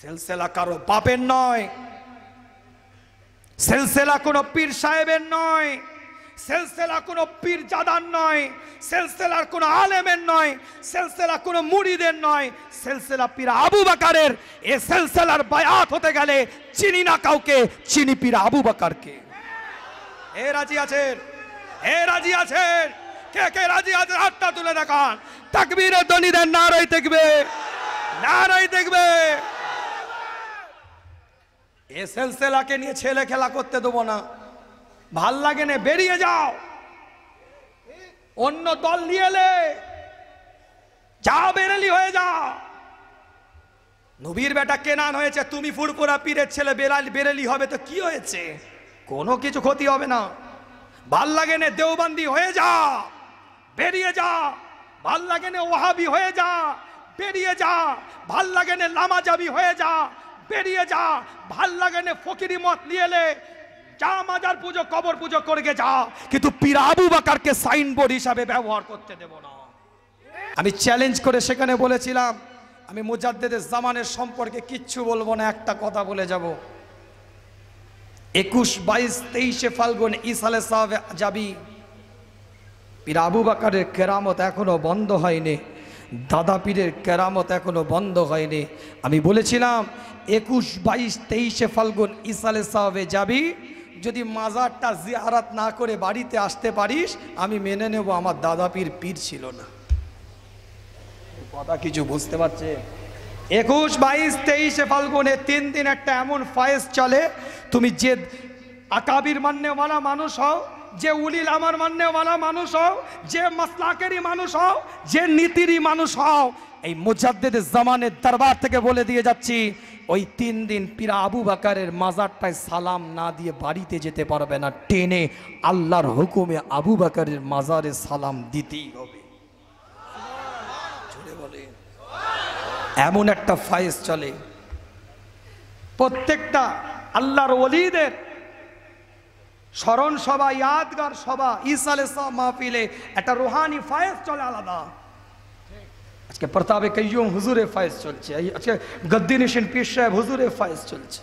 সেলসেলা কারো বাপের নয় সেলসেলা কোনো পীর সাহেবের নয় সেলসেলা কোনো পীর জাদার নয় সেলসেলার কোনো আলেমের নয় সেলসেলা কোনো মুড়িদের নয় সেলসেলা পীর আবু বাকারের এ সেলসেলার বায়াত হতে গেলে চিনি না কাউকে চিনি পীর আবু বাকারকে এ রাজি আছেন এ রাজি আছেন কে কে রাজি আছেন হাতটা তুলে দেখান তাকবীরের দনিদের নারাই দেখবে নারাই দেখবে এ সেলসেলাকে নিয়ে ছেলে খেলা করতে দেবো না ভাল লাগে না বেরিয়ে যাও অন্য দল নিয়ে এলে যা বেরেলি হয়ে যাও নবীর বেটা কেনান হয়েছে তুমি ফুরপুরা পীরের ছেলে বেড়াল বেরেলি হবে তো কি হয়েছে কোনো কিছু ক্ষতি হবে না ভাল লাগে না দেওবন্দি হয়ে যা বেরিয়ে যা ভাল লাগে না ওহাবি হয়ে যা বেরিয়ে যা ভাল লাগে না লামাজাবি হয়ে যা বেরিয়ে যা ভাল লাগে না ফকিরি মত নিয়ে এলে যা মাজার পুজো কবর পুজো করে যা কিন্তু পিরাবু বাকারকে সাইনবোর্ড হিসাবে ব্যবহার করতে দেব না আমি চ্যালেঞ্জ করে সেখানে বলেছিলাম আমি মুজাদ্দেদের জামানের সম্পর্কে কিচ্ছু বলবো না একটা কথা বলে যাব একুশ বাইশ তেইশে ফাল্গুন ইসালে সাহেব যাবি পিরাবু বাকারের কেরামত এখনো বন্ধ হয়নি দাদা পীরের কেরামত এখনও বন্ধ হয়নি আমি বলেছিলাম একুশ বাইশ তেইশে ফাল্গুন ইসালে সাহবে যাবি যদি মাজারটা জিয়ারাত না করে বাড়িতে আসতে পারিস আমি মেনে নেব আমার দাদা পীর পীর ছিল না কথা কিছু বুঝতে পারছে একুশ বাইশ তেইশে ফাল্গুনে তিন দিন একটা এমন ফয়েস চলে তুমি যে আকাবির মান্যওয়ালা মানুষ হও যে উলিল আমার মান্যওয়ালা মানুষ হও যে মাসলাকেরই মানুষ হও যে নীতিরই মানুষ হও এই মুজাদ্দেদ জামানের দরবার থেকে বলে দিয়ে যাচ্ছি ওই তিন দিন পীরা আবু বাকারের মাজারটায় সালাম না দিয়ে বাড়িতে যেতে পারবে না টেনে আল্লাহর হুকুমে আবু বাকারের মাজারে সালাম দিতেই হবে এমন একটা ফায়েজ চলে প্রত্যেকটা আল্লাহর অলিদের স্মরণ সভা ইয়াদগার সভা ঈসা সব মাহফিলে একটা রোহানি ফায়েজ চলে আলাদা আজকে প্রতাপে কৈম হুজুরে ফায়েজ চলছে আজকে গদ্দি নিশিন পীর সাহেব হুজুরে ফায়েজ চলছে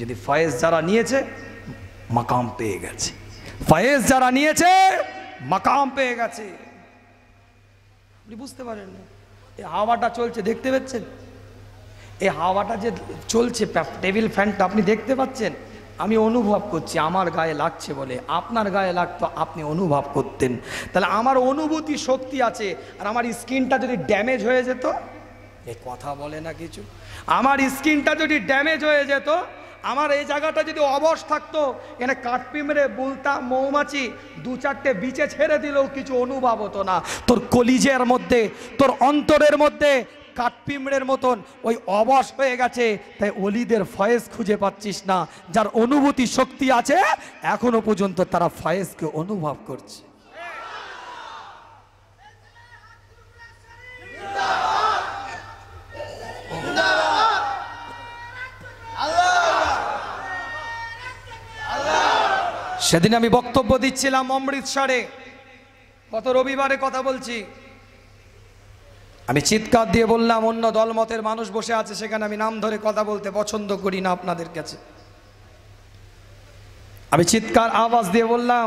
যদি ফায়েজ যারা নিয়েছে মাকাম পেয়ে গেছে ফায়েজ যারা নিয়েছে মাকাম পেয়ে গেছে আপনি বুঝতে পারেন না এই হাওয়াটা চলছে দেখতে পাচ্ছেন এই হাওয়াটা যে চলছে টেবিল ফ্যানটা আপনি দেখতে পাচ্ছেন আমি অনুভব করছি আমার গায়ে লাগছে বলে আপনার গায়ে লাগতো আপনি অনুভব করতেন তাহলে আমার অনুভূতি শক্তি আছে আর আমার স্কিনটা যদি ড্যামেজ হয়ে যেত এ কথা বলে না কিছু আমার স্কিনটা যদি ড্যামেজ হয়ে যেত আমার এই জায়গাটা যদি অবশ থাকতো এখানে কাঠপিমড়ে বুলতা মৌমাছি দু চারটে বিচে ছেড়ে দিলেও কিছু অনুভব হতো না তোর কলিজের মধ্যে তোর অন্তরের মধ্যে কাঠপিমড়ের মতন ওই অবশ হয়ে গেছে তাই অলিদের ফয়েজ খুঁজে পাচ্ছিস না যার অনুভূতি শক্তি আছে এখনো পর্যন্ত তারা ফয়েজকে অনুভব করছে সেদিন আমি বক্তব্য দিচ্ছিলাম অমৃতসরে গত রবিবারে কথা বলছি আমি চিৎকার দিয়ে বললাম অন্য দলমতের মানুষ বসে আছে সেখানে আমি নাম ধরে কথা বলতে পছন্দ করি না আপনাদের কাছে আমি চিৎকার আওয়াজ দিয়ে বললাম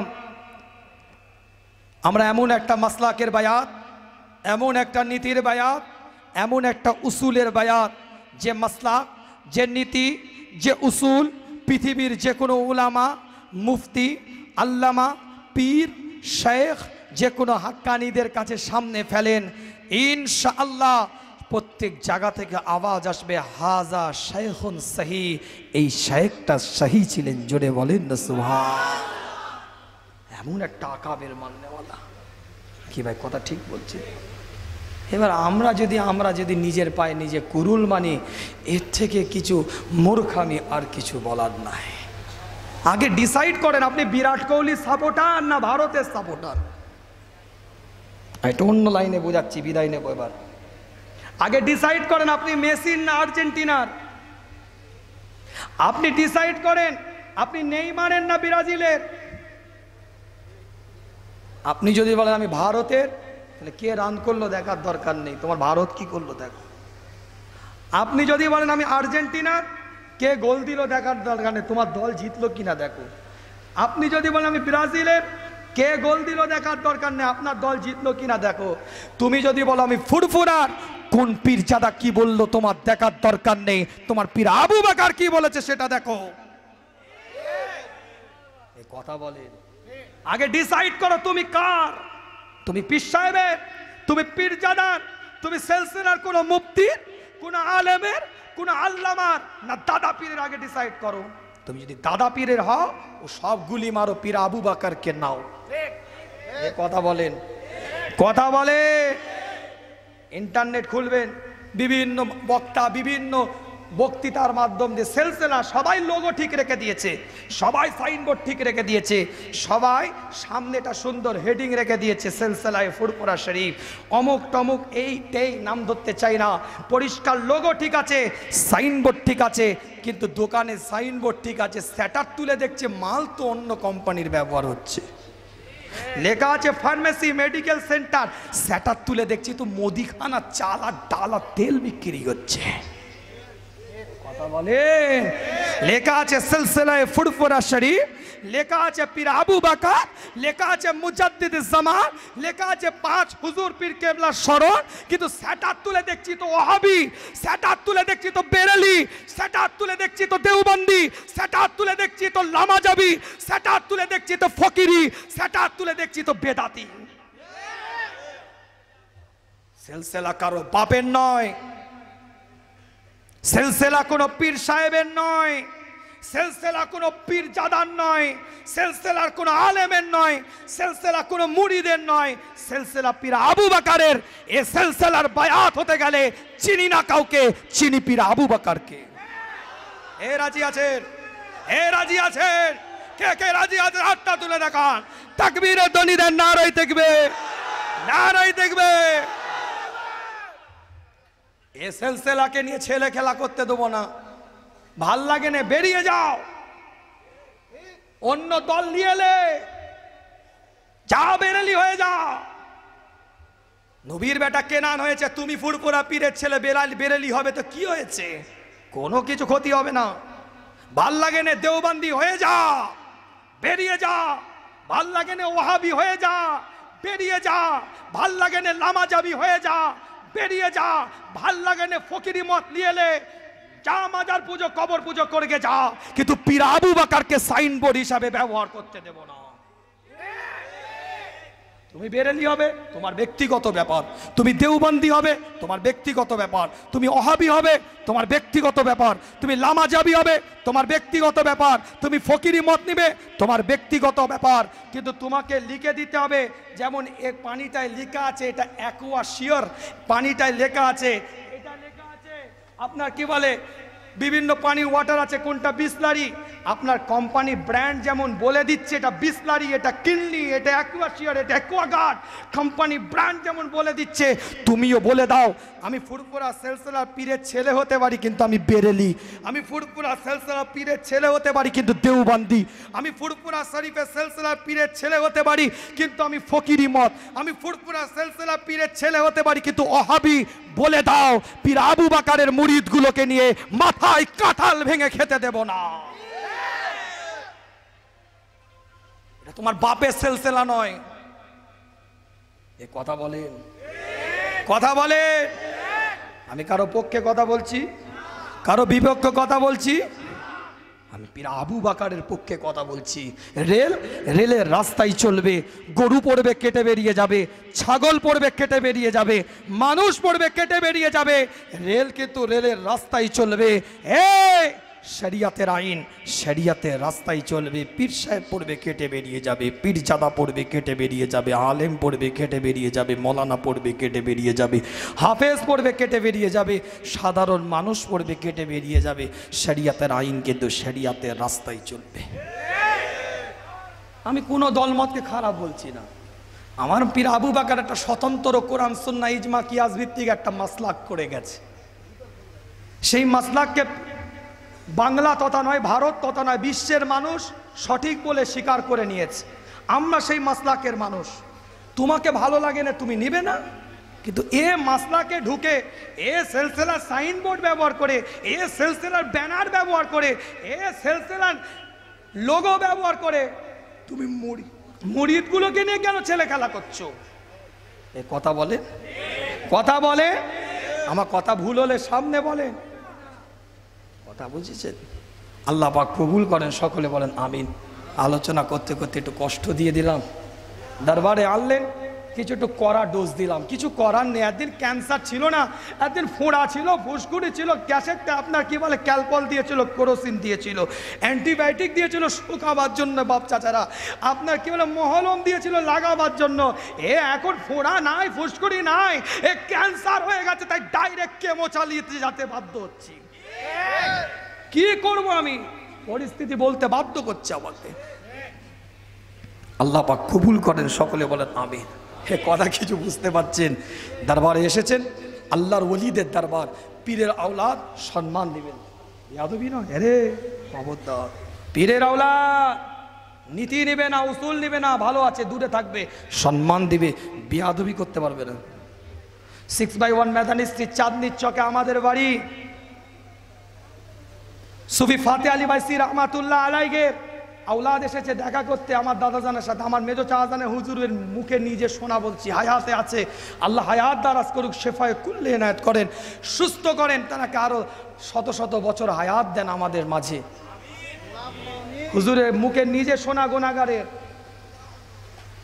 আমরা এমন একটা মাসলাকের বায়াত এমন একটা নীতির বায়াত এমন একটা উসুলের বায়াত যে মাসলাক যে নীতি যে উসুল পৃথিবীর যে কোনো উলামা মুফতি আল্লামা পীর শেখ যে কোনো হাক্কানিদের কাছে সামনে ফেলেন ইনশাআল্লাহ প্রত্যেক জায়গা থেকে আওয়াজ আসবে হাজা শেখুন সাহি এই শেখটা সাহি ছিলেন জোরে বলেন না সুভা এমন একটা আকাবের মাননেওয়ালা কি ভাই কথা ঠিক বলছি এবার আমরা যদি আমরা যদি নিজের পায়ে নিজে কুরুল মানি এর থেকে কিছু মূর্খামি আর কিছু বলার নাই আগে ডিসাইড করেন আপনি বিরাট কোহলি সাপোর্টার না ভারতের সাপোর্টার এটা অন্য লাইনে বোঝাচ্ছি বিদায় নেব এবার আগে ডিসাইড করেন আপনি মেসিন না আর্জেন্টিনার আপনি ডিসাইড করেন আপনি নেই মানেন না ব্রাজিলের আপনি যদি বলেন আমি ভারতের তাহলে কে রান করলো দেখার দরকার নেই তোমার ভারত কি করলো দেখো আপনি যদি বলেন আমি আর্জেন্টিনার কে গোল দিল দেখার দরকার নেই তোমার দল জিতলো কিনা দেখো আপনি যদি বলেন আমি ব্রাজিলের কে গোল দিল দেখার দরকার নেই আপনার দল জিতলো কিনা দেখো তুমি যদি বলো আমি ফুরফুরার কোন পীর চাঁদা কি বলল তোমার দেখার দরকার নেই তোমার পীর আবু বাকার কি বলেছে সেটা দেখো কথা বলেন আগে ডিসাইড করো তুমি কার তুমি পীর সাহেবের তুমি পীরজাদার তুমি সেলসেলার কোনো মুফতির কোন আলেমের কোন আল্লামার না দাদা পীরের আগে ডিসাইড করো তুমি যদি দাদা পীরের হও ও সবগুলি মারো পীর আবু বাকারকে নাও কথা বলেন কথা বলে ইন্টারনেট খুলবেন বিভিন্ন বক্তা বিভিন্ন বক্তৃতার মাধ্যম দিয়ে সেলসেলা সবাই লোগো ঠিক রেখে দিয়েছে সবাই সাইনবোর্ড ঠিক রেখে দিয়েছে সবাই সামনেটা সুন্দর হেডিং রেখে দিয়েছে সেলসেলায় ফুরপুরা শরীফ অমুক টমুক এই টেই নাম ধরতে চাই না পরিষ্কার লোগো ঠিক আছে সাইনবোর্ড ঠিক আছে কিন্তু দোকানে সাইনবোর্ড ঠিক আছে স্যাটার তুলে দেখছে মাল তো অন্য কোম্পানির ব্যবহার হচ্ছে লেখা আছে ফার্মেসি মেডিকেল সেন্টার স্যাটার তুলে দেখছি তো মোদিখানা চাল আর ডাল আর তেল বিক্রি হচ্ছে বলে লেখা আছে সিলসিলায় ফুরফুরা শরীফ লেখা আছে পীর আবু বাকার লেখা আছে মুজাদ্দিদ জামান লেখা আছে পাঁচ হুজুর পীর কেবলা স্মরণ কিন্তু সেটা তুলে দেখছি তো ওহাবি সেটা তুলে দেখছি তো বেরেলি সেটা তুলে দেখছি তো দেওবন্দি সেটা তুলে দেখছি তো লামাজাবি সেটা তুলে দেখছি তো ফকিরি সেটা তুলে দেখছি তো বেদাতি সিলসিলা কারো বাপের নয় সেলসেলা কোনো পীর সাহেবের নয় সেলসেলা কোনো পীর জাদার নয় সেলসেলার কোনো আলেমের নয় সেলসেলা কোনো মুড়িদের নয় সেলসেলা পীর আবু বাকারের এ সেলসেলার বায়াত হতে গেলে চিনি না কাউকে চিনি পীর আবু বাকারকে এ রাজি আছেন এ রাজি আছেন কে কে রাজি আছে হাতটা তুলে দেখান তাকবীরের দনিদের নারাই দেখবে নারাই দেখবে এ সেলসেলাকে নিয়ে ছেলে খেলা করতে দেবো না ভাল লাগে না বেরিয়ে যাও অন্য দল নিয়ে এলে যা বেরেলি হয়ে যাও নবীর বেটা কেনান হয়েছে তুমি ফুরপুরা পীরের ছেলে বেড়াল বেরেলি হবে তো কি হয়েছে কোনো কিছু ক্ষতি হবে না ভাল লাগে না দেওবান্দি হয়ে যা বেরিয়ে যা ভাল লাগে না ওহাবি হয়ে যা বেরিয়ে যা ভাল লাগে না লামাজাবি হয়ে যা বেরিয়ে যা ভাল লাগে না ফকিরি মত নিয়ে এলে যা মাজার পুজো কবর পুজো করে যা কিন্তু পিরাবু বাকারকে সাইনবোর্ড হিসাবে ব্যবহার করতে দেব না তুমি বেরেলি হবে তোমার ব্যক্তিগত ব্যাপার তুমি দেওবন্দি হবে তোমার ব্যক্তিগত ব্যাপার তুমি অহাবি হবে তোমার ব্যক্তিগত ব্যাপার তুমি লামাজাবি হবে তোমার ব্যক্তিগত ব্যাপার তুমি ফকিরি মত নিবে তোমার ব্যক্তিগত ব্যাপার কিন্তু তোমাকে লিখে দিতে হবে যেমন এ পানিটায় লেখা আছে এটা অ্যাকুয়া শিওর পানিটায় লেখা আছে এটা লেখা আছে আপনার কি বলে বিভিন্ন পানি ওয়াটার আছে কোনটা বিসলারি আপনার কোম্পানি ব্র্যান্ড যেমন বলে দিচ্ছে এটা বিসলারি এটা কিনলি এটা অ্যাকুয়াশিয়ার এটা অ্যাকোয়াগার্ড কোম্পানি ব্র্যান্ড যেমন বলে দিচ্ছে তুমিও বলে দাও আমি ফুরপুরা সেলসেলার পীরের ছেলে হতে পারি কিন্তু আমি বেরেলি আমি ফুরপুরা সেলসেলার পীরের ছেলে হতে পারি কিন্তু দেওবান্দি আমি ফুরপুরা শরীফের সেলসেলার পীরের ছেলে হতে পারি কিন্তু আমি ফকিরি মত আমি ফুরপুরা সেলসেলার পীরের ছেলে হতে পারি কিন্তু অহাবি বলে দাও পীর আবু বাকারের মুরিদগুলোকে নিয়ে মাথা হাই কাঁঠাল ভেঙে খেতে দেব না এটা তোমার বাপের সেলসেলা নয় এ কথা বলেন কথা বলেন আমি কারো পক্ষে কথা বলছি কারো বিপক্ষে কথা বলছি আমি পীর আবু বাকারের পক্ষে কথা বলছি রেল রেলের রাস্তায় চলবে গরু পড়বে কেটে বেরিয়ে যাবে ছাগল পড়বে কেটে বেরিয়ে যাবে মানুষ পড়বে কেটে বেরিয়ে যাবে রেল কিন্তু রেলের রাস্তায় চলবে এ শরিয়াতের আইন শরিয়াতের রাস্তায় চলবে পীর সাহেব পড়বে কেটে বেরিয়ে যাবে পীর জাদা পড়বে কেটে বেরিয়ে যাবে আলেম পড়বে কেটে বেরিয়ে যাবে মলানা পড়বে কেটে বেরিয়ে যাবে হাফেজ পড়বে কেটে বেরিয়ে যাবে সাধারণ মানুষ পড়বে কেটে বেরিয়ে যাবে শরিয়াতের আইন কিন্তু শরিয়াতের রাস্তায় চলবে আমি কোনো দলমতকে খারাপ বলছি না আমার পীর আবু বাকার একটা স্বতন্ত্র কোরআন সন্না ইজমা কিয়াজ ভিত্তিক একটা মাসলাক করে গেছে সেই মাসলাককে বাংলা তথা নয় ভারত তথা নয় বিশ্বের মানুষ সঠিক বলে স্বীকার করে নিয়েছে আমরা সেই মাসলাকের মানুষ তোমাকে ভালো লাগে না তুমি নিবে না কিন্তু এ মাসলাকে ঢুকে এ সেলসেলার সাইনবোর্ড ব্যবহার করে এ সেলসেলার ব্যানার ব্যবহার করে এ সেলসেলার লোগো ব্যবহার করে তুমি মুড়ি মুড়িদগুলোকে নিয়ে কেন ছেলে খেলা করছো এ কথা বলে কথা বলে আমার কথা ভুল হলে সামনে বলেন কথা বুঝেছেন আল্লাহ পাক কবুল করেন সকলে বলেন আমিন আলোচনা করতে করতে একটু কষ্ট দিয়ে দিলাম দরবারে আনলেন কিছু একটু কড়া ডোজ দিলাম কিছু করার নেই একদিন ক্যান্সার ছিল না একদিন ফোঁড়া ছিল ফুসকুড়ি ছিল গ্যাসেরটা আপনার কী বলে ক্যালকল দিয়েছিল ক্রোসিন দিয়েছিল অ্যান্টিবায়োটিক দিয়েছিল শুকাবার জন্য বাপ চাচারা আপনার কী বলে মহলম দিয়েছিল লাগাবার জন্য এ এখন ফোঁড়া নাই ফুসকুড়ি নাই এ ক্যান্সার হয়ে গেছে তাই ডাইরেক্ট কেমো চালিয়ে যেতে বাধ্য হচ্ছি কি করব আমি পরিস্থিতি বলতে বাধ্য করছে আমাকে আল্লাহ পাক কবুল করেন সকলে বলেন আমি হে কথা কিছু বুঝতে পারছেন দরবারে এসেছেন আল্লাহর ওলিদের দরবার পীরের আওলাদ সম্মান দিবেন ইয়াদবি না হ্যারে খবরদার পীরের আওলাদ নীতি নেবে না উসুল নেবে না ভালো আছে দূরে থাকবে সম্মান দিবে বিয়াদবি করতে পারবে না সিক্স বাই ওয়ান মেধানিস্ত্রী চাঁদনির চকে আমাদের বাড়ি সুফি ফাতে আলী বাইসি রহমাতুল্লাহ আলাইগের আউলাদ এসেছে দেখা করতে আমার দাদাজানের সাথে আমার মেজো চাহাজানের হুজুরের মুখে নিজে শোনা বলছি হায়াতে আছে আল্লাহ হায়াত দ্বারাজ করুক শেফায় কুল্লে এনায়ত করেন সুস্থ করেন তারাকে আরও শত শত বছর হায়াত দেন আমাদের মাঝে হুজুরের মুখে নিজে শোনা গোনাগারের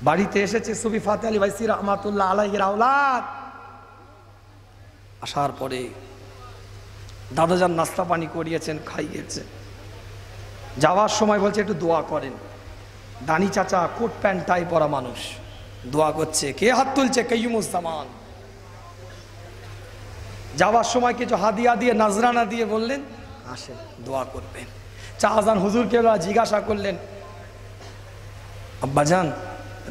বাড়িতে এসেছে সুবি ফাতে আলী ভাই সির রহমাতুল্লাহ আলাইগের আউলাদ আসার পরে দাদাজান নাস্তা পানি করিয়েছেন খাইয়েছে যাওয়ার সময় বলছে একটু দোয়া করেন দানি চাচা কোট প্যান্ট টাই পরা মানুষ দোয়া করছে কে হাত তুলছে কেইমুজ্জামান যাওয়ার সময় কিছু হাদিয়া দিয়ে নাজরানা দিয়ে বললেন আসেন দোয়া করবেন চাহাজান হুজুরকে জিজ্ঞাসা করলেন আব্বাজান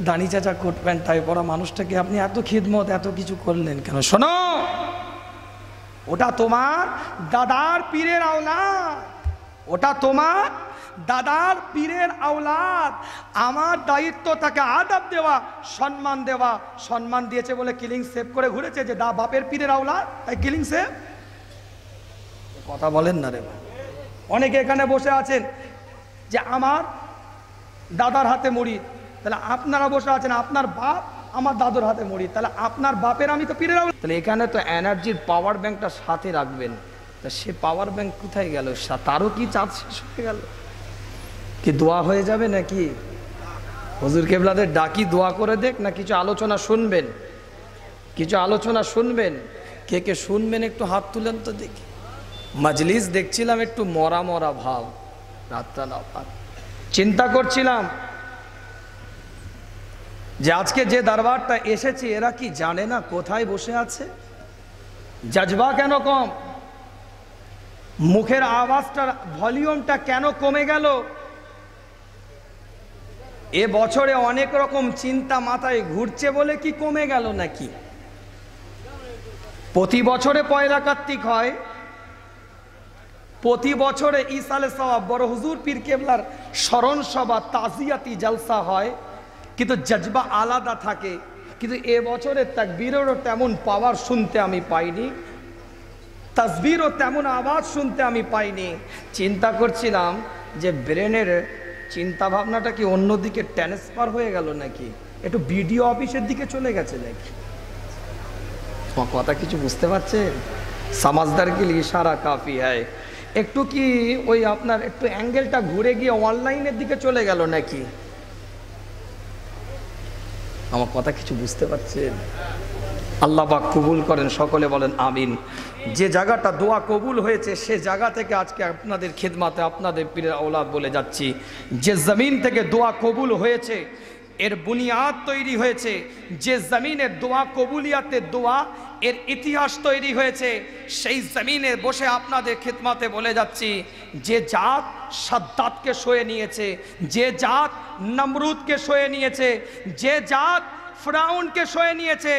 দানি চাচা কোট প্যান্ট টাই পরা মানুষটাকে আপনি এত খিদমত এত কিছু করলেন কেন শোনো ওটা তোমার দাদার পীরের আওলা ওটা তোমার দাদার পীরের আওলাদ আমার দায়িত্ব তাকে আদাব দেওয়া সম্মান দেওয়া সম্মান দিয়েছে বলে কিলিং সেভ করে ঘুরেছে যে দা বাপের পীরের আওলাদ তাই কিলিং সেভ কথা বলেন না রে অনেকে এখানে বসে আছেন যে আমার দাদার হাতে মরি তাহলে আপনারা বসে আছেন আপনার বাপ আমার দাদুর হাতে মরি তাহলে আপনার বাপের আমি তো ফিরে রাখবো তাহলে এখানে তো এনার্জির পাওয়ার ব্যাংকটা সাথে রাখবেন তা সে পাওয়ার ব্যাংক কোথায় গেল তারও কি চাঁদ শেষ হয়ে গেল কি দোয়া হয়ে যাবে নাকি হজুর কেবলাদের ডাকি দোয়া করে দেখ না কিছু আলোচনা শুনবেন কিছু আলোচনা শুনবেন কে কে শুনবেন একটু হাত তুলেন তো দেখি মাজলিস দেখছিলাম একটু মরা মরা ভাব রাত্রা চিন্তা করছিলাম যে আজকে যে দরবারটা এসেছে এরা কি জানে না কোথায় বসে আছে জজবা কেন কম মুখের আওয়াজটার ভলিউমটা কেন কমে গেল এ বছরে অনেক রকম চিন্তা মাথায় ঘুরছে বলে কি কমে গেল নাকি প্রতি বছরে পয়লা কার্তিক হয় প্রতি বছরে ইসালে সবাব বড় হুজুর পীর কেবলার স্মরণ সভা তাজিয়াতি জালসা হয় কিন্তু জজবা আলাদা থাকে কিন্তু এ বছরের তাকবীরেরও তেমন পাওয়ার শুনতে আমি পাইনি তাসবিরও তেমন আওয়াজ শুনতে আমি পাইনি চিন্তা করছিলাম যে ব্রেনের চিন্তা ভাবনাটা কি অন্যদিকে ট্রান্সফার হয়ে গেল নাকি একটু বিডিও অফিসের দিকে চলে গেছে নাকি তোমার কথা কিছু বুঝতে পারছে সমাজদার কি ইশারা কাফি হয় হ্যাঁ। একটু কি ওই আপনার একটু অ্যাঙ্গেলটা ঘুরে গিয়ে অনলাইনের দিকে চলে গেল নাকি আমার কথা কিছু বুঝতে পারছেন আল্লাহবাক কবুল করেন সকলে বলেন আমিন যে জায়গাটা দোয়া কবুল হয়েছে সে জায়গা থেকে আজকে আপনাদের খেদমাতে আপনাদের পীরের আওলাদ বলে যাচ্ছি যে জমিন থেকে দোয়া কবুল হয়েছে এর বুনিয়াদ তৈরি হয়েছে যে জমিনের দোয়া কবুলিয়াতে দোয়া এর ইতিহাস তৈরি হয়েছে সেই জমিনে বসে আপনাদের খেদমাতে বলে যাচ্ছি যে জাত সাদ্দাতকে সয়ে নিয়েছে যে জাত নমরুদকে সয়ে নিয়েছে যে জাত ফ্রাউনকে সয়ে নিয়েছে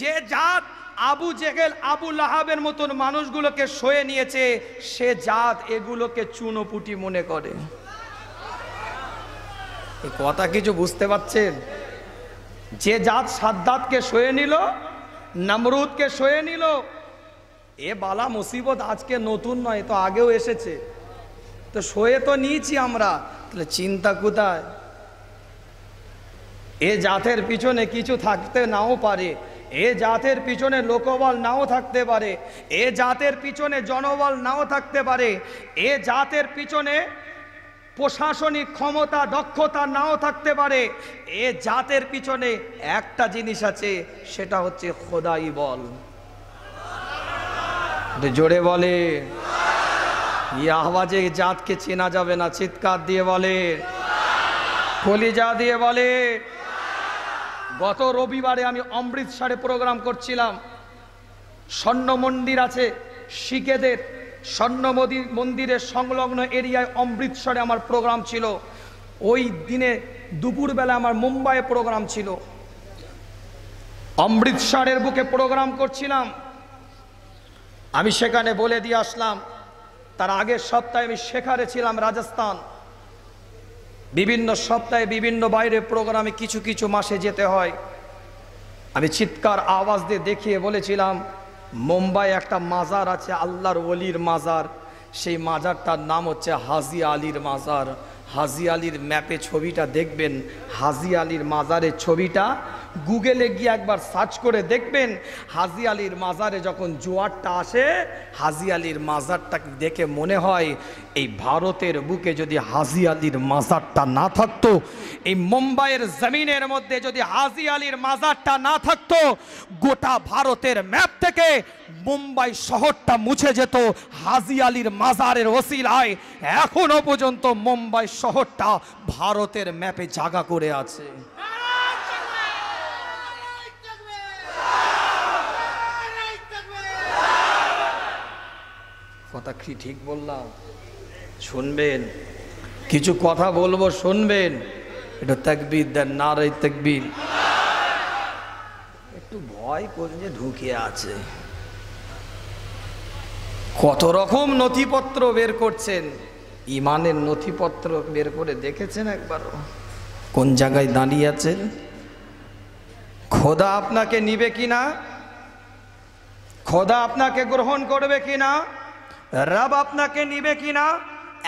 যে জাত আবু জেগেল আবু লাহাবের মতন মানুষগুলোকে সয়ে নিয়েছে সে জাত এগুলোকে চুনোপুটি মনে করে কথা কিছু বুঝতে পারছেন যে জাত সাদ্দাতকে সয়ে নিল নমরুদকে সয়ে নিল এ বালা মুসিবত আজকে নতুন নয় তো আগেও এসেছে তো শোয়ে তো নিয়েছি আমরা তাহলে চিন্তা কোথায় এ জাতের পিছনে কিছু থাকতে নাও পারে এ জাতের পিছনে লোকবল নাও থাকতে পারে এ জাতের পিছনে জনবল নাও থাকতে পারে এ জাতের পিছনে প্রশাসনিক ক্ষমতা দক্ষতা নাও থাকতে পারে এ জাতের পিছনে একটা জিনিস আছে সেটা হচ্ছে খোদাই বল জোরে বলে আওয়াজে জাতকে চেনা যাবে না চিৎকার দিয়ে বলে কলিজা দিয়ে বলে গত রবিবারে আমি অমৃতসরে প্রোগ্রাম করছিলাম স্বর্ণ মন্দির আছে শিখেদের স্বর্ণ মন্দিরের সংলগ্ন এরিয়ায় অমৃতসরে আমার প্রোগ্রাম ছিল ওই দিনে দুপুরবেলা আমার মুম্বাইয়ে প্রোগ্রাম ছিল অমৃতসরের বুকে প্রোগ্রাম করছিলাম আমি সেখানে বলে দিয়ে আসলাম তার আগের সপ্তাহে আমি শেখারে ছিলাম রাজস্থান বিভিন্ন সপ্তাহে বিভিন্ন বাইরে প্রোগ্রামে কিছু কিছু মাসে যেতে হয় আমি চিৎকার আওয়াজ দিয়ে দেখিয়ে বলেছিলাম মুম্বাই একটা মাজার আছে আল্লাহর ওলির মাজার সেই মাজারটার নাম হচ্ছে হাজি আলীর মাজার হাজি আলীর ম্যাপে ছবিটা দেখবেন হাজি আলীর মাজারের ছবিটা গুগলে গিয়ে একবার সার্চ করে দেখবেন হাজি আলীর মাজারে যখন জোয়ারটা আসে হাজি আলীর মাজারটা দেখে মনে হয় এই ভারতের বুকে যদি হাজি আলীর মাজারটা না থাকতো এই মুম্বাইয়ের জমিনের মধ্যে যদি হাজি আলীর মাজারটা না থাকতো গোটা ভারতের ম্যাপ থেকে মুম্বাই শহরটা মুছে যেত হাজি আলীর মাজারের ওসিলায় এখনও পর্যন্ত মুম্বাই শহরটা ভারতের ম্যাপে জাগা করে আছে কথা কি ঠিক বললাম শুনবেন কিছু কথা বলবো শুনবেন এটা তাকবির দেন না রে তাকবির একটু ভয় করে যে আছে কত রকম নথিপত্র বের করছেন ইমানের নথিপত্র বের করে দেখেছেন একবার কোন জায়গায় দাঁড়িয়ে আছেন খোদা আপনাকে নিবে কিনা খোদা আপনাকে গ্রহণ করবে কিনা রব আপনাকে নিবে কি না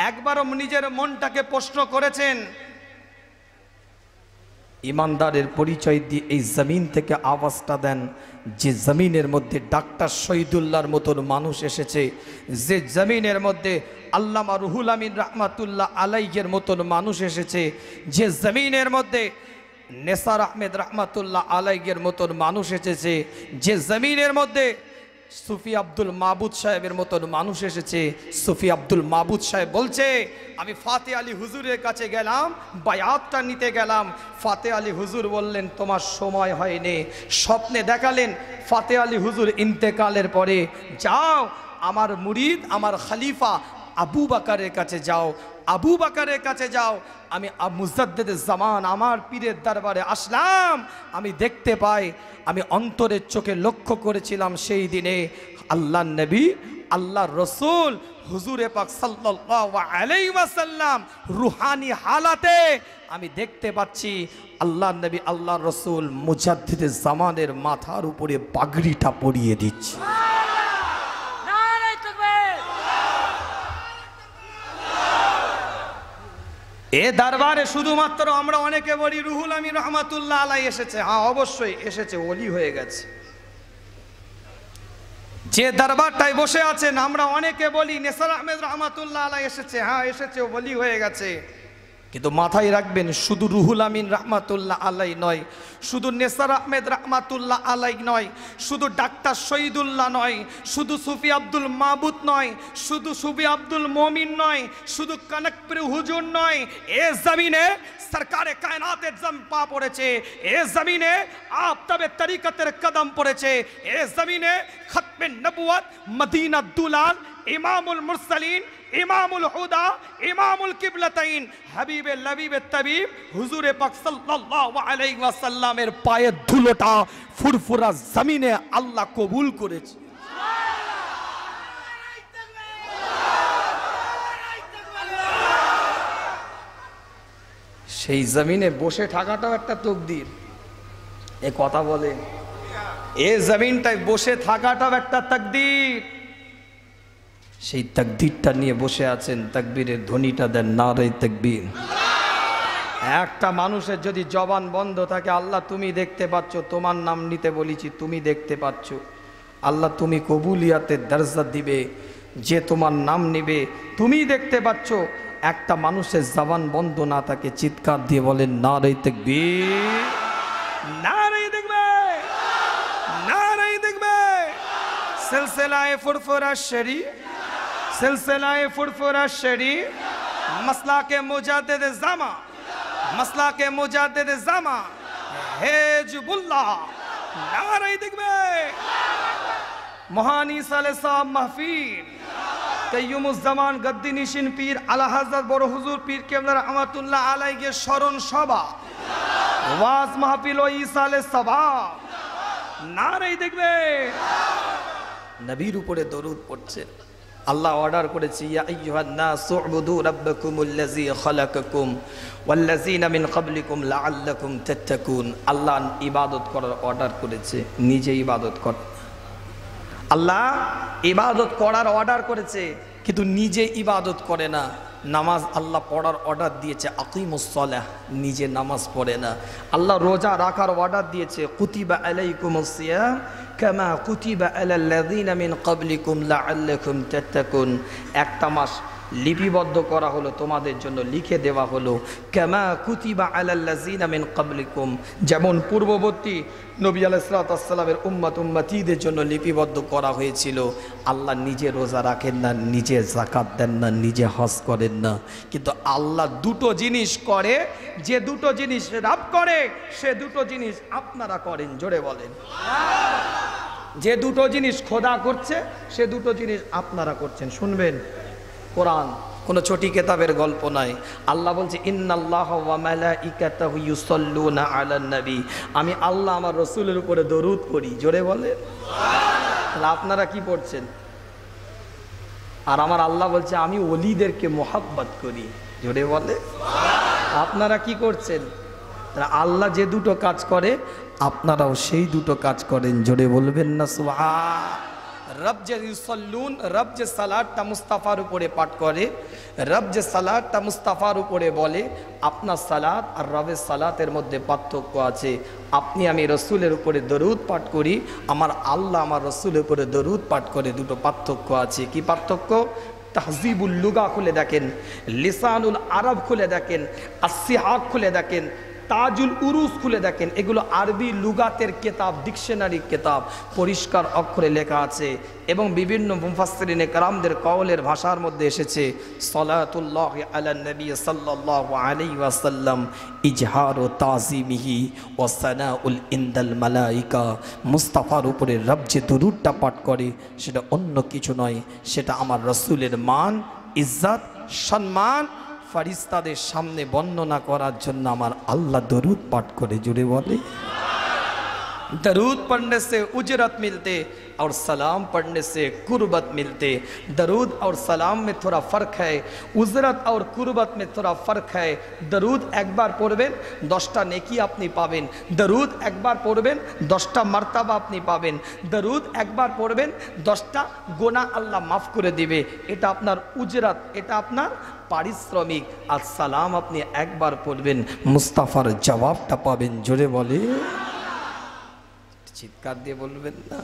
একবারও নিজের মনটাকে প্রশ্ন করেছেন ইমানদারের পরিচয় দিয়ে এই জমিন থেকে আওয়াজটা দেন যে জমিনের মধ্যে ডাক্তার শহীদুল্লাহর মতন মানুষ এসেছে যে জমিনের মধ্যে আল্লামা রুহুল আমিন রহমাতুল্লাহ আলাইয়ের মতন মানুষ এসেছে যে জমিনের মধ্যে নেসার আহমেদ রহমাতুল্লাহ আলাইয়ের মতন মানুষ এসেছে যে জমিনের মধ্যে সুফি আব্দুল মাহবুদ সাহেবের মতন মানুষ এসেছে সুফি আব্দুল মাহবুদ সাহেব বলছে আমি ফাতে আলী হুজুরের কাছে গেলাম বায়াতটা নিতে গেলাম ফাতে আলী হুজুর বললেন তোমার সময় হয়নি স্বপ্নে দেখালেন ফাতে আলী হুজুর ইন্তেকালের পরে যাও আমার মুরিদ আমার খালিফা আবু বাকারের কাছে যাও আবু বাকারের কাছে যাও আমি মুজাদ্দেদের জামান আমার পীরের দরবারে আসলাম আমি দেখতে পাই আমি অন্তরের চোখে লক্ষ্য করেছিলাম সেই দিনে আল্লাহ নবী আল্লাহ রসুল হুজুরে পাক সাল্লাসাল্লাম রুহানি হালাতে আমি দেখতে পাচ্ছি আল্লাহ নবী আল্লাহ রসুল মুজাদ্দিদের জামানের মাথার উপরে পাগড়িটা পরিয়ে দিচ্ছে এ দরবারে শুধুমাত্র আমরা অনেকে বলি রুহুল আমি রহমাতুল্লাহ আলাই এসেছে হ্যাঁ অবশ্যই এসেছে অলি হয়ে গেছে যে দরবারটায় বসে আছেন আমরা অনেকে বলি নেসার আহমেদ রহমাতুল্লাহ আলাই এসেছে হ্যাঁ এসেছে অলি হয়ে গেছে কিন্তু মাথায় রাখবেন শুধু রুহুল আমিন রাহমাতুল্লাহ আলাই নয় শুধু নেসার আহমেদ রাহমাতুল্লাহ আলাই নয় শুধু ডাক্তার শহীদুল্লাহ নয় শুধু সুফি আব্দুল মাহবুদ নয় শুধু সুফি আব্দুল মমিন নয় শুধু কনকপুর হুজুর নয় এ জমিনে সরকারে কায়নাতের জম পা পড়েছে এ জমিনে আফতাবে তরিকতের কদম পড়েছে এ জমিনে খতমে নবুয়াত মদিনা দুলাল ইমামুল মুরসালিন ইমামুল হুদা ইমামুল কিবলাতাইন হাবিবে লাবিবে তাবিব হুজুরে পাক সাল্লাল্লাহু আলাইহি ওয়াসাল্লামের পায়ের ধুলোটা ফুরফুরা জমিনে আল্লাহ কবুল করেছে সেই জমিনে বসে থাকাটাও একটা তকদির এ কথা বলে এ জমিনটায় বসে থাকাটাও একটা তকদির সেই তাকদিরটা নিয়ে বসে আছেন তাকবীরের ধ্বনিটা দেন না রে তাকবীর একটা মানুষের যদি জবান বন্ধ থাকে আল্লাহ তুমি দেখতে পাচ্ছ তোমার নাম নিতে বলেছি তুমি দেখতে পাচ্ছ আল্লাহ তুমি কবুলিয়াতের দরজা দিবে যে তোমার নাম নেবে তুমি দেখতে পাচ্ছ একটা মানুষের জবান বন্ধ না থাকে চিৎকার দিয়ে বলেন না রে তাকবীর না রে দেখবে না রে দেখবে সিলসিলায় ফুরফুরা শরীফ सिलसिलाए फुरफुरा शरीफ मसला के मुजाद जामा मसला के मुजाद जामा হেজবুল্লাহ নারাই দেখবে মহান ইসালে সাহ মাহফিল তৈয়ুমুজ্জামান গদ্দি নিশিন পীর আলা আলাহাজার বড় হুজুর পীর কেমলার আমাতুল্লাহ আলাইকে শরণ সভা ওয়াজ মাহফিল ও ইসালে সভা নারাই দেখবে নবীর উপরে দরুদ পড়ছে আল্লাহ অর্ডার করেছি আল্লাহ ইবাদত করার অর্ডার করেছে নিজে ইবাদত কর আল্লাহ ইবাদত করার অর্ডার করেছে কিন্তু নিজে ইবাদত করে না নামাজ আল্লাহ পড়ার অর্ডার দিয়েছে আকিমুসলাহ নিজে নামাজ পড়ে না আল্লাহ রোজা রাখার অর্ডার দিয়েছে কুতিবা আলাইকুমসিয়া كما كتب على الذين من قبلكم لعلكم تتقون একটা লিপিবদ্ধ করা হলো তোমাদের জন্য লিখে দেওয়া হলো ক্যামা কুতিবা আলাল্লাজিনামিন কাবলিকুম যেমন পূর্ববর্তী নবী আলাইসালাতামের উম্মাত উম্মাতিদের জন্য লিপিবদ্ধ করা হয়েছিল আল্লাহ নিজে রোজা রাখেন না নিজে জাকাত দেন না নিজে হজ করেন না কিন্তু আল্লাহ দুটো জিনিস করে যে দুটো জিনিস রাব করে সে দুটো জিনিস আপনারা করেন জোরে বলেন যে দুটো জিনিস খোদা করছে সে দুটো জিনিস আপনারা করছেন শুনবেন কোরআন কোনো ছোটি কেতাবের গল্প নয় আল্লাহ বলছে ইন্নআল্লাহনবী আমি আল্লাহ আমার রসুলের উপরে দরুদ করি জোরে বলে আপনারা কি পড়ছেন আর আমার আল্লাহ বলছে আমি অলিদেরকে মোহাব্বত করি জোরে বলে আপনারা কি করছেন আল্লাহ যে দুটো কাজ করে আপনারাও সেই দুটো কাজ করেন জোরে বলবেন না সোহা রব যে ইউসল্লুন রব যে সালাডটা মুস্তাফার উপরে পাঠ করে রব যে সালাডটা মুস্তাফার উপরে বলে আপনার সালাদ আর রবের সালাতের মধ্যে পার্থক্য আছে আপনি আমি রসুলের উপরে দরুদ পাঠ করি আমার আল্লাহ আমার রসুলের উপরে দরুদ পাঠ করে দুটো পার্থক্য আছে কি পার্থক্য তাহজিবুল লুগা খুলে দেখেন লিসানুল আরব খুলে দেখেন আসিহাক খুলে দেখেন তাজুল উরুস খুলে দেখেন এগুলো আরবি লুগাতের কেতাব ডিকশনারি কেতাব পরিষ্কার অক্ষরে লেখা আছে এবং বিভিন্ন মুফাসরিনে কারামদের কওলের ভাষার মধ্যে এসেছে সলাতুল্লাহ আলা নবী সাল্লাল্লাহু আলাইহি ওয়াসাল্লাম ইজহার ও তাজিমিহি ও সানাউল ইন্দাল মালাইকা মুস্তাফার উপরে রব যে দুরুদটা পাঠ করে সেটা অন্য কিছু নয় সেটা আমার রসুলের মান ইজ্জত সম্মান ফারিস্তাদের সামনে বর্ণনা করার জন্য আমার আল্লাহ দরুদ পাঠ করে জুড়ে বলে দরুদ পড়নে সে উজরত মিলতে আর সালাম পড়নে সে কুরবত মিলতে দরুদ আর সালাম মে থা ফর্ক হয় উজরত আর কুরবত মে থা ফর্ক হয় দরুদ একবার পড়বেন দশটা নেকি আপনি পাবেন দরুদ একবার পড়বেন দশটা মর্তাবা আপনি পাবেন দরুদ একবার পড়বেন দশটা গোনা আল্লাহ মাফ করে দেবে এটা আপনার উজরত এটা আপনার পারিশ্রমিক আর সালাম আপনি একবার পড়বেন মুস্তাফার জবাবটা পাবেন জোরে বলে চিৎকার দিয়ে বলবেন না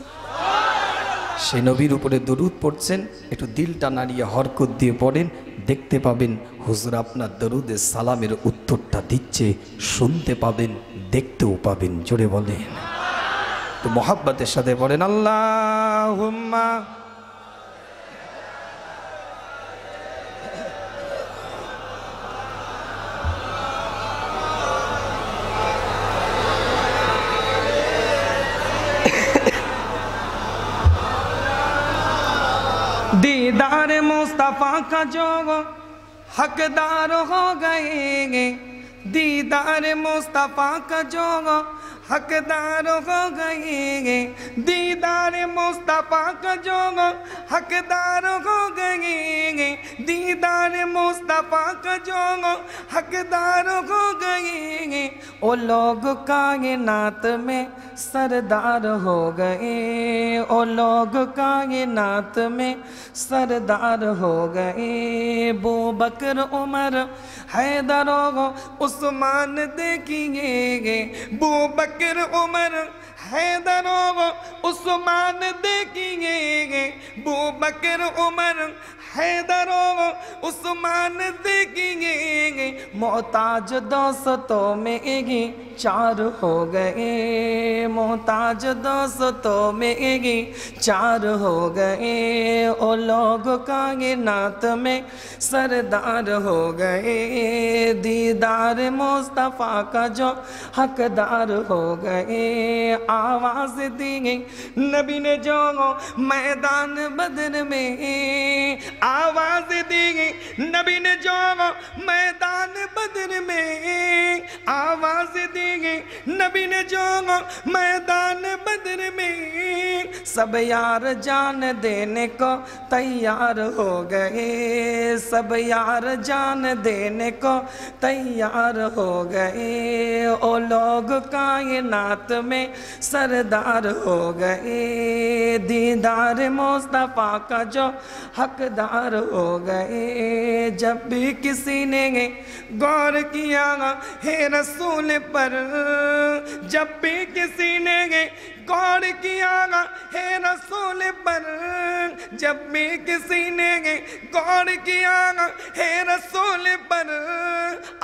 সে নবীর উপরে দরুদ পড়ছেন একটু দিলটা নাড়িয়ে হরকত দিয়ে পড়েন দেখতে পাবেন হুজুর আপনার দরুদে সালামের উত্তরটা দিচ্ছে শুনতে পাবেন দেখতেও পাবেন জোরে বলেন তো মহাব্বাতের সাথে পড়েন আল্লাহ دیدار مصطفیٰ کا جو حقدار ہو گئے گے دیدار مصطفیٰ کا جو دار ہو گئے گے دیدار مصطفیٰ کا جو حقدار ہو گئے گے دیدار مصطفیٰ کا جو حق دار ہو گئے گے او لوگ کائنات میں سردار ہو گئے او لوگ کائنات میں سردار ہو گئے بو بکر عمر حیدر دروگو عثمان دیکھئے گے بو بکر بکر عمر حیدر اور و عثمان دیکھئے گے بو بکر عمر حیدر اور عثمان دیکھئے گے محتاج دوستوں تو میں چار ہو گئے محتاج دوستو میری چار ہو گئے او لوگ کائنات میں سردار ہو گئے دیدار مصطفیٰ کا جو حق دار ہو گئے آواز دیں گے نبی نے جو میدان بدر میں آواز دیں گے نبی نے جو میدان بدر میں آواز دیں گے نبی نے جو میدان بدر میں میدان بدر میں سب یار جان دینے کو تیار ہو گئے سب یار جان دینے کو تیار ہو گئے او لوگ کائنات میں سردار ہو گئے دیدار مصطفیٰ کا جو حقدار ہو گئے جب بھی کسی نے غور کیا ہے رسول پر جب بھی کسی نے گے گوڑ کی آگا ہے رسول پر جب بھی کسی نے گے کیا کی آگا رسول پر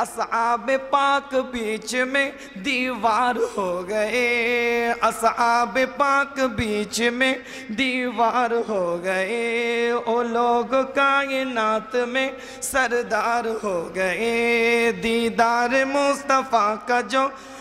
اصحاب پاک بیچ میں دیوار ہو گئے اصحاب پاک بیچ میں دیوار ہو گئے او لوگ کائنات میں سردار ہو گئے دیدار مصطفیٰ کا جو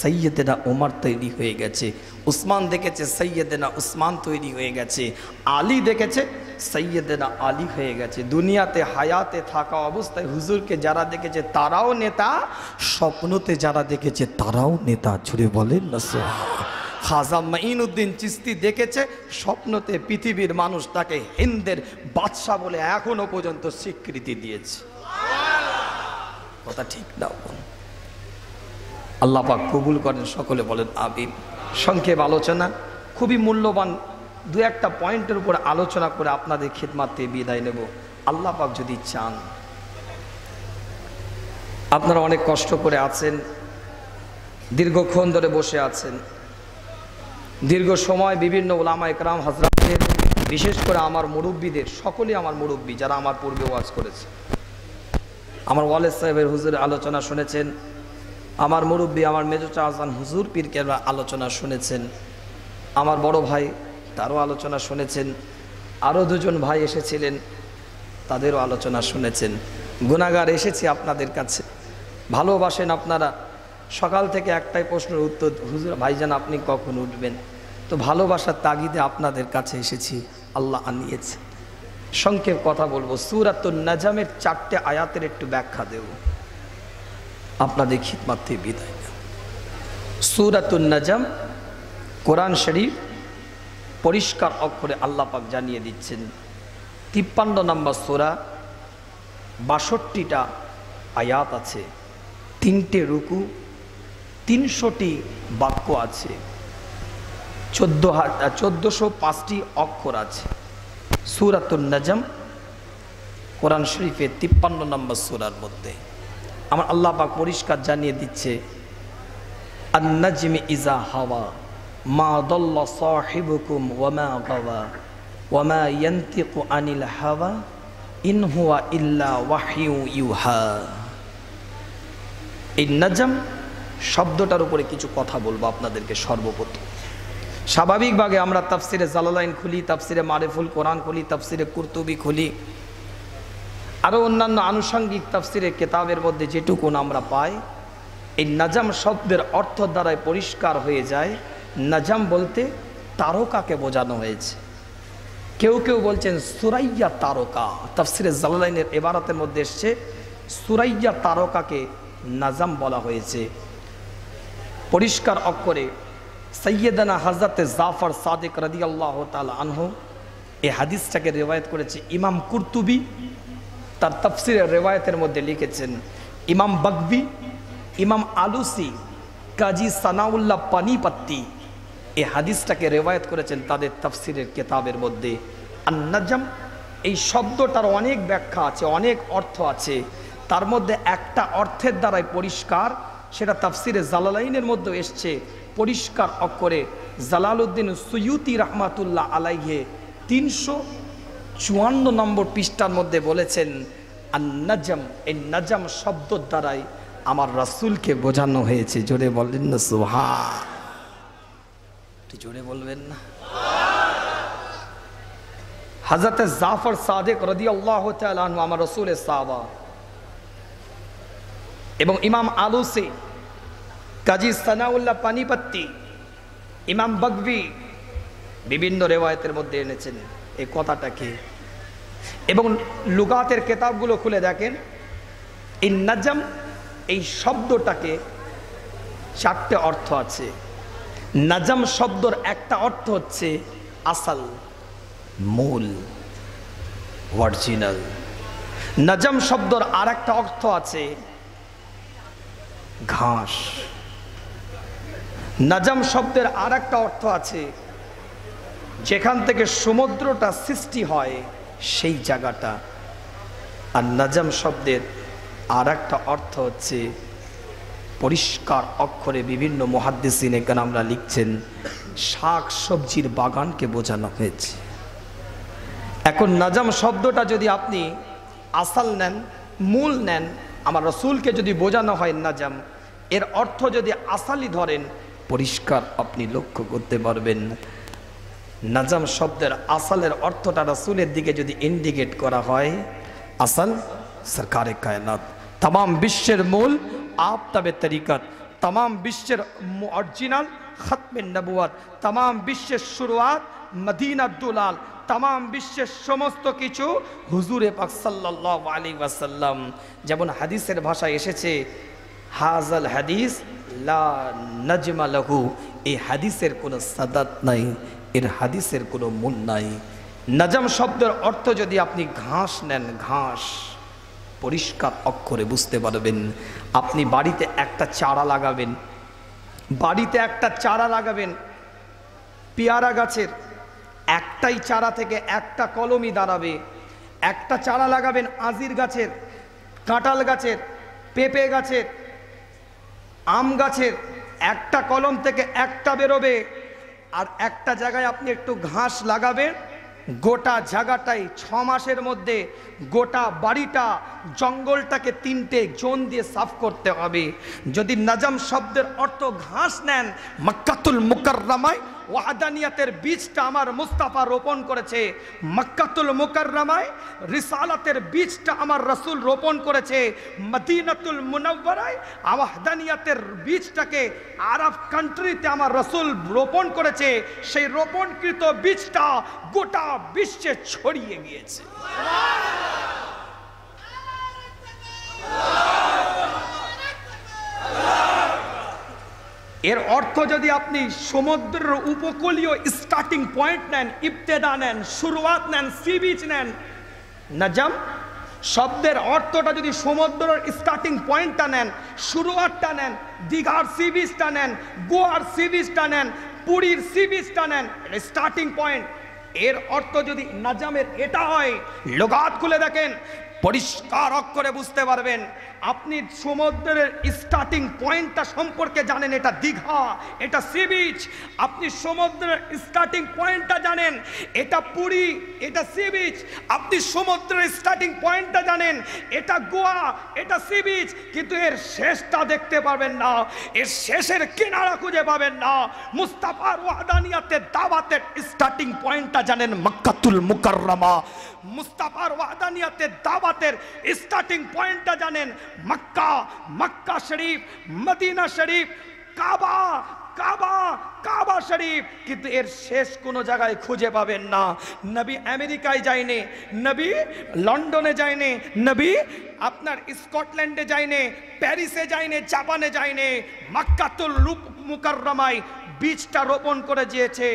সৈয়দেনা ওমর তৈরি হয়ে গেছে উসমান দেখেছে সৈয়দেনা উসমান তৈরি হয়ে গেছে আলী দেখেছে সৈয়দেনা আলী হয়ে গেছে দুনিয়াতে হায়াতে থাকা অবস্থায় হুজুরকে যারা দেখেছে তারাও নেতা স্বপ্নতে যারা দেখেছে তারাও নেতা ছুড়ে বলেন না খাজা উদ্দিন চিস্তি দেখেছে স্বপ্নতে পৃথিবীর মানুষ তাকে হিন্দের বাদশাহ বলে এখনও পর্যন্ত স্বীকৃতি দিয়েছে কথা ঠিক না আল্লাহ পাক কবুল করেন সকলে বলেন আবির সংক্ষেপ আলোচনা খুবই মূল্যবান দু একটা পয়েন্টের উপর আলোচনা করে আপনাদের খিদমাতে বিদায় নেব আল্লাহ পাক যদি চান আপনারা অনেক কষ্ট করে আছেন দীর্ঘক্ষণ ধরে বসে আছেন দীর্ঘ সময় বিভিন্ন ওলামা একরাম হাজরাতের বিশেষ করে আমার মুরব্বীদের সকলে আমার মুরব্বী যারা আমার পূর্বে ওয়াজ করেছে আমার ওয়ালেদ সাহেবের হুজুরের আলোচনা শুনেছেন আমার মুরব্বী আমার মেজর চাহান হুজুর পীরকে আলোচনা শুনেছেন আমার বড় ভাই তারও আলোচনা শুনেছেন আরও দুজন ভাই এসেছিলেন তাদেরও আলোচনা শুনেছেন গুণাগার এসেছি আপনাদের কাছে ভালোবাসেন আপনারা সকাল থেকে একটাই প্রশ্নের উত্তর হুজুর ভাইজান আপনি কখন উঠবেন তো ভালোবাসার তাগিদে আপনাদের কাছে এসেছি আল্লাহ আনিয়েছে সংক্ষেপ কথা বলবো সুরাত নাজামের চারটে আয়াতের একটু ব্যাখ্যা দেবো আপনাদের খিদমাত বিদায় নেন সুরাতুন্নাজাম কোরআন শরীফ পরিষ্কার অক্ষরে আল্লাপাক জানিয়ে দিচ্ছেন তিপ্পান্ন নম্বর সোরা বাষট্টিটা আয়াত আছে তিনটে রুকু তিনশোটি বাক্য আছে চোদ্দ চোদ্দোশো পাঁচটি অক্ষর আছে সুরাতুল নাজাম কোরআন শরীফের তিপ্পান্ন নম্বর সুরার মধ্যে আমার আল্লাহ পাক পরিষ্কার জানিয়ে দিচ্ছে আন্নাজিমে ইজা হাওয়া মা দল্লা সাহেবুকুম ওয়ামা গাওয়া ওয়ামা ইয়ান্তিকু আনিল হাওয়া ইনহুয়া হুয়া ইল্লা ওয়াহিউ ইউহা এই নাজাম শব্দটার উপরে কিছু কথা বলবো আপনাদেরকে সর্বপ্রথম স্বাভাবিকভাবে আমরা তাফসিরে জালালাইন খুলি তাফসিরে মারেফুল কোরআন খুলি তাফসিরে কুর্তুবি খুলি আরও অন্যান্য আনুষঙ্গিক তাফসিরের কেতাবের মধ্যে যেটুকুন আমরা পাই এই নাজাম শব্দের অর্থ দ্বারায় পরিষ্কার হয়ে যায় নাজাম বলতে তারকাকে বোঝানো হয়েছে কেউ কেউ বলছেন সুরাইয়া তারকা তাফসিরে জালালাইনের এবারাতের মধ্যে এসছে সুরাইয়া তারকাকে নাজাম বলা হয়েছে পরিষ্কার অক্ষরে সৈয়দানা হাজরতে জাফর সাদেক রদিয়াল্লাহ আল্লাহ তাল আনহ এ হাদিসটাকে রেওয়ায়ত করেছে ইমাম কুর্তুবি তার তফসিরের রেওয়ায়তের মধ্যে লিখেছেন ইমাম বাগবি ইমাম আলুসি কাজী সানাউল্লাহ পানিপাত্তি এই হাদিসটাকে রেওয়ায়ত করেছেন তাদের তফসিরের কেতাবের মধ্যে আন্নাজাম এই শব্দটার অনেক ব্যাখ্যা আছে অনেক অর্থ আছে তার মধ্যে একটা অর্থের দ্বারাই পরিষ্কার সেটা তাফসিরে জালালাইনের মধ্যে এসছে পরিষ্কার অক্ষরে জালালউদ্দিন সৈয়ুতি রহমাতুল্লাহ আলাইহে তিনশো চুয়ান্ন নম্বর পৃষ্ঠার মধ্যে বলেছেন আন্নাজাম এই নাজাম শব্দ দ্বারাই আমার রাসুলকে বোঝানো হয়েছে জোরে বলেন না সোহা জোরে বলবেন না হজরত জাফর সাদেক রদি আল্লাহ আমার রসুল সাবা এবং ইমাম আলুসি কাজী সানাউল্লাহ পানিপত্তি ইমাম বগবি বিভিন্ন রেওয়ায়তের মধ্যে এনেছেন এই কথাটা কি এবং লুগাতের কেতাবগুলো খুলে দেখেন এই নাজাম এই শব্দটাকে চারটে অর্থ আছে নাজাম শব্দর একটা অর্থ হচ্ছে আসল মূল অরিজিনাল নাজাম শব্দর আর একটা অর্থ আছে ঘাস নাজাম শব্দের আর একটা অর্থ আছে যেখান থেকে সমুদ্রটা সৃষ্টি হয় সেই জায়গাটা আর নাজাম শব্দের আর একটা অর্থ হচ্ছে পরিষ্কার অক্ষরে বিভিন্ন মহাদ্দেশিন এখানে আমরা লিখছেন শাক সবজির বাগানকে বোঝানো হয়েছে এখন নাজাম শব্দটা যদি আপনি আসাল নেন মূল নেন আমার রসুলকে যদি বোঝানো হয় নাজাম এর অর্থ যদি আসালি ধরেন পরিষ্কার আপনি লক্ষ্য করতে পারবেন নাজাম শব্দের আসালের অর্থটা রাসুলের দিকে যদি ইন্ডিকেট করা হয় আসাল সরকারে কায়নাত তাম বিশ্বের মূল আফতাবে তরিকত তাম বিশ্বের অরিজিনাল খতমের নবুয়াত তাম বিশ্বের শুরুয়াত মদিনা দুলাল তাম বিশ্বের সমস্ত কিছু হুজুরে পাক সাল্লি ওয়াসাল্লাম যেমন হাদিসের ভাষায় এসেছে হাজল হাদিস লা নজমা লঘু এই হাদিসের কোনো সাদাত নাই এর হাদিসের কোনো মূল নাই নাজাম শব্দের অর্থ যদি আপনি ঘাস নেন ঘাস পরিষ্কার অক্ষরে বুঝতে পারবেন আপনি বাড়িতে একটা চারা লাগাবেন বাড়িতে একটা চারা লাগাবেন পেয়ারা গাছের একটাই চারা থেকে একটা কলমই দাঁড়াবে একটা চারা লাগাবেন আজির গাছের কাঁটাল গাছের পেঁপে গাছের আম গাছের একটা কলম থেকে একটা বেরোবে আর একটা জায়গায় আপনি একটু ঘাস লাগাবেন গোটা জায়গাটাই ছ মাসের মধ্যে গোটা বাড়িটা জঙ্গলটাকে তিনটে জোন দিয়ে সাফ করতে হবে যদি নাজাম শব্দের অর্থ ঘাস নেন মাক্কাতুল মুকাররামায় ওয়াহাদানিয়াতের বীজটা আমার মুস্তাফা রোপণ করেছে মক্কাতুল মুকাররামায় রিসালাতের বীজটা আমার রসুল রোপণ করেছে মদিনাতুল মুনাব্বারায় ওয়াহাদানিয়াতের বীজটাকে আরব কান্ট্রিতে আমার রসুল রোপণ করেছে সেই রোপণকৃত বীজটা গোটা বিশ্বে ছড়িয়ে গিয়েছে এর অর্থ যদি আপনি সমুদ্রের উপকূলীয় স্টার্টিং পয়েন্ট নেন ইফতেদা নেন শুরুয়াত নেন সি বিচ নেন নাজাম শব্দের অর্থটা যদি সমুদ্রের স্টার্টিং পয়েন্টটা নেন শুরুয়াতটা নেন দীঘার সি বিচটা নেন গোয়ার সি বিচটা নেন পুরীর সি বিচটা নেন স্টার্টিং পয়েন্ট এর অর্থ যদি নাজামের এটা হয় লোগাত খুলে দেখেন পরিষ্কার করে বুঝতে পারবেন আপনি সমুদ্রের স্টার্টিং পয়েন্টটা সম্পর্কে জানেন এটা দীঘা এটা সি বিচ আপনি সমুদ্রের স্টার্টিং পয়েন্টটা জানেন এটা পুরী এটা সি বিচ আপনি সমুদ্রের স্টার্টিং পয়েন্টটা জানেন এটা গোয়া এটা সি বিচ কিন্তু এর শেষটা দেখতে পাবেন না এর শেষের কেনারা খুঁজে পাবেন না মুস্তাফার ওয়াদানিয়াতে দাওয়াতের স্টার্টিং পয়েন্টটা জানেন মক্কাতুল মুকাররমা মুস্তাফার ওয়াদানিয়াতে দাওয়াতের স্টার্টিং পয়েন্টটা জানেন মক্কা মক্কা শরীফ মদিনা শরীফ কাবা কাবা কাবা শরীফ কিন্তু এর শেষ কোনো জায়গায় খুঁজে পাবেন না নবী আমেরিকায় যায়নি নবী লন্ডনে যায়নি নবী আপনার স্কটল্যান্ডে যায়নি প্যারিসে যায়নি জাপানে যায়নি মাক্কাতুল রূপ মুকাররমায় বীজটা রোপণ করে দিয়েছে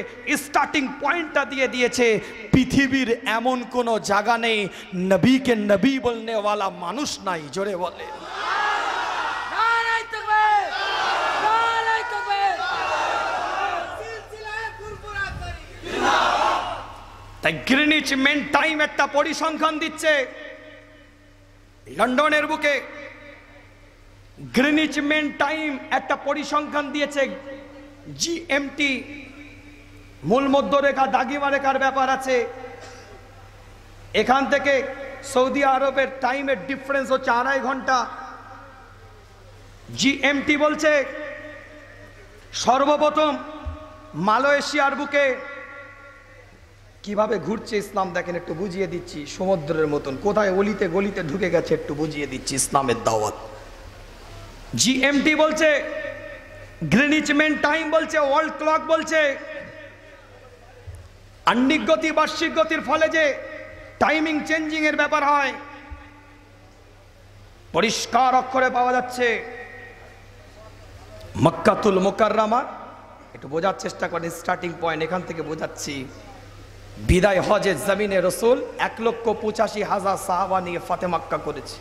স্টার্টিং পয়েন্টটা দিয়ে দিয়েছে পৃথিবীর এমন কোনো জায়গা নেই নবীকে নবী বলনেওয়ালা মানুষ নাই জোরে বলে তাই গ্রিনিচ মেন টাইম একটা পরিসংখ্যান দিচ্ছে লন্ডনের বুকে গ্রিনিচ মেন টাইম একটা পরিসংখ্যান দিয়েছে জিএমটি মূল মধ্যরেখা দাগিমা রেখার ব্যাপার আছে এখান থেকে সৌদি আরবের টাইমের ডিফারেন্স হচ্ছে আড়াই ঘন্টা জিএমটি বলছে সর্বপ্রথম মালয়েশিয়ার বুকে কিভাবে ঘুরছে ইসলাম দেখেন একটু বুঝিয়ে দিচ্ছি সমুদ্রের মতন কোথায় অলিতে গলিতে ঢুকে গেছে একটু বুঝিয়ে দিচ্ছি ইসলামের দাওয়াত জিএমটি বলছে গ্রিনিচমেন্ট টাইম বলছে ওয়ার্ল্ড ক্লক বলছে আন্নিক গতি বার্ষিক গতির ফলে যে টাইমিং চেঞ্জিংয়ের ব্যাপার হয় পরিষ্কার অক্ষরে পাওয়া যাচ্ছে মক্কাতুল মোকাররামা একটু বোঝার চেষ্টা করেন স্টার্টিং পয়েন্ট এখান থেকে বোঝাচ্ছি বিদায় হজে জমিনে রসুল এক লক্ষ পঁচাশি হাজার সাহাবা নিয়ে ফাতেমাক্কা করেছে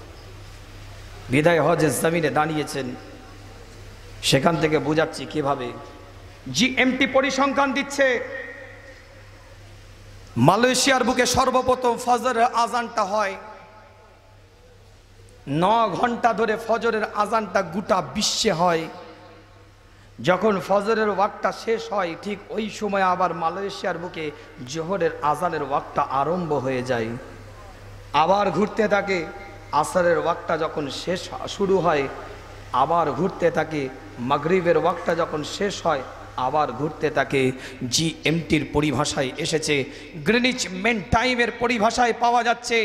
বিদায় হজে জমিনে দাঁড়িয়েছেন সেখান থেকে বোঝাচ্ছি কিভাবে জিএমটি পরিসংখ্যান দিচ্ছে মালয়েশিয়ার বুকে সর্বপ্রথম ফজরের আজানটা হয় ন ঘন্টা ধরে ফজরের আজানটা গোটা বিশ্বে হয় যখন ফজরের ওয়াকটা শেষ হয় ঠিক ওই সময় আবার মালয়েশিয়ার বুকে জোহরের আজানের ওয়াকটা আরম্ভ হয়ে যায় আবার ঘুরতে থাকে আসারের ওয়াকটা যখন শেষ শুরু হয় আবার ঘুরতে থাকে মাগরীবের ওয়াক্তটা যখন শেষ হয় আবার ঘুরতে জি জিএমটির পরিভাষায় এসেছে গ্রিনিচ মেন টাইমের পরিভাষায় পাওয়া যাচ্ছে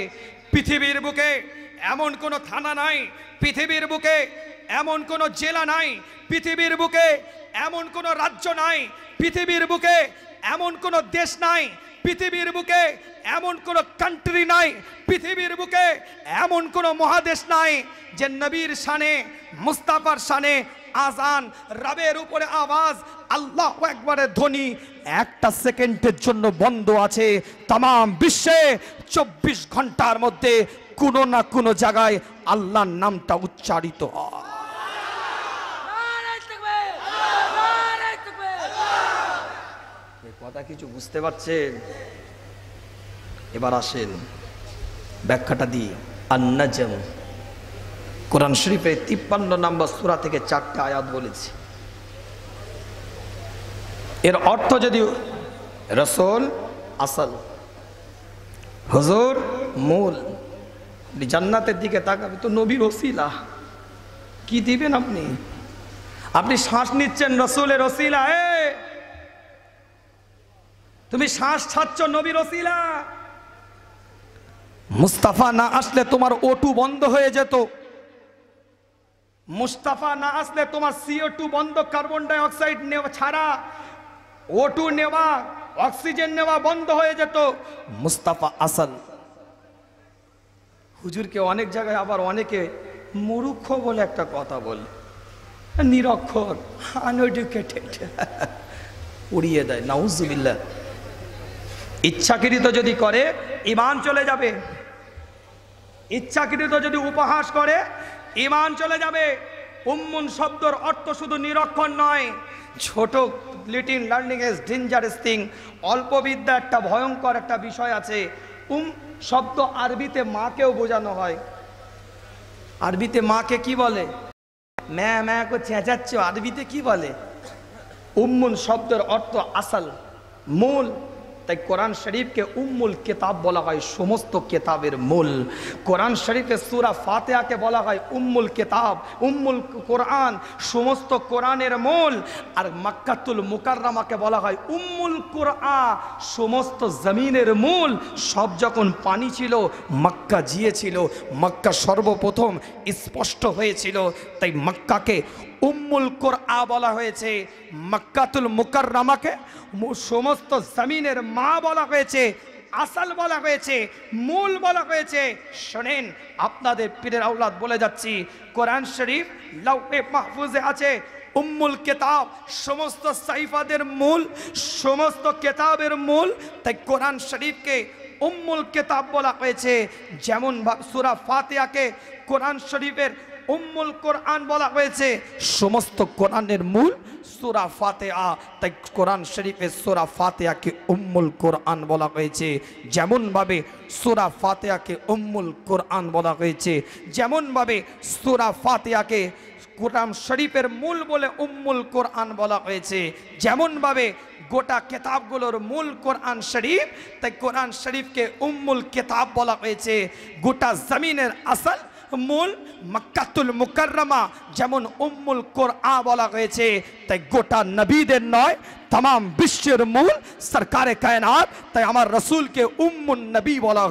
পৃথিবীর বুকে এমন কোনো থানা নাই পৃথিবীর বুকে এমন কোনো জেলা নাই পৃথিবীর বুকে এমন কোনো রাজ্য নাই পৃথিবীর বুকে এমন কোনো দেশ নাই পৃথিবীর বুকে এমন কোনো কান্ট্রি নাই পৃথিবীর বুকে এমন কোনো মহাদেশ নাই যে নবীর সানে মুস্তাফার সানে আজান রাবের উপরে আওয়াজ আল্লাহ একবারে ধ্বনি একটা সেকেন্ডের জন্য বন্ধ আছে তাম বিশ্বে চব্বিশ ঘন্টার মধ্যে কোনো না কোনো জায়গায় আল্লাহর নামটা উচ্চারিত হয় কথা কিছু বুঝতে পারছেন এবার আসেন ব্যাখ্যাটা দিই যেমন কোরআন শরীফে তিপ্পান্ন নম্বর সুরা থেকে চারটে আয়াত বলেছি এর অর্থ যদি রসল আসল হজুর মূল জান্নাতের দিকে তাকাবে তো নবীর ওসিলা কি দিবেন আপনি আপনি শ্বাস নিচ্ছেন রসুলের ওসিলা এ তুমি শ্বাস ছাড়ছ নবীর ওসিলা মুস্তাফা না আসলে তোমার ওটু বন্ধ হয়ে যেত মুস্তাফা না আসলে তোমার সিও টু বন্ধ কার্বন ডাইঅক্সাইড নেওয়া ছাড়া ও টু নেওয়া অক্সিজেন নেওয়া বন্ধ হয়ে যেত মুস্তাফা আসান হুজুরকে অনেক জায়গায় আবার অনেকে মুরুক্ষ বলে একটা কথা বল নিরক্ষর আনএডুকেটেড উড়িয়ে দেয় নাউজুবিল্লা ইচ্ছাকৃত যদি করে ইমান চলে যাবে ইচ্ছাকৃত যদি উপহাস করে ইমান চলে যাবে উম্মুন শব্দর অর্থ শুধু নিরক্ষণ নয় ছোট little learning is dangerous thing অল্প বিদ্যা একটা ভয়ঙ্কর একটা বিষয় আছে উম শব্দ আরবিতে মাকেও বোঝানো হয় আরবিতে মাকে কি বলে ম্যা ম্যা কো চেঁচাচ্ছ আরবিতে কি বলে উম্মুন শব্দের অর্থ আসল মূল তাই কোরআন শরীফকে উম্মুল কেতাব বলা হয় সমস্ত কেতাবের মূল কোরআন শরীফের সুরা ফাতেহাকে বলা হয় উম্মুল কেতাব উম্মুল কোরআন সমস্ত কোরআনের মূল আর মাক্কাতুল মুকাররামাকে বলা হয় উম্মুল কোরআ সমস্ত জমিনের মূল সব যখন পানি ছিল মাক্কা জিয়েছিল মাক্কা সর্বপ্রথম স্পষ্ট হয়েছিল তাই মাক্কাকে উম্মুল কোরআ বলা হয়েছে মক্কাতুল রামাকে সমস্ত জমিনের মা বলা হয়েছে আসল বলা হয়েছে মূল বলা হয়েছে শোনেন আপনাদের পীরের আউলাদ বলে যাচ্ছি কোরআন শরীফ লাউকে মাহফুজে আছে উম্মুল কেতাব সমস্ত সাইফাদের মূল সমস্ত কেতাবের মূল তাই কোরআন শরীফকে উম্মুল কেতাব বলা হয়েছে যেমন সুরা ফাতেয়াকে কোরআন শরীফের উম্মুল কোরআন বলা হয়েছে সমস্ত কোরআনের মূল সুরা ফাতেহা তাই কোরআন শরীফের সুরা ফাতেয়াকে উম্মুল কোরআন বলা হয়েছে যেমনভাবে সুরা ফাতেয়াকে উম্মুল কোরআন বলা হয়েছে যেমনভাবে সুরা ফাতেয়াকে কোরআন শরীফের মূল বলে উম্মুল কোরআন বলা হয়েছে যেমনভাবে গোটা কেতাবগুলোর মূল কোরআন শরীফ তাই কোরআন শরীফকে উম্মুল কেতাব বলা হয়েছে গোটা জমিনের আসল مول مکل مکرما جمن ام کو بلا گوٹا نبی دیر نئے تمام مول سرکار قائن آب تمار رسول کے امول نبی بلا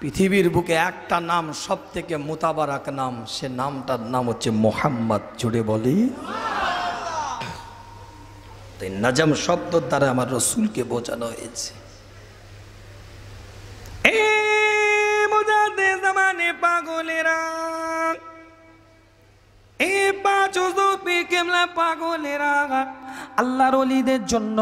পৃথিবীর বুকে একটা নাম সব থেকে মোতাবারাক নাম সে নামটার নাম হচ্ছে মোহাম্মদ জুড়ে বলি তাই নাজাম শব্দর দ্বারা আমার রসুলকে বোঝানো হয়েছে পাগলেরা এ পাগলেরা আল্লাহর অলিদের জন্য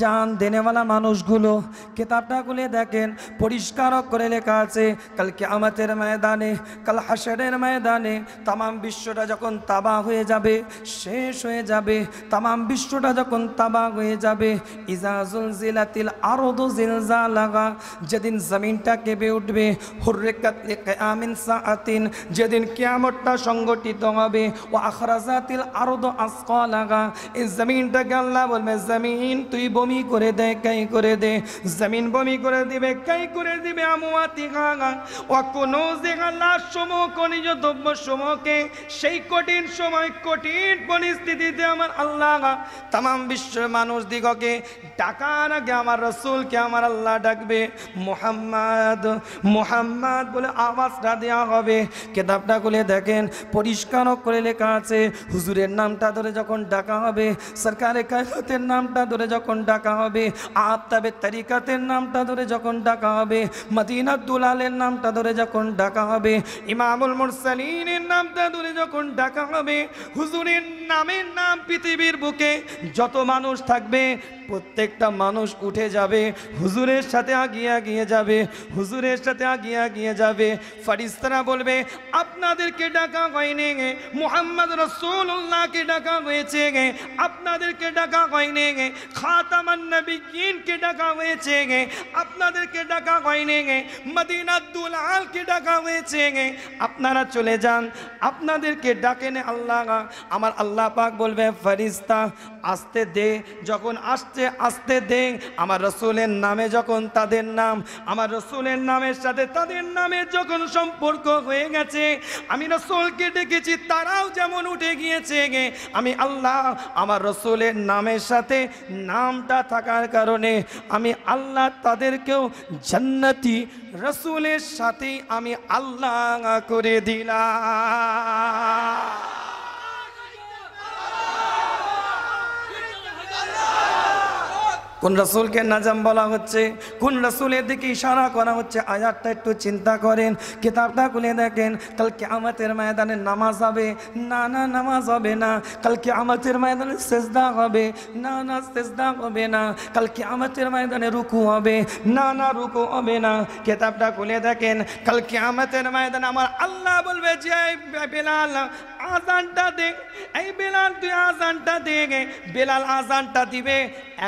জান দেনেওয়ালা মানুষগুলো কেতাবটা খুলে দেখেন পরিষ্কার করে লেখা আছে কালকে আমাদের ময়দানে কাল হাসেরের ময়দানে তামাম বিশ্বটা যখন তাবা হয়ে যাবে শেষ হয়ে যাবে তামাম বিশ্বটা যখন তাবা হয়ে যাবে ইজাজুল জিলাতিল দু জিলজা লাগা যেদিন জমিনটা কেঁপে উঠবে হুর্রেকাতলে কেয়ামিন সাআতিন যেদিন কেয়ামতটা সংগঠিত হবে ও আখরাজাতিল আরদু আসকা লাগা এই জমিনটা থেকে আল্লাহ বলবে জামিন তুই বমি করে দে কাই করে দে জামিন বমি করে দিবে কাই করে দিবে আমুয়াতি গাগা ও কোনো আল্লাহ সমূহ খনিজ দ্রব্য সমূহকে সেই কঠিন সময় কঠিন পরিস্থিতিতে আমার আল্লাহ তাম বিশ্বের মানুষ দিগকে ডাকার আগে আমার রসুলকে আমার আল্লাহ ডাকবে মোহাম্মদ মোহাম্মদ বলে আওয়াজটা দেওয়া হবে কেতাবটা খুলে দেখেন পরিষ্কার করে লেখা আছে হুজুরের নামটা ধরে যখন ডাকা হবে সরকারের আফতাবে কায়নাতের নামটা ধরে যখন ডাকা হবে আফতাবে তারিকাতের নামটা ধরে যখন ডাকা হবে মদিনা দুলালের নামটা ধরে যখন ডাকা হবে ইমামুল মুরসালিনের নামটা ধরে যখন ডাকা হবে হুজুরের নামের নাম পৃথিবীর বুকে যত মানুষ থাকবে প্রত্যেকটা মানুষ উঠে যাবে হুজুরের সাথে আগিয়ে আগিয়ে যাবে হুজুরের সাথে আগিয়ে আগিয়ে যাবে ফারিস্তারা বলবে আপনাদেরকে ডাকা হয়নি মোহাম্মদ রসুল্লাহকে ডাকা হয়েছে আপনাদেরকে ডাকা হয়নি খাতামান্নবিজ্ঞানকে ডাকা হয়েছে গে আপনাদেরকে ডাকা হয়নি মদিনাদুল আলকে ডাকা হয়েছে গে আপনারা চলে যান আপনাদেরকে নে আল্লাহ আমার আল্লাহ পাক বলবে ফারিস্তা আসতে দে যখন আসতে আসতে আসতে দেন আমার রসুলের নামে যখন তাদের নাম আমার রসুলের নামের সাথে তাদের নামের যখন সম্পর্ক হয়ে গেছে আমি রসুলকে ডেকেছি তারাও যেমন উঠে গিয়েছে গে আমি আল্লাহ আমার রসুলের নামের সাথে নামটা থাকার কারণে আমি আল্লাহ তাদেরকেও জান্নাতি রসুলের সাথেই আমি আল্লাহ করে দিলাম কোন রসুলকে নাজাম বলা হচ্ছে কোন রসুলের দিকে ইশারা করা হচ্ছে আয়াতটা একটু চিন্তা করেন কিতাবটা খুলে দেখেন কালকে আমাদের ময়দানে নামাজ হবে না না নামাজ হবে না কালকে আমাদের ময়দানে সেজদা হবে না না সেজদা হবে না কালকে আমাদের ময়দানে রুকু হবে না না রুকু হবে না কিতাবটা খুলে দেখেন কালকে আমাদের ময়দানে আমার আল্লাহ বলবে যে বেলাল আজানটা দে এই বেলাল তুই আজানটা দে গে বেলাল আজানটা দিবে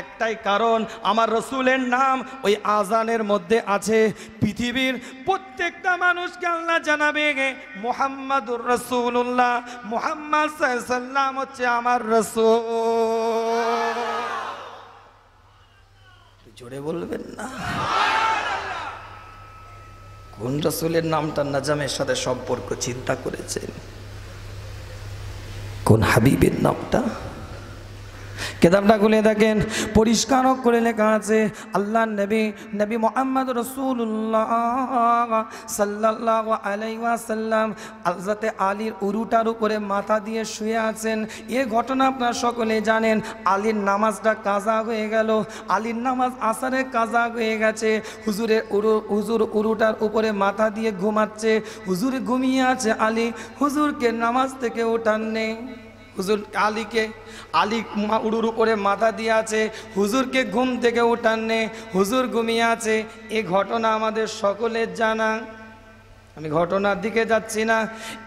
একটাই কারণ আমার রসুলের নাম ওই আজানের মধ্যে আছে পৃথিবীর প্রত্যেকটা মানুষকে আল্লাহ জানাবে গে মোহাম্মদুর রসুল্লাহ মোহাম্মদ সাইসাল্লাম হচ্ছে আমার রসুল জোরে বলবেন না কোন রসুলের নামটা নাজামের সাথে সম্পর্ক চিন্তা করেছেন kun habibin nafta কেতাবটা খুলে দেখেন পরিষ্কার করে লেখা আছে আল্লাহ নবী নবী মোহাম্মদ রসুল্লাহ সাল্লাহ আলাইসাল্লাম আলজাতে আলীর উরুটার উপরে মাথা দিয়ে শুয়ে আছেন এ ঘটনা আপনারা সকলে জানেন আলীর নামাজটা কাজা হয়ে গেল আলীর নামাজ আসারে কাজা হয়ে গেছে হুজুরের উরু হুজুর উরুটার উপরে মাথা দিয়ে ঘুমাচ্ছে হুজুর ঘুমিয়ে আছে আলী হুজুরকে নামাজ থেকে ওঠান নেই হুজুর আলীকে আলী উড়ুর উপরে মাথা দিয়ে আছে হুজুরকে ঘুম থেকে নে হুজুর ঘুমিয়ে আছে এ ঘটনা আমাদের সকলের জানা আমি ঘটনার দিকে যাচ্ছি না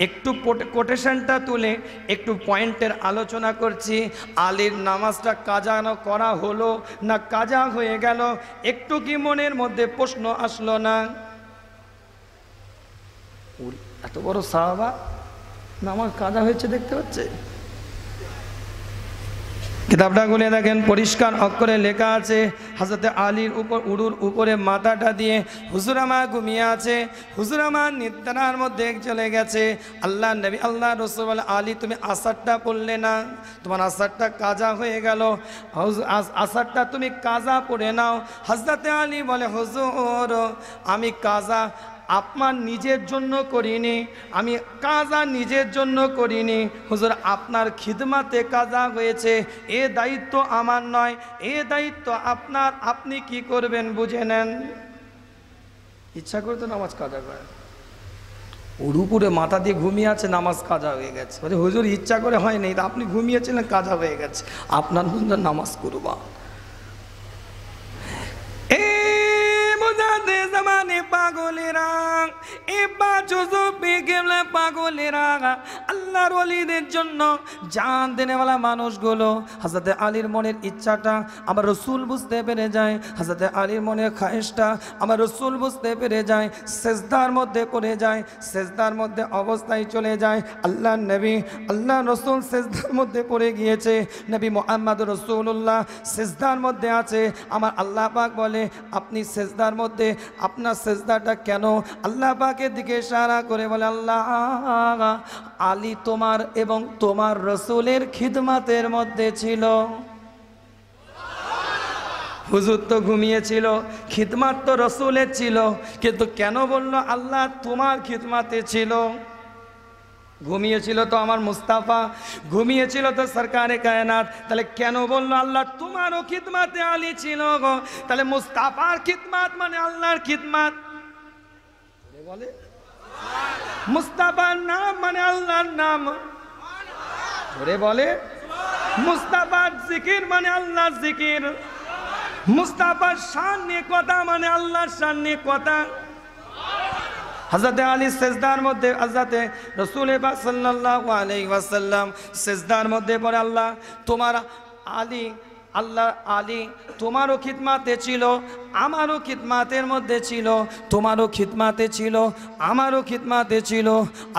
একটু কোটেশনটা তুলে একটু পয়েন্টের আলোচনা করছি আলীর নামাজটা কাজানো করা হলো না কাজা হয়ে গেল একটু কি মনের মধ্যে প্রশ্ন আসলো না এত বড় সাহাবা নামাজ কাজা হয়েছে দেখতে পাচ্ছে কিতাবটা গুলিয়ে দেখেন পরিষ্কার অক্ষরে লেখা আছে হাজরতে আলীর উপর উড়ুর উপরে মাথাটা দিয়ে হুজুরামা ঘুমিয়ে আছে হুজুরামা নিদ্রার মধ্যে চলে গেছে আল্লাহ নবী আল্লাহ রসুল আলী তুমি আসারটা পড়লে না তোমার আসারটা কাজা হয়ে গেল আসারটা তুমি কাজা পড়ে নাও হাজরতে আলী বলে হুজুর আমি কাজা আপনার নিজের জন্য করিনি আমি কাজা নিজের জন্য করিনি হুজুর আপনার খিদমাতে কাজা হয়েছে এ দায়িত্ব আমার নয় এ দায়িত্ব আপনার আপনি কি করবেন বুঝে নেন ইচ্ছা করে তো নামাজ কাজা করে ওর উপরে মাথা দিয়ে ঘুমিয়ে আছে নামাজ কাজা হয়ে গেছে বলে হুজুর ইচ্ছা করে হয়নি আপনি ঘুমিয়েছিলেন কাজা হয়ে গেছে আপনার নামাজ করবা এই খোদাতে জামানে পাগলেরা এ পাঁচশো গেমলে পাগলেরা আল্লাহর অলিদের জন্য জান দিনেওয়ালা মানুষগুলো হাজাতে আলীর মনের ইচ্ছাটা আমার রসুল বুঝতে পেরে যায় হাজাতে আলীর মনের খায়েশটা আমার রসুল বুঝতে পেরে যায় সেজদার মধ্যে করে যায় সেজদার মধ্যে অবস্থায় চলে যায় আল্লাহ নবী আল্লাহ রসুল সেজদার মধ্যে পড়ে গিয়েছে নবী মোহাম্মদ রসুল্লাহ সেজদার মধ্যে আছে আমার আল্লাহ পাক বলে আপনি সেজদার সেজদার মধ্যে আপনার সেজদাটা কেন আল্লাহ পাকের দিকে সারা করে বলে আল্লাহ আলী তোমার এবং তোমার রসুলের খিদমাতের মধ্যে ছিল হুজুর তো ঘুমিয়েছিল খিদমাত তো রসুলের ছিল কিন্তু কেন বলল আল্লাহ তোমার খিদমাতে ছিল ঘুমিয়েছিল তো আমার মুস্তাফা ঘুমিয়েছিল তো সরকারে কায়নাথ তাহলে কেন বলল আল্লাহ তোমারও খিদমাতে আলী ছিল গো তাহলে মুস্তাফার খিদমাত মানে আল্লাহর খিদমাত বলে মুস্তাফার নাম মানে আল্লাহর নাম ধরে বলে মুস্তাফার জিকির মানে আল্লাহর জিকির মুস্তাফার শান কথা মানে আল্লাহর শান কথা হাজরাতে আলী সেজদার মধ্যে হাজরাতে রসুল সাল্লাহ আলাইসাল্লাম সেজদার মধ্যে পরে আল্লাহ তোমার আলী আল্লাহ আলী তোমারও খিদমাতে ছিল আমারও খিদমাতের মধ্যে ছিল তোমারও খিদমাতে ছিল আমারও খিদমাতে ছিল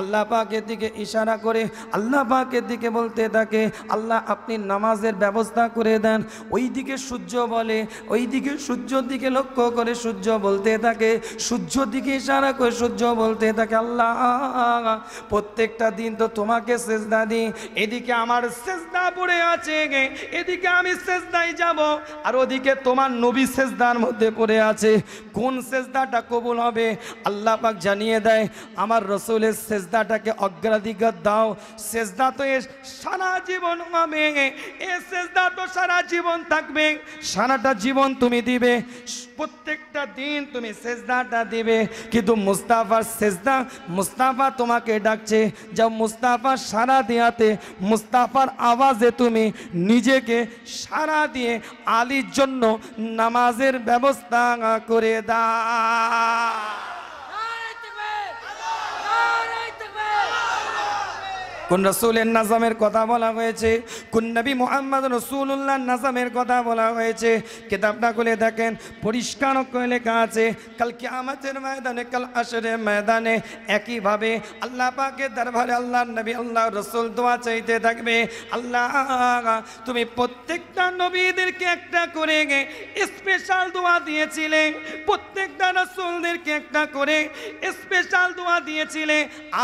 আল্লাহ পাকের দিকে ইশারা করে আল্লাহ পাকের দিকে বলতে থাকে আল্লাহ আপনি নামাজের ব্যবস্থা করে দেন ওই দিকে সূর্য বলে ওই দিকে সূর্যর দিকে লক্ষ্য করে সূর্য বলতে থাকে সূর্য দিকে ইশারা করে সূর্য বলতে থাকে আল্লাহ প্রত্যেকটা দিন তো তোমাকে সেজদা দিই এদিকে আমার সেজদা পড়ে আছে এদিকে আমি সেজদাই যাব আর ওদিকে তোমার নবী সেজদার মধ্যে বিপদে পড়ে আছে কোন সেজদাটা কবুল হবে আল্লাহ পাক জানিয়ে দেয় আমার রসুলের সেজদাটাকে অগ্রাধিকার দাও সেজদা তো এ সারা জীবন হবে এ সেজদা তো সারা জীবন থাকবে সারাটা জীবন তুমি দিবে প্রত্যেকটা দিন তুমি সেজদাটা দিবে কিন্তু মুস্তাফার সেজদা মুস্তাফা তোমাকে ডাকছে যা মুস্তাফা সারা দেয়াতে মুস্তাফার আওয়াজে তুমি নিজেকে সারা দিয়ে আলীর জন্য নামাজের ব্যবস্থা ব্যবস্থা করে দা কোন রসুলের নাজামের কথা বলা হয়েছে কোন নবী মোহাম্মদ রসুল্লাহ নাজামের কথা বলা হয়েছে কেতাবটা খুলে দেখেন পরিষ্কার লেখা আছে কাল আমাদের ময়দানে কাল আসরের ময়দানে একইভাবে আল্লাহ পাকে দরবারে আল্লাহ নবী আল্লাহ রসুল দোয়া চাইতে থাকবে আল্লাহ তুমি প্রত্যেকটা নবীদেরকে একটা করে গে স্পেশাল দোয়া দিয়েছিলে প্রত্যেকটা রসুলদেরকে একটা করে স্পেশাল দোয়া দিয়েছিলে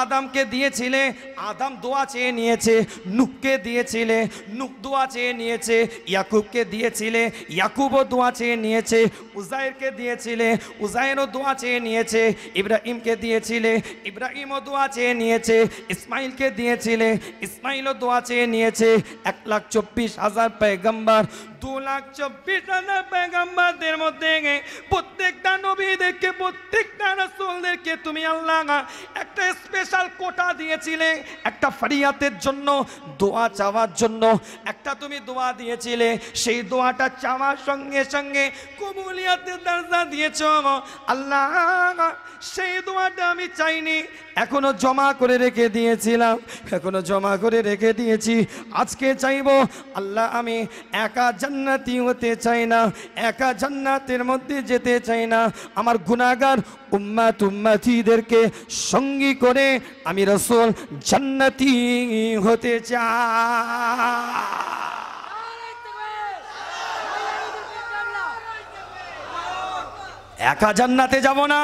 আদামকে দিয়েছিলে আদাম দোয়া দোয়া চেয়ে নিয়েছে নুককে দিয়েছিলে নুক দোয়া চেয়ে নিয়েছে ইয়াকুবকে দিয়েছিলে ইয়াকুবও দোয়া চেয়ে নিয়েছে উজাইরকে দিয়েছিলে উজাইরও দোয়া চেয়ে নিয়েছে ইব্রাহিমকে দিয়েছিলে ইব্রাহিমও দোয়া চেয়ে নিয়েছে ইসমাইলকে দিয়েছিলে ইসমাইলও দোয়া চেয়ে নিয়েছে এক লাখ চব্বিশ হাজার পেগম্বার দু লাখ চব্বিশ হাজার পেগম্বারদের মধ্যে প্রত্যেকটা নবীদেরকে প্রত্যেকটা রাসূলদেরকে তুমি আল্লাহ একটা স্পেশাল কোটা দিয়েছিলে একটা ফারিয়াতের জন্য দোয়া চাওয়ার জন্য একটা তুমি দোয়া দিয়েছিলে সেই দোয়াটা চাওয়ার সঙ্গে সঙ্গে কবুলিয়াতের দরজা দিয়েছ আল্লাহ সেই দোয়াটা আমি চাইনি এখনো জমা করে রেখে দিয়েছিলাম এখনো জমা করে রেখে দিয়েছি আজকে চাইব আল্লাহ আমি একা জান্নাতি হতে চাই না একা জান্নাতের মধ্যে যেতে চাই না আমার গুণাগার উম্মা তুম্মাতিদেরকে সঙ্গী করে আমি রসুল জান্নাতি হতে একা জান্নাতে যাব না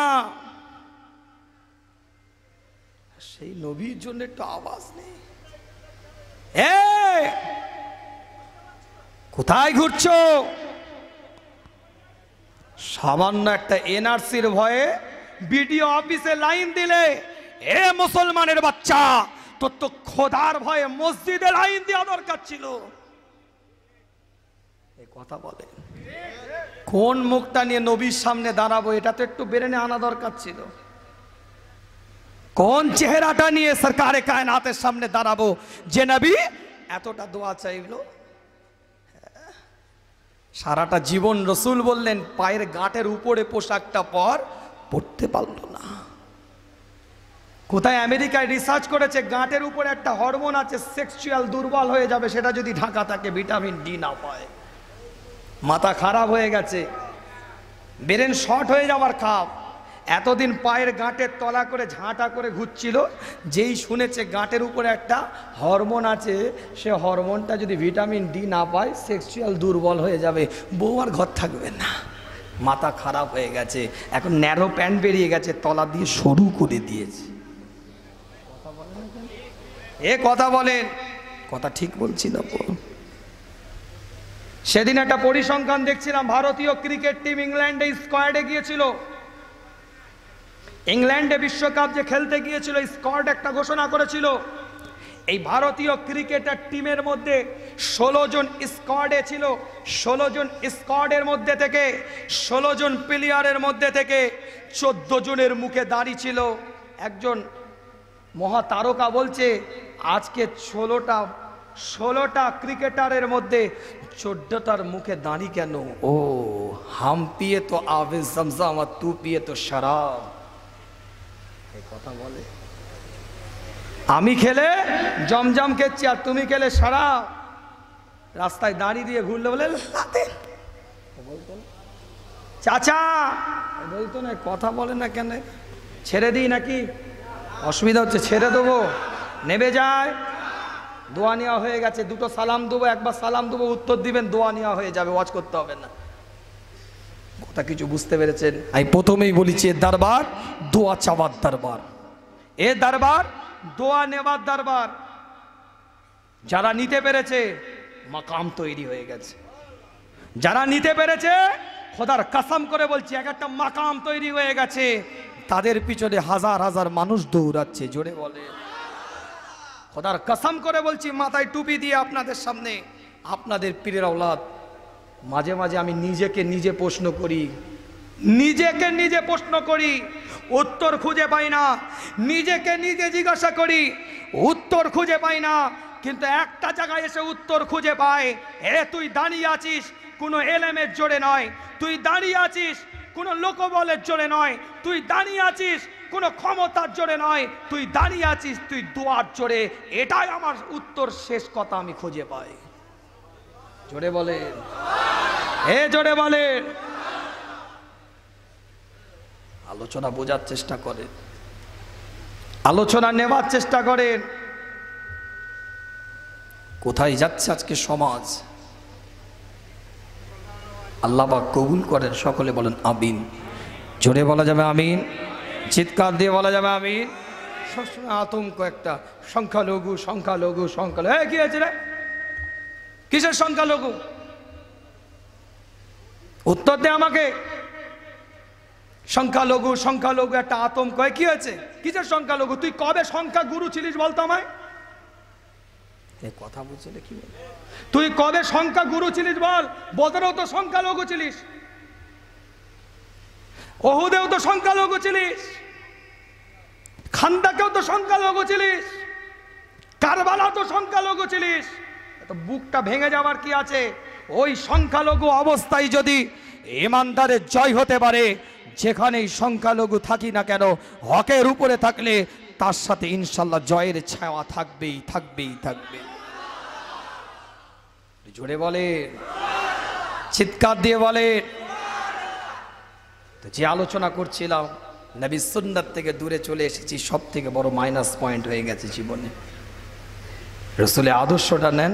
সেই নবীর জন্য একটু আওয়াজ নেই এ কোথায় ঘুরছ সামান্য একটা এনআরসির ভয়ে বিডিও অফিসে লাইন দিলে এ মুসলমানের বাচ্চা তোর তো খোদার ভয়ে মসজিদের আইন দেওয়া দরকার ছিল কথা বলে কোন মুখটা নিয়ে নবীর সামনে দাঁড়াবো এটা তো একটু বেরেনে আনা দরকার ছিল কোন চেহারাটা নিয়ে সরকারে কায়নাতের সামনে দাঁড়াবো যে নবী এতটা দোয়া চাইল হ্যাঁ। সারাটা জীবন রসুল বললেন পায়ের গাঁটের উপরে পোশাকটা পর পড়তে পারল না কোথায় আমেরিকায় রিসার্চ করেছে গাঁটের উপরে একটা হরমোন আছে সেক্সুয়াল দুর্বল হয়ে যাবে সেটা যদি ঢাকা থাকে ভিটামিন ডি না পায় মাথা খারাপ হয়ে গেছে বেরেন শর্ট হয়ে যাওয়ার খাপ এতদিন পায়ের গাঁটের তলা করে ঝাঁটা করে ঘুরছিল যেই শুনেছে গাঁটের উপরে একটা হরমোন আছে সে হরমোনটা যদি ভিটামিন ডি না পায় সেক্সুয়াল দুর্বল হয়ে যাবে বউ আর ঘর থাকবে না মাথা খারাপ হয়ে গেছে এখন ন্যারো প্যান্ট বেরিয়ে গেছে তলা দিয়ে সরু করে দিয়েছে এ কথা বলেন কথা ঠিক বলছি না সেদিন একটা পরিসংখ্যান দেখছিলাম ভারতীয় ক্রিকেট টিম ইংল্যান্ডে স্কোয়াডে গিয়েছিল ইংল্যান্ডে বিশ্বকাপ যে খেলতে গিয়েছিল স্কোয়াড একটা ঘোষণা করেছিল এই ভারতীয় ক্রিকেটার টিমের মধ্যে ষোলো জন স্কোয়াডে ছিল ষোলো জন স্কোয়াডের মধ্যে থেকে ষোলো জন প্লেয়ারের মধ্যে থেকে চোদ্দ জনের মুখে দাঁড়িয়ে ছিল একজন মহাতারকা বলছে আজকে ষোলোটা ষোলোটা ক্রিকেটারের মধ্যে চোদ্দটার মুখে দাঁড়ি কেন ও হাম পিয়ে তো আবে জামজাম আর তু পিয়ে তো শরাব এই কথা বলে আমি খেলে জমজম খেচ্ছি আর তুমি খেলে শরাব রাস্তায় দাঁড়িয়ে দিয়ে ঘুরলে বলে চাচা বলতো না কথা বলে না কেন ছেড়ে দিই নাকি অসুবিধা হচ্ছে ছেড়ে দেবো নেবে যায় দোয়া নেওয়া হয়ে গেছে দুটো সালাম দেবো একবার সালাম দেবো উত্তর দিবেন দোয়া নেওয়া হয়ে যাবে ওয়াজ করতে হবে না কথা কিছু বুঝতে পেরেছেন আমি প্রথমেই বলেছি এ দরবার দোয়া চাওয়ার দরবার এ দরবার দোয়া নেবার দরবার যারা নিতে পেরেছে মাকাম তৈরি হয়ে গেছে যারা নিতে পেরেছে খোদার কাসাম করে বলছি এক একটা মাকাম তৈরি হয়ে গেছে তাদের পিছনে হাজার হাজার মানুষ দৌড়াচ্ছে জোরে বলে খোদার কাসাম করে বলছি মাথায় টুপি দিয়ে আপনাদের সামনে আপনাদের পীরের আওলাদ মাঝে মাঝে আমি নিজেকে নিজে প্রশ্ন করি নিজেকে নিজে প্রশ্ন করি উত্তর খুঁজে পাই না নিজেকে নিজে জিজ্ঞাসা করি উত্তর খুঁজে পাই না কিন্তু একটা জায়গায় এসে উত্তর খুঁজে পায় এ তুই দাঁড়িয়ে আছিস কোনো এলেমের জোরে নয় তুই দাঁড়িয়ে আছিস কোনো লোকবলের জোরে নয় তুই দাঁড়িয়ে আছিস কোনো ক্ষমতার জোরে নয় তুই দাঁড়িয়ে আছিস তুই দোয়ার জোরে এটাই আমার উত্তর শেষ কথা আমি খুঁজে পাই জোরে বলেন হে জোরে বলেন আলোচনা বোঝার চেষ্টা করেন আলোচনা নেবার চেষ্টা করেন কোথায় যাচ্ছে আজকে সমাজ আল্লাহ কবুল করেন সকলে বলেন আমিন জোরে বলা যাবে আমিন চিৎকার দিয়ে বলা যাবে আমি সবসময় আতঙ্ক একটা সংখ্যালঘু সংখ্যালঘু সংখ্যালঘু হ্যাঁ কি আছে রে কিসের সংখ্যালঘু উত্তর দে আমাকে সংখ্যালঘু সংখ্যালঘু একটা আতঙ্ক কি হয়েছে কিসের সংখ্যালঘু তুই কবে সংখ্যা গুরু ছিলিস বলতো আমায় কথা বুঝলে কি তুই কবে সংখ্যা গুরু ছিলিস বল বদরও তো সংখ্যালঘু ছিলিস অহুদেও তো সংখ্যালঘু ছিলিস খান্দাকেও তো সংখ্যালঘু ছিলিস কারবালা তো সংখ্যালঘু ছিলিস তো বুকটা ভেঙে যাওয়ার কি আছে ওই সংখ্যালঘু অবস্থায় যদি ইমানদারের জয় হতে পারে যেখানেই সংখ্যালঘু থাকি না কেন হকের উপরে থাকলে তার সাথে ইনশাল্লাহ জয়ের ছায়া থাকবেই থাকবেই থাকবে জোরে বলে চিৎকার দিয়ে বলে তো যে আলোচনা করছিলাম নবী সুন্নার থেকে দূরে চলে এসেছি সব থেকে বড় মাইনাস পয়েন্ট হয়ে গেছে জীবনে রসুলের আদর্শটা নেন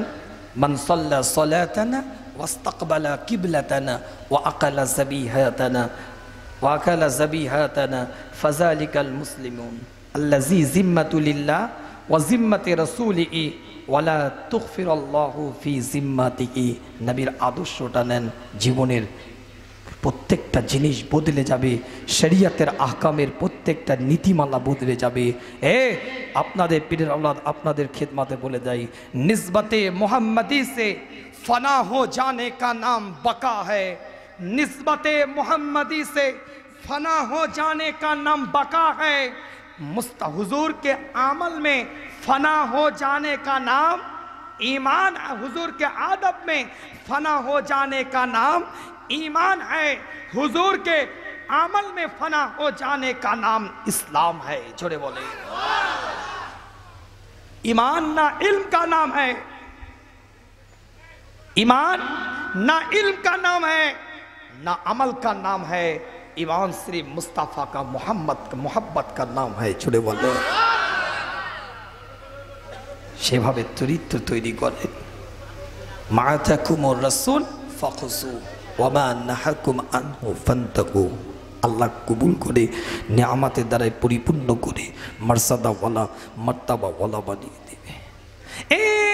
মানসল্লা সলাতানা ওয়াস্তাকবালা কিবলাতানা ও আকালা জবি হাতানা ও আকালা জবি হাতানা ফজালিকাল মুসলিমুন আল্লাহ জি জিম্মাতুলিল্লাহ ও জিম্মাতে রসুল ই ওয়ালা তুকফির ফি জিম্মাতি নবীর আদর্শটা নেন জীবনের جنس بدلے جا شری نسبت محمدی سے نام بقا ہے ہے حضور کے عمل میں فنا ہو جانے کا نام ایمان حضور کے عادب میں فنا ہو جانے کا نام ایمان ہے حضور کے عمل میں فنا ہو جانے کا نام اسلام ہے جھوڑے بولے ایمان نہ علم کا نام ہے ایمان نہ علم کا نام ہے نہ عمل کا نام ہے ایمان صرف مصطفیٰ کا محمد محبت کا نام ہے چھڑے بولے شیبھاو توریت تیری معتکم الرسول فخصور আল্লাহ কবুল করে নেয়ামাতের দ্বারাই পরিপূর্ণ করে মার্সাদাওয়ালা মার্তাবাওয়ালা বানিয়ে দেবে এই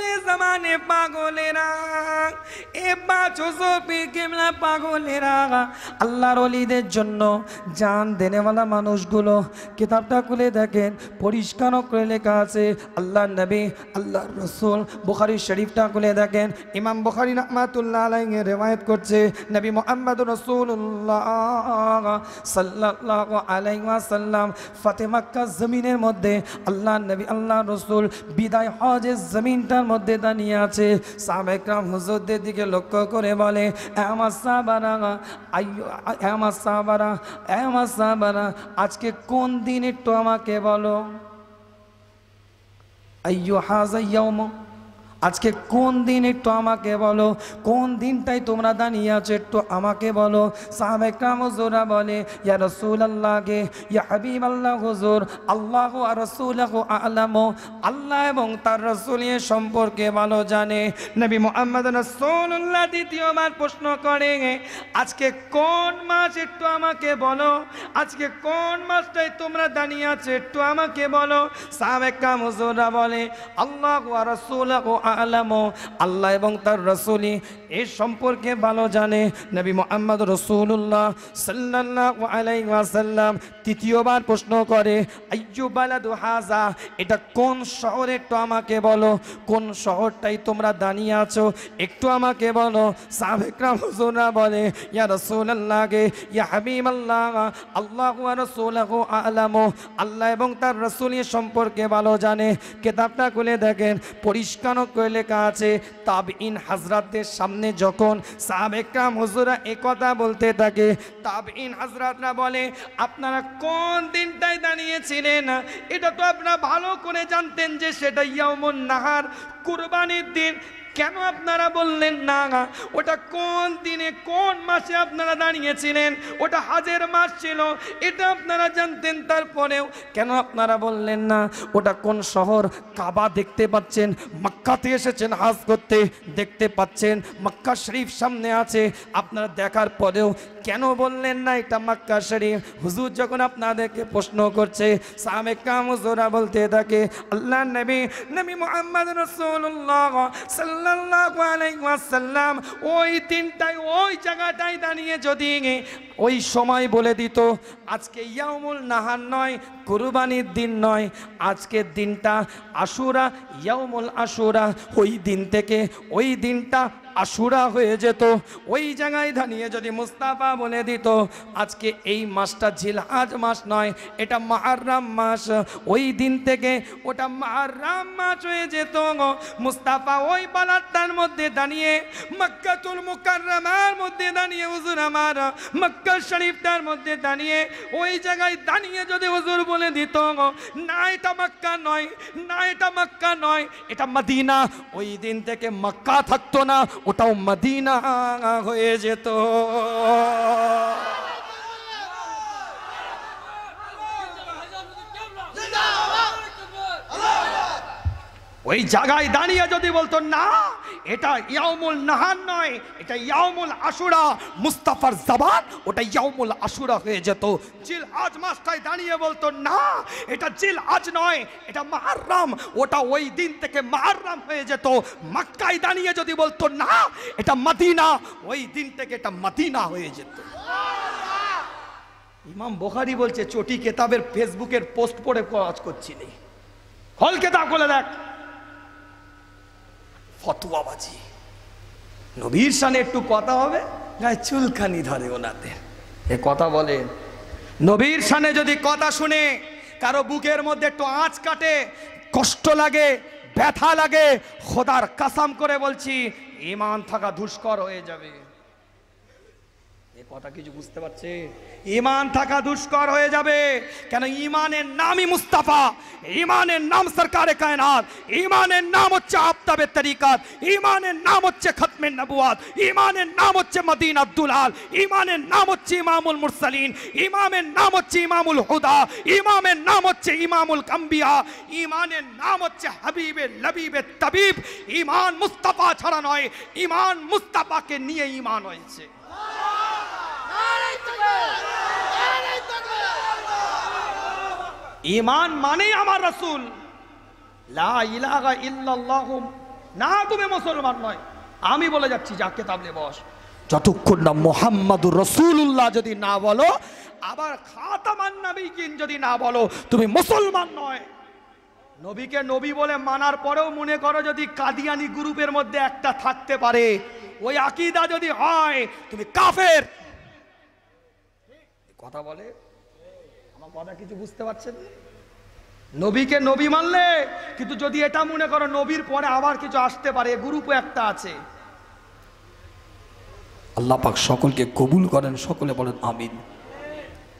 বদে জামানে পাগলেরা এ পাঁচো সফি কেমলা পাগলেরা আল্লাহর অলিদের জন্য জান দেনেওয়ালা মানুষগুলো কিতাবটা খুলে দেখেন পরিষ্কার করে লেখা আছে আল্লাহ নবী আল্লাহ রসুল বুখারি শরীফটা খুলে দেখেন ইমাম বুখারি রহমাতুল্লাহ আলাইহে রেওয়ায়ত করছে নবী মোহাম্মদ রসুল্লাহ সাল্লাহ আলাইসাল্লাম ফাতেমাক্কা জমিনের মধ্যে আল্লাহ নবী আল্লাহ রসুল বিদায় হজের জমিনটার মধ্যে দাঁড়িয়ে আছে সাবেকরাম হুজুরদের দিকে লক্ষ্য করে বলে আমার সাবারা আমার সাবারা আমার সাবারা আজকে কোন দিন একটু আমাকে বলো আইয়ো আয়ু হাজাইয়াও আজকে কোন দিন একটু আমাকে বলো কোন দিনটাই তোমরা দাঁড়িয়ে আছো একটু আমাকে বলো সাহেবরা বলে ইয়া রসুল আল্লাহকে ইয়া হাবিব আল্লাহ হজুর আল্লাহ আর রসুল আলামো আল্লাহ এবং তার রসুল সম্পর্কে ভালো জানে নবী মোহাম্মদ রসুল্লাহ দ্বিতীয়বার প্রশ্ন করে আজকে কোন মাস একটু আমাকে বলো আজকে কোন মাসটাই তোমরা দাঁড়িয়ে আছো একটু আমাকে বলো সাহেবরা বলে আল্লাহ আর রসুল আলামো আল্লাহ এবং তার রসুলি এ সম্পর্কে ভালো জানে নবী মোহাম্মদ রসুল্লাহ সাল্লাহ আলাইসাল্লাম তৃতীয়বার প্রশ্ন করে আইজুবালাদু হাজা এটা কোন শহরে একটু আমাকে বলো কোন শহরটাই তোমরা দাঁড়িয়ে আছো একটু আমাকে বলো সাবেকরাম হুজুরা বলে ইয়া রসুল্লাহকে ইয়া হাবিম আল্লাহ আল্লাহ রসুল্লাহ আলামো আল্লাহ এবং তার রসুলের সম্পর্কে ভালো জানে কেতাবটা খুলে দেখেন পরিষ্কার করে লেখা আছে তাব ইন হাজরাতদের সামনে সামনে যখন সাবেকরা হজুরা একথা বলতে থাকে তাবিন হাজরাতরা বলে আপনারা কোন দিনটায় দাঁড়িয়েছিলেন এটা তো আপনারা ভালো করে জানতেন যে সেটা ইয়ামুন নাহার কুরবানির দিন কেন আপনারা বললেন না ওটা কোন দিনে কোন মাসে আপনারা দাঁড়িয়েছিলেন ওটা হাজের মাস ছিল এটা আপনারা জানতেন তারপরেও কেন আপনারা বললেন না ওটা কোন শহর কাবা দেখতে পাচ্ছেন মক্কাতে এসেছেন হাজ করতে দেখতে পাচ্ছেন মক্কা শরীফ সামনে আছে আপনারা দেখার পরেও কেন বললেন না এটা মাক্কা শরীফ হুজুর যখন আপনাদেরকে প্রশ্ন করছে সামে বলতে থাকে আল্লাহ নবী নবী মোহাম্মদ রসুল্লাহ ওয়াসাল্লাম ওই দিনটায় ওই জায়গাটায় দাঁড়িয়ে যদি ওই সময় বলে দিত আজকে ইয়ামুল নাহার নয় কুরবানির দিন নয় আজকের দিনটা আশুরা ইয়ামুল আশুরা ওই দিন থেকে ওই দিনটা আশুরা হয়ে যেত ওই জায়গায় দাঁড়িয়ে যদি মুস্তাফা বলে দিত আজকে এই মাসটা ঝিলহাজ মাস নয় এটা মাহারাম মাস ওই দিন থেকে ওটা মাহারাম মাস হয়ে যেত মুস্তাফা ওই পালাটার মধ্যে দাঁড়িয়ে মক্কাতুল মুকাররামার মধ্যে দাঁড়িয়ে হুজুর আমার মক্কা শরীফটার মধ্যে দাঁড়িয়ে ওই জায়গায় দাঁড়িয়ে যদি হুজুর বলে দিত না এটা মক্কা নয় না এটা মক্কা নয় এটা মদিনা ওই দিন থেকে মক্কা থাকতো না ওটাও মদিনা হয়ে যেত ওই জায়গায় দাঁড়িয়ে যদি বলতো না এটা ইয়ামুল নাহান নয় এটা ইয়ামুল আশুরা মুস্তাফার জাবান ওটা ইয়ামুল আশুরা হয়ে যেত জিল আজ মাসটায় দাঁড়িয়ে বলতো না এটা জিল আজ নয় এটা মাহারাম ওটা ওই দিন থেকে মাহারাম হয়ে যেত মাক্কায় দাঁড়িয়ে যদি বলতো না এটা মাদিনা ওই দিন থেকে এটা মাদিনা হয়ে যেত ইমাম বোখারি বলছে চটি কেতাবের ফেসবুকের পোস্ট পড়ে কাজ করছি নেই হল কেতাব খুলে দেখ ফতুয়াবাজি নবীর সানে একটু কথা হবে গায়ে চুলখানি ধরে ওনাদের এ কথা বলে নবীর সানে যদি কথা শুনে কারো বুকের মধ্যে একটু আঁচ কাটে কষ্ট লাগে ব্যথা লাগে খোদার কাসাম করে বলছি ইমান থাকা দুষ্কর হয়ে যাবে কথা কিছু বুঝতে পারছে ইমান থাকা দুষ্কর হয়ে যাবে কেন ইমানের নামই মুস্তাফা ইমানের নাম সরকারে কায়নাত ইমানের নাম হচ্ছে আফতাবে তরিকাত ইমানের নাম হচ্ছে খতমে নবুয়াত ইমানের নাম হচ্ছে মদিন আব্দুল আল ইমানের নাম হচ্ছে ইমামুল মুরসালিন ইমামের নাম হচ্ছে ইমামুল হুদা ইমামের নাম হচ্ছে ইমামুল কাম্বিয়া ইমানের নাম হচ্ছে হাবিবে লবিবে তবিব ইমান মুস্তাফা ছাড়া নয় ইমান মুস্তাফাকে নিয়ে ইমান হয়েছে ইমান মানে আমার রসুল না তুমি মুসলমান নয় আমি বলে যাচ্ছি যা কেতাবলে বস যতক্ষণ না মোহাম্মদুর রসুল্লাহ যদি না বলো আবার খাতামান নবীকিন যদি না বলো তুমি মুসলমান নয় নবীকে নবী বলে মানার পরেও মনে করো যদি কাদিয়ানি গ্রুপের মধ্যে একটা থাকতে পারে ওই আকিদা যদি হয় তুমি কাফের কথা বলে আমার কথা কিছু বুঝতে পারছেন নবীকে নবী মানলে কিন্তু যদি এটা মনে করো নবীর পরে আবার কিছু আসতে পারে গ্রুপ একটা আছে আল্লাহ পাক সকলকে কবুল করেন সকলে বলেন আমিন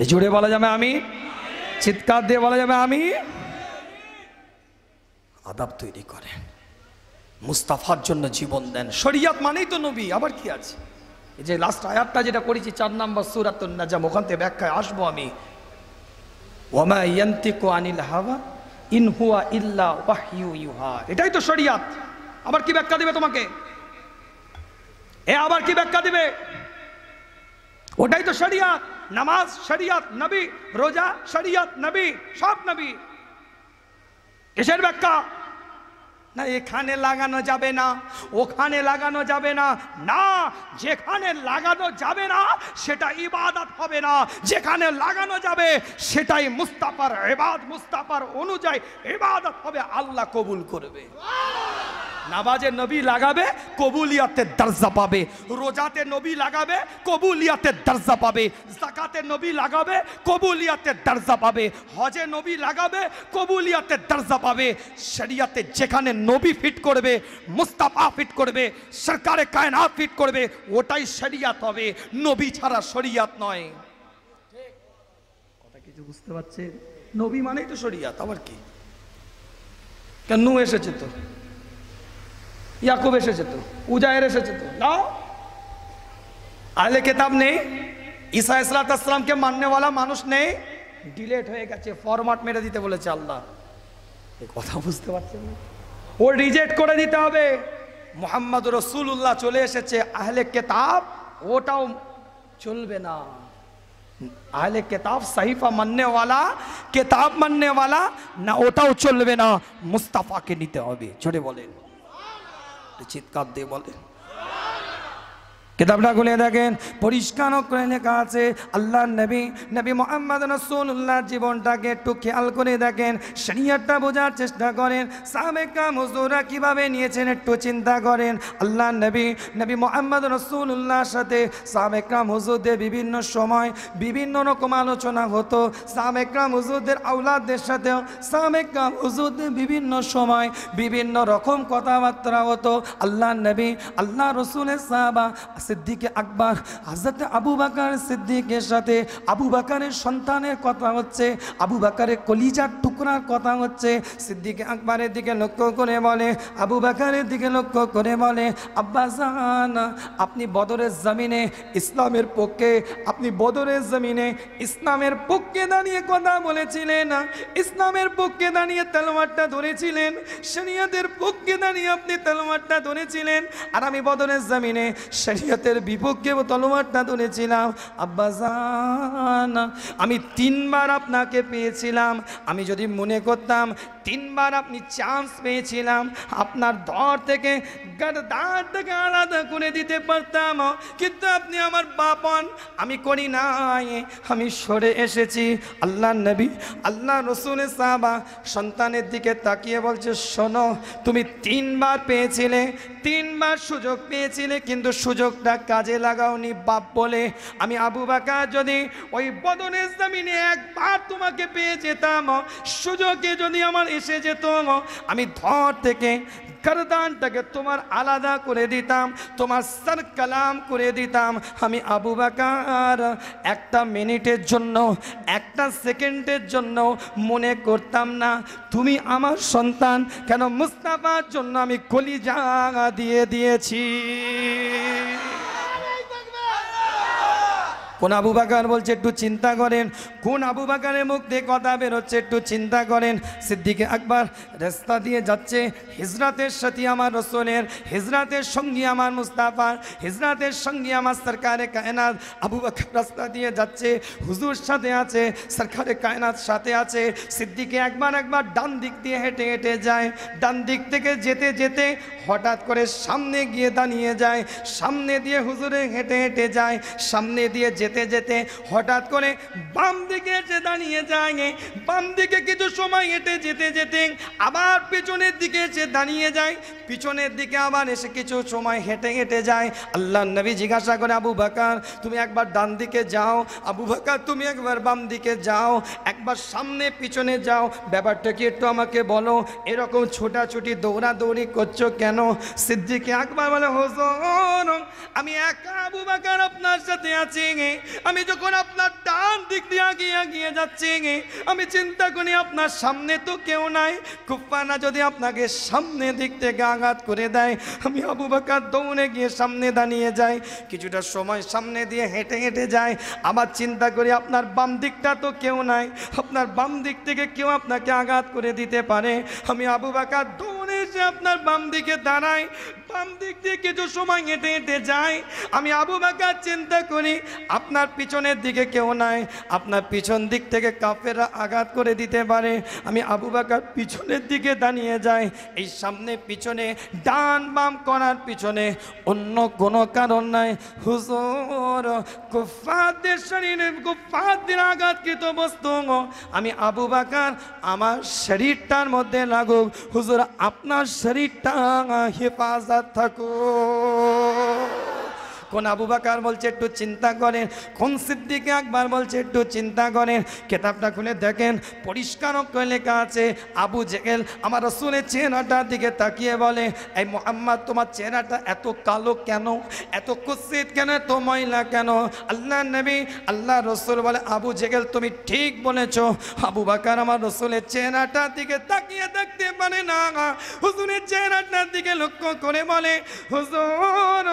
এ জোরে বলা যাবে আমি চিৎকার দিয়ে বলা যাবে আমি আদাব তৈরি করেন মুস্তাফার জন্য জীবন দেন শরিয়াত মানেই তো নবী আবার কি আছে যে লাস্ট আয়াতটা যেটা করেছি চার নাম্বার সুরাতুল নাজাম ওখান থেকে ব্যাখ্যায় আসবো আমি ওমা ইয়ান্তিকু আনিল হাওয়া ইনহুয়া ইল্লা ওয়াহিউ ইউহা এটাই তো শরিয়াত আবার কি ব্যাখ্যা দিবে তোমাকে এ আবার কি ব্যাখ্যা দিবে ওটাই তো শরিয়াত নামাজ শরিয়াত নবী রোজা শরিয়াত নবী সব নবী এসের ব্যাখ্যা না এখানে লাগানো যাবে না ওখানে লাগানো যাবে না না যেখানে লাগানো যাবে না সেটা ইবাদত হবে না যেখানে লাগানো যাবে সেটাই মুস্তাফার এবাদ মুস্তাফার অনুযায়ী ইবাদত হবে আল্লাহ কবুল করবে নামাজে নবী লাগাবে কবুলিয়াতে দরজা পাবে রোজাতে নবী লাগাবে কবুলিয়াতে দরজা পাবে জাকাতে নবী লাগাবে কবুলিয়াতে দরজা পাবে হজে নবী লাগাবে কবুলিয়াতে দরজা পাবে শরিয়াতে যেখানে নবী ফিট করবে মুস্তাফা ফিট করবে সরকারে কায়না ফিট করবে ওটাই শরিয়াত হবে নবী ছাড়া শরিয়াত নয় কিছু বুঝতে পারছেন নবী মানেই তো শরিয়াত আবার কি কেন এসেছে তো ইয়াকুব এসেছে তো উজায়ের এসেছে তো না আহলে কেতাব নেই ঈসা ইসলাতামকে মাননেওয়ালা মানুষ নেই ডিলেট হয়ে গেছে ফরম্যাট মেরে দিতে বলেছে আল্লাহ কথা বুঝতে পারছেন না ও রিজেক্ট করে দিতে হবে মোহাম্মদ রসুল্লাহ চলে এসেছে আহলে কেতাব ওটাও চলবে না আহলে কেতাব সাহিফা মাননেওয়ালা কেতাব মাননেওয়ালা না ওটাও চলবে না মুস্তাফাকে নিতে হবে ছোটে বলেন چیت کا دے بولے কিতাবটা খুলে দেখেন পরিষ্কার করে লেখা আছে আল্লাহ নবী নবী মোহাম্মদ রসুল্লাহ জীবনটাকে একটু খেয়াল করে দেখেন শরিয়ারটা বোঝার চেষ্টা করেন সাবেকা মজুরা কিভাবে নিয়েছেন একটু চিন্তা করেন আল্লাহ নবী নবী মোহাম্মদ রসুল্লাহর সাথে সাবেকরা হুজুরদের বিভিন্ন সময় বিভিন্ন রকম আলোচনা হতো সাবেকরা হুজুরদের আউলাদের সাথেও সাবেকা হুজুরদের বিভিন্ন সময় বিভিন্ন রকম কথাবার্তা হতো আল্লাহ নবী আল্লাহ রসুলের সাহাবা সিদ্দিকে আকবর হাজরতে আবু বাকার সিদ্দিকের সাথে আবু বাকারের সন্তানের কথা হচ্ছে আবু বাকারের কলিজার টুকরার কথা হচ্ছে সিদ্দিকে আকবরের দিকে লক্ষ্য করে বলে আবু বাকারের দিকে লক্ষ্য করে বলে আব্বাসান আপনি বদরের জমিনে ইসলামের পক্ষে আপনি বদরের জমিনে ইসলামের পক্ষে দাঁড়িয়ে কথা বলেছিলেন ইসলামের পক্ষে দাঁড়িয়ে তেলোয়ারটা ধরেছিলেন সেনিয়াদের পক্ষে দাঁড়িয়ে আপনি তেলোয়ারটা ধরেছিলেন আর আমি বদরের জমিনে সেনিয়া শরীয়তের বিপক্ষে তলোয়ারটা ধরেছিলাম আব্বাজান আমি তিনবার আপনাকে পেয়েছিলাম আমি যদি মনে করতাম তিনবার আপনি চান্স পেয়েছিলাম আপনার দর থেকে গাদার থেকে আলাদা করে দিতে পারতাম কিন্তু আপনি আমার বাপন আমি করি নাই আমি সরে এসেছি আল্লাহ নবী আল্লাহ রসুল সাবা সন্তানের দিকে তাকিয়ে বলছে শোনো তুমি তিনবার পেয়েছিলে তিনবার সুযোগ পেয়েছিলে কিন্তু সুযোগটা কথা কাজে লাগাওনি বাপ বলে আমি আবু বাকা যদি ওই বদনের জামিনে একবার তোমাকে পেয়ে যেতাম সুযোগে যদি আমার এসে যেত আমি ধর থেকে গরদানটাকে তোমার আলাদা করে দিতাম তোমার সার কালাম করে দিতাম আমি আবু বাকার একটা মিনিটের জন্য একটা সেকেন্ডের জন্য মনে করতাম না তুমি আমার সন্তান কেন মুস্তাফার জন্য আমি কলিজা দিয়ে দিয়েছি কোন আবু বাকার বলছে একটু চিন্তা করেন কোন আবু বাকারের মুখ দিয়ে কথা বেরোচ্ছে একটু চিন্তা করেন সিদ্দিকে একবার রাস্তা দিয়ে যাচ্ছে হিজরাতের সাথে আমার রসুলের হিজরাতের সঙ্গী আমার মুস্তাফার হিজরাতের সঙ্গী আমার সরকারে কায়নাত আবু বাকার রাস্তা দিয়ে যাচ্ছে হুজুর সাথে আছে সরকারে কায়নাত সাথে আছে সিদ্দিকে একবার একবার ডান দিক দিয়ে হেঁটে হেঁটে যায় ডান দিক থেকে যেতে যেতে হঠাৎ করে সামনে গিয়ে দাঁড়িয়ে যায় সামনে দিয়ে হুজুরে হেঁটে হেঁটে যায় সামনে দিয়ে যেতে যেতে হঠাৎ করে বাম দিকে এসে দাঁড়িয়ে যায় বাম দিকে কিছু সময় হেঁটে যেতে যেতে আবার পিছনের দিকে এসে দাঁড়িয়ে যায় পিছনের দিকে আবার এসে কিছু সময় হেঁটে হেঁটে যায় আল্লাহ নবী জিজ্ঞাসা করে আবু বাকার তুমি একবার ডান দিকে যাও আবু ভাকার তুমি একবার বাম দিকে যাও একবার সামনে পিছনে যাও ব্যাপারটা কি একটু আমাকে বলো এরকম ছোটাছুটি দৌড়াদৌড়ি করছো কেন সিদ্দিকে একবার বলে হোসন আমি একা আবু বাকার আপনার সাথে আছি আমি যখন আপনার ডান দিক দিয়ে আগিয়ে আগিয়ে যাচ্ছি আমি চিন্তা করি আপনার সামনে তো কেউ নাই কুফানা যদি আপনাকে সামনে দিক থেকে আঘাত করে দেয় আমি আবু বাকার দৌড়ে গিয়ে সামনে দাঁড়িয়ে যাই কিছুটা সময় সামনে দিয়ে হেঁটে হেঁটে যায় আবার চিন্তা করি আপনার বাম দিকটা তো কেউ নাই আপনার বাম দিক থেকে কেউ আপনাকে আঘাত করে দিতে পারে আমি আবু বাকার দৌড়ে এসে আপনার বাম দিকে দাঁড়াই কিছু সময় হেঁটে হেঁটে যায় আমি আবু বাকার চিন্তা করি আপনার পিছনের দিকে কেউ নাই আপনার পিছন দিক থেকে কাপেরা আঘাত করে দিতে পারে আমি আবু বাকার পিছনের দিকে দাঁড়িয়ে যাই এই সামনে পিছনে ডান বাম করার পিছনে অন্য কোনো কারণ নাই হুজুর কুফাদের শরীরে কুফাদের আঘাতকৃত বস্তু আমি আবু বাকার আমার শরীরটার মধ্যে লাগুক হুজুর আপনার শরীরটা হেফাজত থাকো কোন আবু বাকার বলছে একটু চিন্তা করেন কোন সিদ্দিকে আকবার বলছে একটু চিন্তা করেন কেতাবটা খুলে দেখেন পরিষ্কার করে লেখা আছে আবু জেগেল আমার রসুলের চেহারাটার দিকে তাকিয়ে বলে এই মোহাম্মদ তোমার চেহারাটা এত কালো কেন এত কুসিদ কেন এত ময়লা কেন আল্লাহ নবী আল্লাহ রসুল বলে আবু জেগেল তুমি ঠিক বলেছ আবু বাকার আমার রসুলের চেহারাটার দিকে তাকিয়ে দেখতে পারে না হুজুরের চেহারাটার দিকে লক্ষ্য করে বলে হুজুর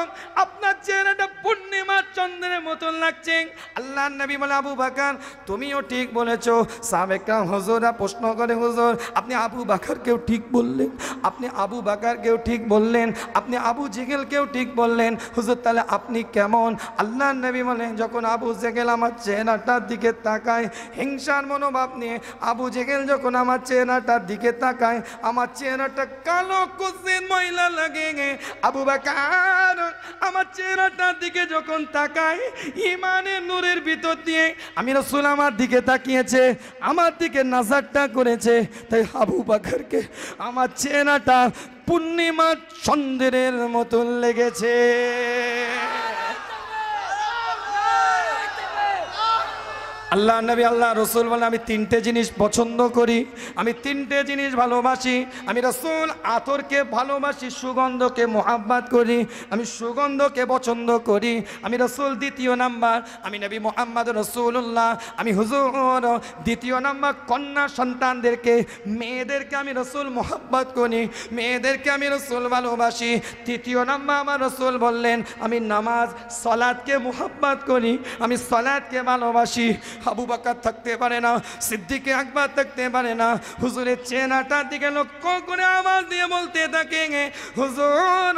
আপনার চেহারা চেহারাটা পূর্ণিমার চন্দ্রের মতন লাগছে আল্লাহ নবী বলে আবু বাকার তুমিও ঠিক বলেছ সাবেকাম হজুরা প্রশ্ন করে হুজুর আপনি আবু বাকারকেও ঠিক বললেন আপনি আবু বাকারকেও ঠিক বললেন আপনি আবু জেগেলকেও ঠিক বললেন হুজুর তাহলে আপনি কেমন আল্লাহ নবী বলেন যখন আবু জেগেল আমার চেহারাটার দিকে তাকায় হিংসার মনোভাব নিয়ে আবু জেগেল যখন আমার চেহারাটার দিকে তাকায় আমার চেহারাটা কালো কুচিন মহিলা লাগে আবু বাকার আমার চেহারাটা আপনার দিকে যখন তাকাই ইমানের নূরের ভিতর দিয়ে আমি রসুল আমার দিকে তাকিয়েছে আমার দিকে নাজারটা করেছে তাই হাবু বাকারকে আমার চেনাটা পূর্ণিমা চন্দ্রের মতন লেগেছে আল্লাহ নবী আল্লাহ রসুল বলে আমি তিনটে জিনিস পছন্দ করি আমি তিনটে জিনিস ভালোবাসি আমি রসুল আতরকে ভালোবাসি সুগন্ধকে মোহাম্মত করি আমি সুগন্ধকে পছন্দ করি আমি রসুল দ্বিতীয় নাম্বার আমি নবী মোহাম্মদ রসুল্লাহ আমি হুজুর দ্বিতীয় নাম্বার কন্যা সন্তানদেরকে মেয়েদেরকে আমি রসুল মোহাব্বত করি মেয়েদেরকে আমি রসুল ভালোবাসি তৃতীয় নাম্বার আমার রসুল বললেন আমি নামাজ সলাদকে মোহাব্বত করি আমি সলাদকে ভালোবাসি আবু বাকার থাকতে পারে না সিদ্দিকে আকবর থাকতে পারে না হুজুরের চেনাটার দিকে লক্ষ্য করে আওয়াজ দিয়ে বলতে থাকে হুজুর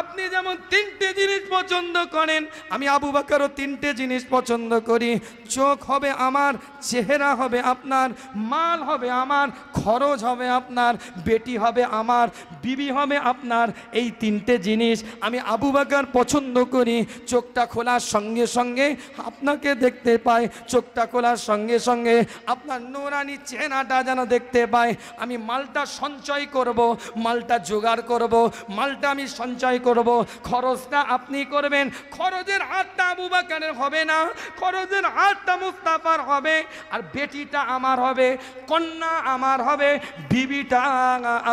আপনি যেমন তিনটে জিনিস পছন্দ করেন আমি আবু বাকারও তিনটে জিনিস পছন্দ করি চোখ হবে আমার চেহারা হবে আপনার মাল হবে আমার খরচ হবে আপনার বেটি হবে আমার বিবি হবে আপনার এই তিনটে জিনিস আমি আবু বাকার পছন্দ করি চোখটা খোলার সঙ্গে সঙ্গে আপনাকে দেখতে পাই চোখটা খোলার সঙ্গে সঙ্গে আপনার নোরানি চেহারাটা যেন দেখতে পাই আমি মালটা সঞ্চয় করব মালটা জোগাড় করব মালটা আমি সঞ্চয় করব খরচটা আপনি করবেন খরচের হাতটা আবু বাকারের হবে না খরচের হাতটা মুস্তাফার হবে আর বেটিটা আমার হবে কন্যা আমার হবে বিবিটা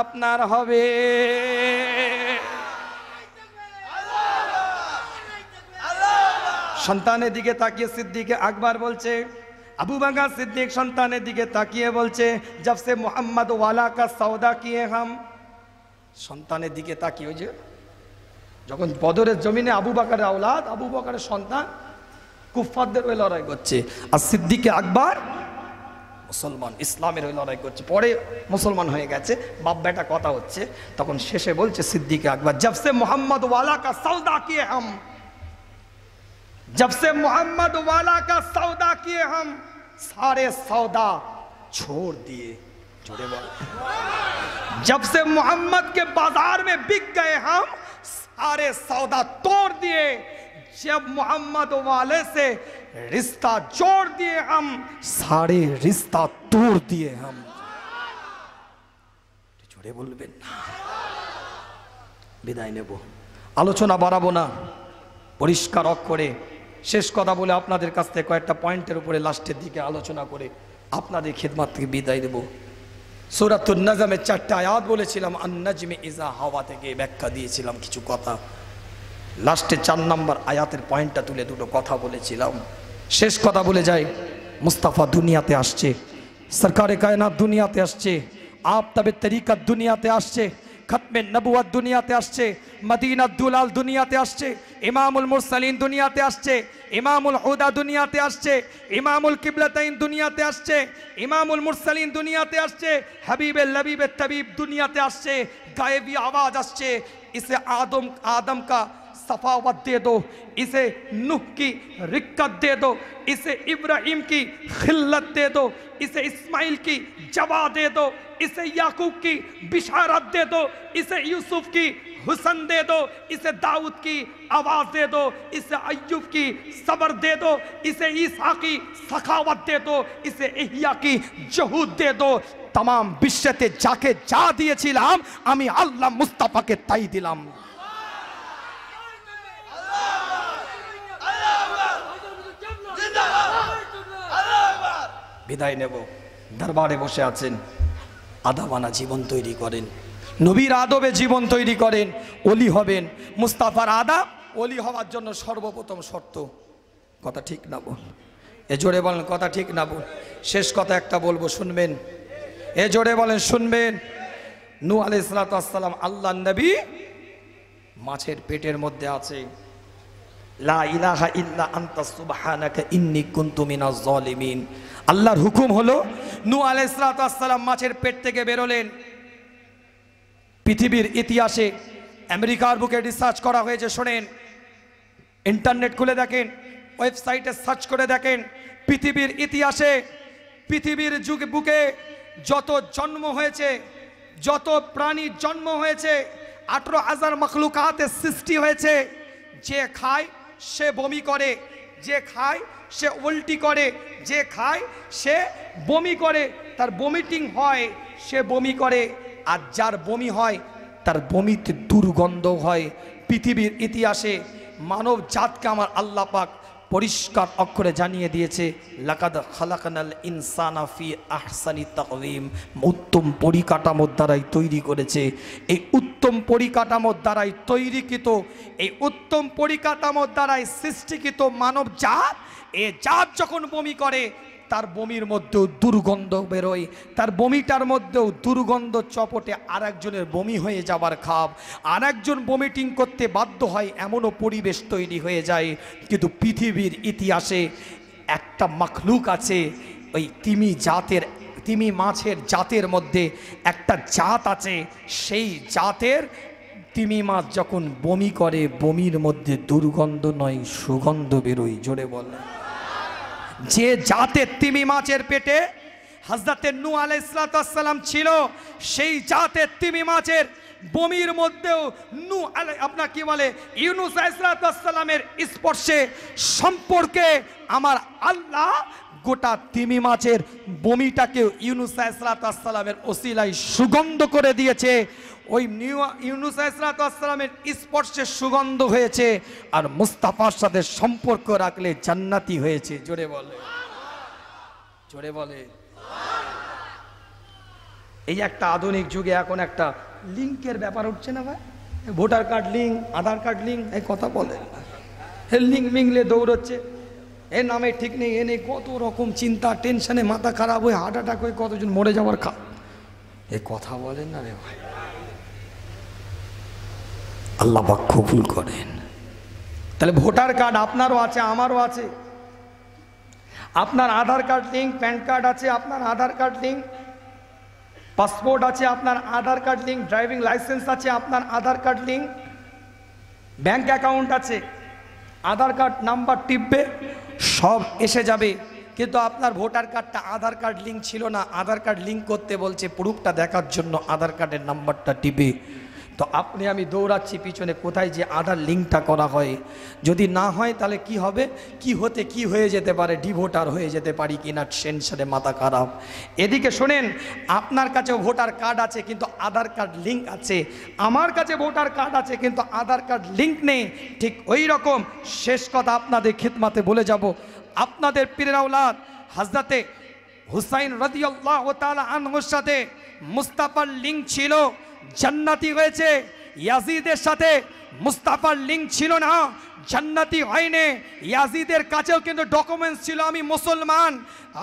আপনার হবে সন্তানের দিকে তাকিয়ে সিদ্দিকে আকবার বলছে আবু বাঙ্গা সিদ্দিক সন্তানের দিকে তাকিয়ে বলছে জবসে মোহাম্মদ ওয়ালা কা সৌদা কিয়ে হাম সন্তানের দিকে তাকিয়ে ওই যে যখন বদরের জমিনে আবু বাকারের আওলাদ আবু বাকারের সন্তান কুফফারদের হয়ে লড়াই করছে আর সিদ্দিকে আকবর মুসলমান ইসলামের হয়ে লড়াই করছে পরে মুসলমান হয়ে গেছে বাপ বেটা কথা হচ্ছে তখন শেষে বলছে সিদ্দিকে আকবর জবসে মোহাম্মদ ওয়ালা কা সৌদা কি হাম জবসে মোহাম্মদ ওয়ালা কা সৌদা কি হাম সারে সৌদা ছোড় দিয়ে जोड़े সে जब से मोहम्मद के बाजार में बिक আরে সৌদা तोड़ দিয়ে जब मोहम्मद वाले से रिश्ता जोड़ दिए हम सारे रिश्ता तोड़ दिए हम জোরে বলবেন না বিদায় নেব আলোচনা বাড়াবো না পরিষ্কার করে শেষ কথা বলে আপনাদের কাছ থেকে কয়েকটা পয়েন্টের উপরে লাস্টের দিকে আলোচনা করে আপনাদের খেদমাত থেকে বিদায় দেবো সৌরাতুল নাজামের চারটা আয়াত বলেছিলাম আন্নাজমে ইজা হাওয়া থেকে ব্যাখ্যা দিয়েছিলাম কিছু কথা লাস্টে চার নম্বর আয়াতের পয়েন্টটা তুলে দুটো কথা বলেছিলাম শেষ কথা বলে যাই মুস্তাফা দুনিয়াতে আসছে সরকারে কায়নাত দুনিয়াতে আসছে আফতাবের তরিকাত দুনিয়াতে আসছে খতমে নবুয়াত দুনিয়াতে আসছে মদিনা দুলাল দুনিয়াতে আসছে امام المرسلین دنیا تے اشچے امام الحودہ دنیا تے اشچے امام القبلتین دنیا تے اشچے امام المرسلین دنیا تے اشچے حبیب نبیب طبیب دنیا تے گائے بھی آواز اچچے اسے آدم کا صفاوت دے دو اسے نوح کی رکت دے دو اسے ابراہیم کی خلت دے دو اسے اسماعیل کی جوا دے دو اسے یاکوب کی بشارت دے دو اسے یوسف کی हुसन दे दो इसे दाऊद की आवाज़ दे दो इसे अयुब की सबर दे दो इसे ईसा की सखावत दे दो इसे एहिया की जहूद दे दो तमाम বিশ্বেতে যাকে যা দিয়েছিলাম আমি আল্লাহ মুস্তাফাকে তাই দিলাম বিদায় নেব দরবারে বসে আছেন আধাবানা জীবন তৈরি করেন নবীর আদবে জীবন তৈরি করেন অলি হবেন মুস্তাফার আদা অলি হওয়ার জন্য সর্বপ্রথম শর্ত কথা ঠিক না বল এ জোরে বলেন কথা ঠিক না বল শেষ কথা একটা বলবো শুনবেন এ জোরে বলেন শুনবেন নু আলি সালাতাম আল্লাহ নবী মাছের পেটের মধ্যে আছে আল্লাহর হুকুম হলো নু আলাইসালাম মাছের পেট থেকে বেরোলেন পৃথিবীর ইতিহাসে আমেরিকার বুকে রিসার্চ করা হয়েছে শোনেন ইন্টারনেট খুলে দেখেন ওয়েবসাইটে সার্চ করে দেখেন পৃথিবীর ইতিহাসে পৃথিবীর যুগ বুকে যত জন্ম হয়েছে যত প্রাণী জন্ম হয়েছে আঠেরো হাজার মখলুকাতে সৃষ্টি হয়েছে যে খায় সে বমি করে যে খায় সে উল্টি করে যে খায় সে বমি করে তার বমিটিং হয় সে বমি করে আর যার বমি হয় তার বমিতে দুর্গন্ধ হয় পৃথিবীর ইতিহাসে মানব জাতকে আমার আল্লাহ পাক পরিষ্কার অক্ষরে জানিয়ে দিয়েছে লাকাদ খালাকানাল ইনসানাফি আহসানি তাকলিম উত্তম পরিকাঠামোর দ্বারাই তৈরি করেছে এই উত্তম পরিকাঠামোর দ্বারাই তৈরিকৃত এই উত্তম পরিকাঠামোর দ্বারাই সৃষ্টিকৃত মানব জাত এ জাত যখন বমি করে তার বমির মধ্যেও দুর্গন্ধ বেরোয় তার বমিটার মধ্যেও দুর্গন্ধ চপটে আর একজনের বমি হয়ে যাবার খাপ আর একজন বমিটিং করতে বাধ্য হয় এমনও পরিবেশ তৈরি হয়ে যায় কিন্তু পৃথিবীর ইতিহাসে একটা মাখলুক আছে ওই তিমি জাতের তিমি মাছের জাতের মধ্যে একটা জাত আছে সেই জাতের তিমি মাছ যখন বমি করে বমির মধ্যে দুর্গন্ধ নয় সুগন্ধ বেরোয় জোরে বলে যে জাতের তিমি মাছের পেটে হাজরাতে নু আলাইসালাম ছিল সেই জাতের তিমি মাছের বমির মধ্যেও নু আলাই আপনার কি বলে ইউনুস ইসলাতামের স্পর্শে সম্পর্কে আমার আল্লাহ গোটা তিমি মাছের বমিটাকে ইউনুস ওসিলাই সুগন্ধ করে দিয়েছে ওই নিউ ইউনুস আসসালামের স্পর্শের সুগন্ধ হয়েছে আর মুস্তাফার সাথে সম্পর্ক রাখলে জান্নাতি হয়েছে জোরে বলে জোরে বলে এই একটা আধুনিক যুগে এখন একটা লিঙ্কের ব্যাপার উঠছে না ভাই voter card link Aadhaar card link এই কথা বলেন লিঙ্ক মিংলে দৌড়চ্ছে এ নামে ঠিক নেই এনে কত রকম চিন্তা টেনশনে মাথা খারাপ হয়ে হার্ট অ্যাটাক হয়ে কতজন মরে যাওয়ার খা এ কথা বলেন না রে ভাই আল্লাহ বা কবুল করেন তাহলে ভোটার কার্ড আপনারও আছে আমারও আছে আপনার Aadhaar card link PAN card আছে আপনার আধার কার্ড লিঙ্ক পাসপোর্ট আছে আপনার Aadhaar card link driving licence আছে আপনার Aadhaar card link bank account আছে আধার কার্ড নাম্বার টিপবে সব এসে যাবে কিন্তু আপনার ভোটার কার্ডটা আধার কার্ড লিঙ্ক ছিল না আধার কার্ড লিঙ্ক করতে বলছে প্রুফটা দেখার জন্য আধার কার্ডের নাম্বারটা টিপে তো আপনি আমি দৌড়াচ্ছি পিছনে কোথায় যে আধার লিঙ্কটা করা হয় যদি না হয় তাহলে কি হবে কি হতে কি হয়ে যেতে পারে ডিভোটার হয়ে যেতে পারি কি না টেনশনে মাথা খারাপ এদিকে শোনেন আপনার কাছে ভোটার কার্ড আছে কিন্তু আধার কার্ড লিঙ্ক আছে আমার কাছে ভোটার কার্ড আছে কিন্তু আধার কার্ড লিঙ্ক নেই ঠিক ওই রকম শেষ কথা আপনাদের খিদমাতে বলে যাব আপনাদের পীরাউলাদ হাজদাতে হুসাইন রদিউল্লাহ তালা আনহর সাথে মুস্তাফার লিঙ্ক ছিল জান্নাতি হয়েছে ইয়াজিদের সাথে মুস্তাফার লিঙ্ক ছিল না জান্নাতি হয়নি ইয়াজিদের কাছেও কিন্তু ডকুমেন্টস ছিল আমি মুসলমান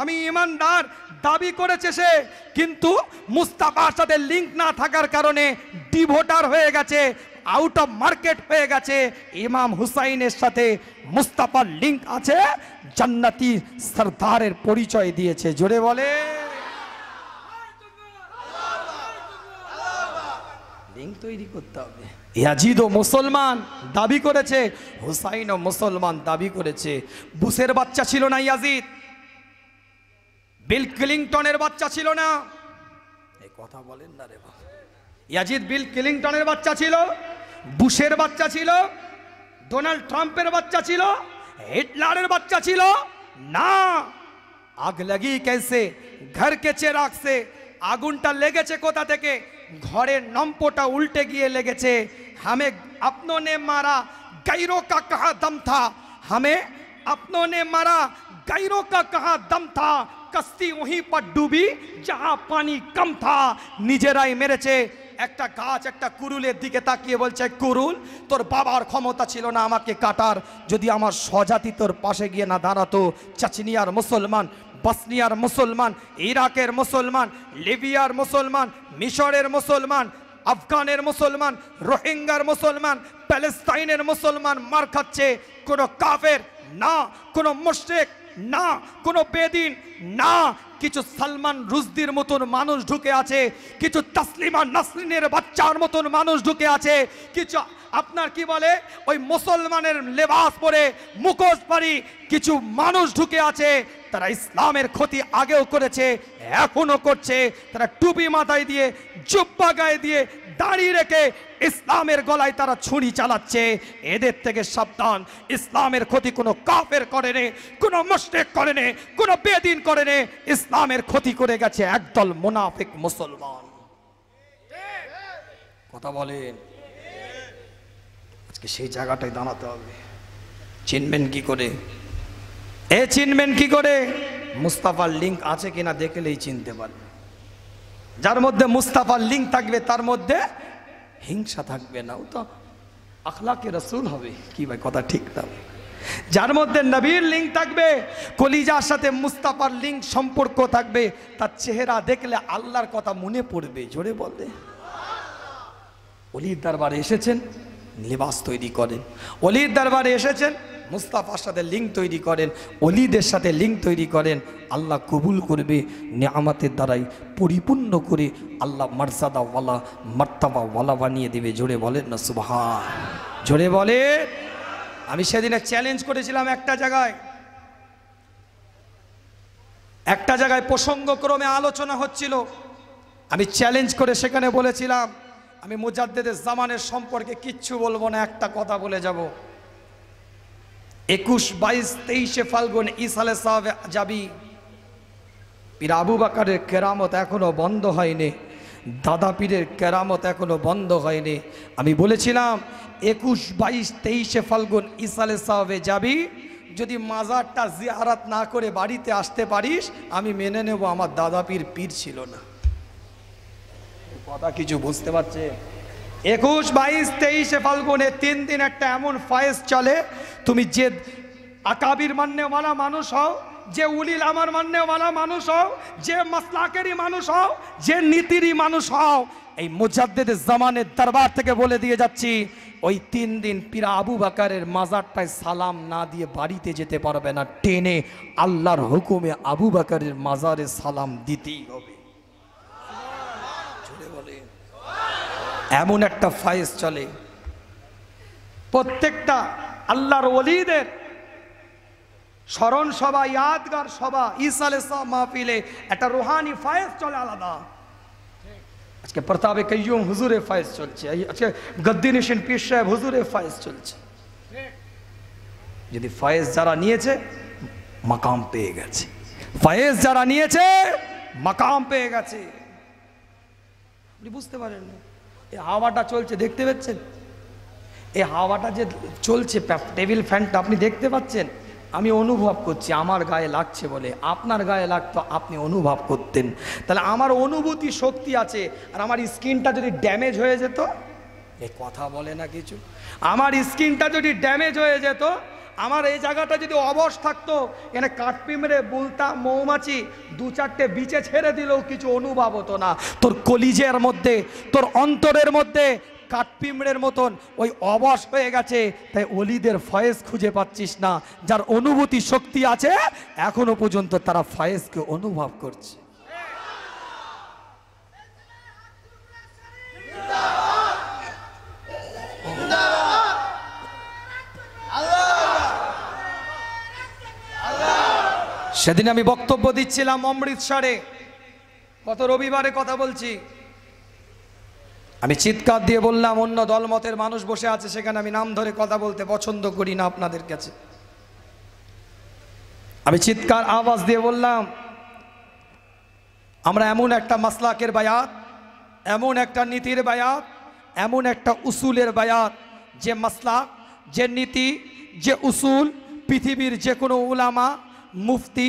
আমি ইমানদার দাবি করেছে সে কিন্তু মুস্তাফার সাথে লিঙ্ক না থাকার কারণে ডিভোটার হয়ে গেছে আউট অফ মার্কেট হয়ে গেছে ইমাম হুসাইনের সাথে মুস্তাফার লিঙ্ক আছে জান্নাতি সর্দারের পরিচয় দিয়েছে জোরে বলে রিং তৈরি করতে হবে ইয়াজিদও মুসলমান দাবি করেছে হুসাইন ও মুসলমান দাবি করেছে বুসের বাচ্চা ছিল না ইয়াজিদ বিল ক্লিংটনের বাচ্চা ছিল না এই কথা বলেন না রে বাবা ইয়াজিদ বিল ক্লিংটনের বাচ্চা ছিল বুশের বাচ্চা ছিল ডোনাল্ড ট্রাম্পের বাচ্চা ছিল হিটলারের বাচ্চা ছিল না আগ লাগি কেসে ঘর চেরাক রাখছে আগুনটা লেগেছে কোথা থেকে ঘরের নম্পটা উল্টে গিয়ে লেগেছে হামে আপনোনে মারা গাইরো কা কাহা দম থা হামে আপনোনে মারা গাইরো কা কাহা দম থা কস্তি ওহি পর ডুবি যাহা পানি কম থা নিজেরাই মেরেছে একটা গাছ একটা কুরুলের দিকে তাকিয়ে বলছে কুরুল তোর বাবার ক্ষমতা ছিল না আমাকে কাটার যদি আমার স্বজাতি তোর পাশে গিয়ে না দাঁড়াতো চাচিনিয়ার মুসলমান বসনিয়ার মুসলমান ইরাকের মুসলমান লিবিয়ার মুসলমান মিশরের মুসলমান আফগানের মুসলমান রোহিঙ্গার মুসলমান প্যালেস্তাইনের মুসলমান মার খাচ্ছে কোনো কাফের না কোনো মুশ্রেক না কোনো বেদিন না কিছু সালমান রুজদির মতন মানুষ ঢুকে আছে কিছু তাসলিমা নাসলিনের বাচ্চার মতন মানুষ ঢুকে আছে কিছু আপনার কি বলে ওই মুসলমানের লেবাস পরে মুখোশ পারি কিছু মানুষ ঢুকে আছে তারা ইসলামের ক্ষতি আগেও করেছে এখনও করছে তারা টুপি মাথায় দিয়ে জুব্বা গায়ে দিয়ে দাঁড়িয়ে রেখে ইসলামের গলায় তারা ছুরি চালাচ্ছে এদের থেকে সাবধান ইসলামের ক্ষতি কোনো কাফের করে নে কোনো মুস্টেক করে নে কোনো বেদিন করে নে ইসলামের ক্ষতি করে গেছে একদল মুনাফিক মুসলমান কথা বলেন আজকে সেই জায়গাটায় দাঁড়াতে হবে চিনবেন কি করে এ চিনবেন কি করে মুস্তাফার লিঙ্ক আছে কিনা দেখলেই চিনতে পারবে যার মধ্যে মুস্তাফার লিঙ্ক থাকবে তার মধ্যে হিংসা থাকবে না ও তো আখলাকে রসুল হবে কি ভাই কথা ঠিক না যার মধ্যে নবীর লিঙ্ক থাকবে কলিজার সাথে মুস্তাফার লিঙ্ক সম্পর্ক থাকবে তার চেহারা দেখলে আল্লাহর কথা মনে পড়বে জোরে বলবে অলির দরবারে এসেছেন লেবাস তৈরি করেন অলির দরবারে এসেছেন মুস্তাফার সাথে লিঙ্ক তৈরি করেন অলিদের সাথে লিঙ্ক তৈরি করেন আল্লাহ কবুল করবে নিয়ামাতের দ্বারাই পরিপূর্ণ করে আল্লাহ মার্তাবা ওয়ালা বানিয়ে দেবে জোরে বলেন না সুভা জোরে বলে আমি সেদিনে চ্যালেঞ্জ করেছিলাম একটা জায়গায় একটা জায়গায় প্রসঙ্গক্রমে আলোচনা হচ্ছিল আমি চ্যালেঞ্জ করে সেখানে বলেছিলাম আমি মুজাদ্দেদের জামানের সম্পর্কে কিচ্ছু বলবো না একটা কথা বলে যাব একুশ বাইশ তেইশে ফাল্গুন ইসালে সাহেব যাবি পীর আবু বাকারের কেরামত এখনও বন্ধ হয়নি দাদা পীরের কেরামত এখনও বন্ধ হয়নি আমি বলেছিলাম একুশ বাইশ তেইশে ফাল্গুন ইসালে সাহেবে যাবি যদি মাজারটা জিয়ারাত না করে বাড়িতে আসতে পারিস আমি মেনে নেব আমার দাদা পীর পীর ছিল না কথা কিছু বুঝতে পারছে একুশ বাইশ তেইশে ফাল্গুনে তিন দিন একটা এমন ফয়েজ চলে তুমি যে আকাবির মান্যওয়ালা মানুষ হও যে উলিল আমার মান্যওয়ালা মানুষ হও যে মাসলাকেরই মানুষ হও যে নীতিরই মানুষ হও এই মুজাদ্দেদের জামানের দরবার থেকে বলে দিয়ে যাচ্ছি ওই তিন দিন পীরা আবু বাকারের মাজারটায় সালাম না দিয়ে বাড়িতে যেতে পারবে না টেনে আল্লাহর হুকুমে আবু বাকারের মাজারে সালাম দিতেই হবে এমন একটা ফয়েস চলে প্রত্যেকটা আল্লাহর ওলিদের স্মরণ সভা ইয়াদগার সভা ইসালে সব মাহফিলে একটা রোহানি ফায়েজ চলে আলাদা আজকে প্রতাপে কৈম হুজুরে ফায়েজ চলছে আজকে গদ্দি নিশিন পীর সাহেব হুজুরে ফায়েজ চলছে যদি ফয়েস যারা নিয়েছে মাকাম পেয়ে গেছে ফায়েজ যারা নিয়েছে মাকাম পেয়ে গেছে আপনি বুঝতে পারেন না এই হাওয়াটা চলছে দেখতে পাচ্ছেন এই হাওয়াটা যে চলছে টেবিল ফ্যানটা আপনি দেখতে পাচ্ছেন আমি অনুভব করছি আমার গায়ে লাগছে বলে আপনার গায়ে লাগতো আপনি অনুভব করতেন তাহলে আমার অনুভূতি শক্তি আছে আর আমার স্কিনটা যদি ড্যামেজ হয়ে যেত এ কথা বলে না কিছু আমার স্কিনটা যদি ড্যামেজ হয়ে যেত আমার এই জায়গাটা যদি অবশ থাকতো এনে কাঠপিমড়ে বুলতা মৌমাছি দু চারটে বিচে ছেড়ে দিলেও কিছু অনুভব হতো না তোর কলিজের মধ্যে তোর অন্তরের মধ্যে কাঠপিমড়ের মতন ওই অবশ হয়ে গেছে তাই অলিদের ফয়েজ খুঁজে পাচ্ছিস না যার অনুভূতি শক্তি আছে এখনো পর্যন্ত তারা ফয়েজকে অনুভব করছে সেদিন আমি বক্তব্য দিচ্ছিলাম অমৃতসরে গত রবিবারে কথা বলছি আমি চিৎকার দিয়ে বললাম অন্য দলমতের মানুষ বসে আছে সেখানে আমি নাম ধরে কথা বলতে পছন্দ করি না আপনাদের কাছে আমি চিৎকার আওয়াজ দিয়ে বললাম আমরা এমন একটা মাসলাকের বায়াত এমন একটা নীতির বায়াত এমন একটা উসুলের বায়াত যে মাসলাক যে নীতি যে উসুল পৃথিবীর যে কোনো উলামা মুফতি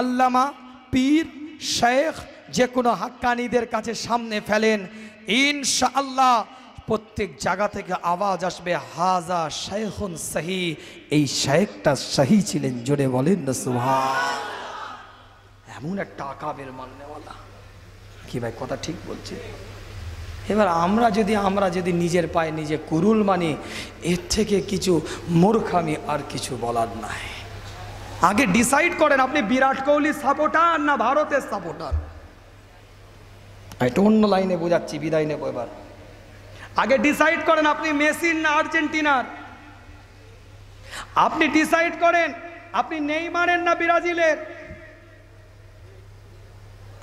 আল্লামা পীর শেখ যে কোনো হাক্কানিদের কাছে সামনে ফেলেন ইনশাআল্লাহ প্রত্যেক জায়গা থেকে আওয়াজ আসবে হাজা শেখুন সাহি এই শেখটা সাহি ছিলেন জোরে বলেন না সুহা এমন একটা আকাবের মাননেওয়ালা কি ভাই কথা ঠিক বলছে এবার আমরা যদি আমরা যদি নিজের পায়ে নিজে কুরুল মানি এর থেকে কিছু মূর্খামি আর কিছু বলার নাই আগে ডিসাইড করেন আপনি বিরাট কোহলির সাপোর্টার না ভারতের সাপোর্টার একটা অন্য লাইনে বোঝাচ্ছি বিদায় নেব এবার আগে ডিসাইড করেন আপনি মেসির না আর্জেন্টিনার আপনি ডিসাইড করেন আপনি নেই মানেন না ব্রাজিলের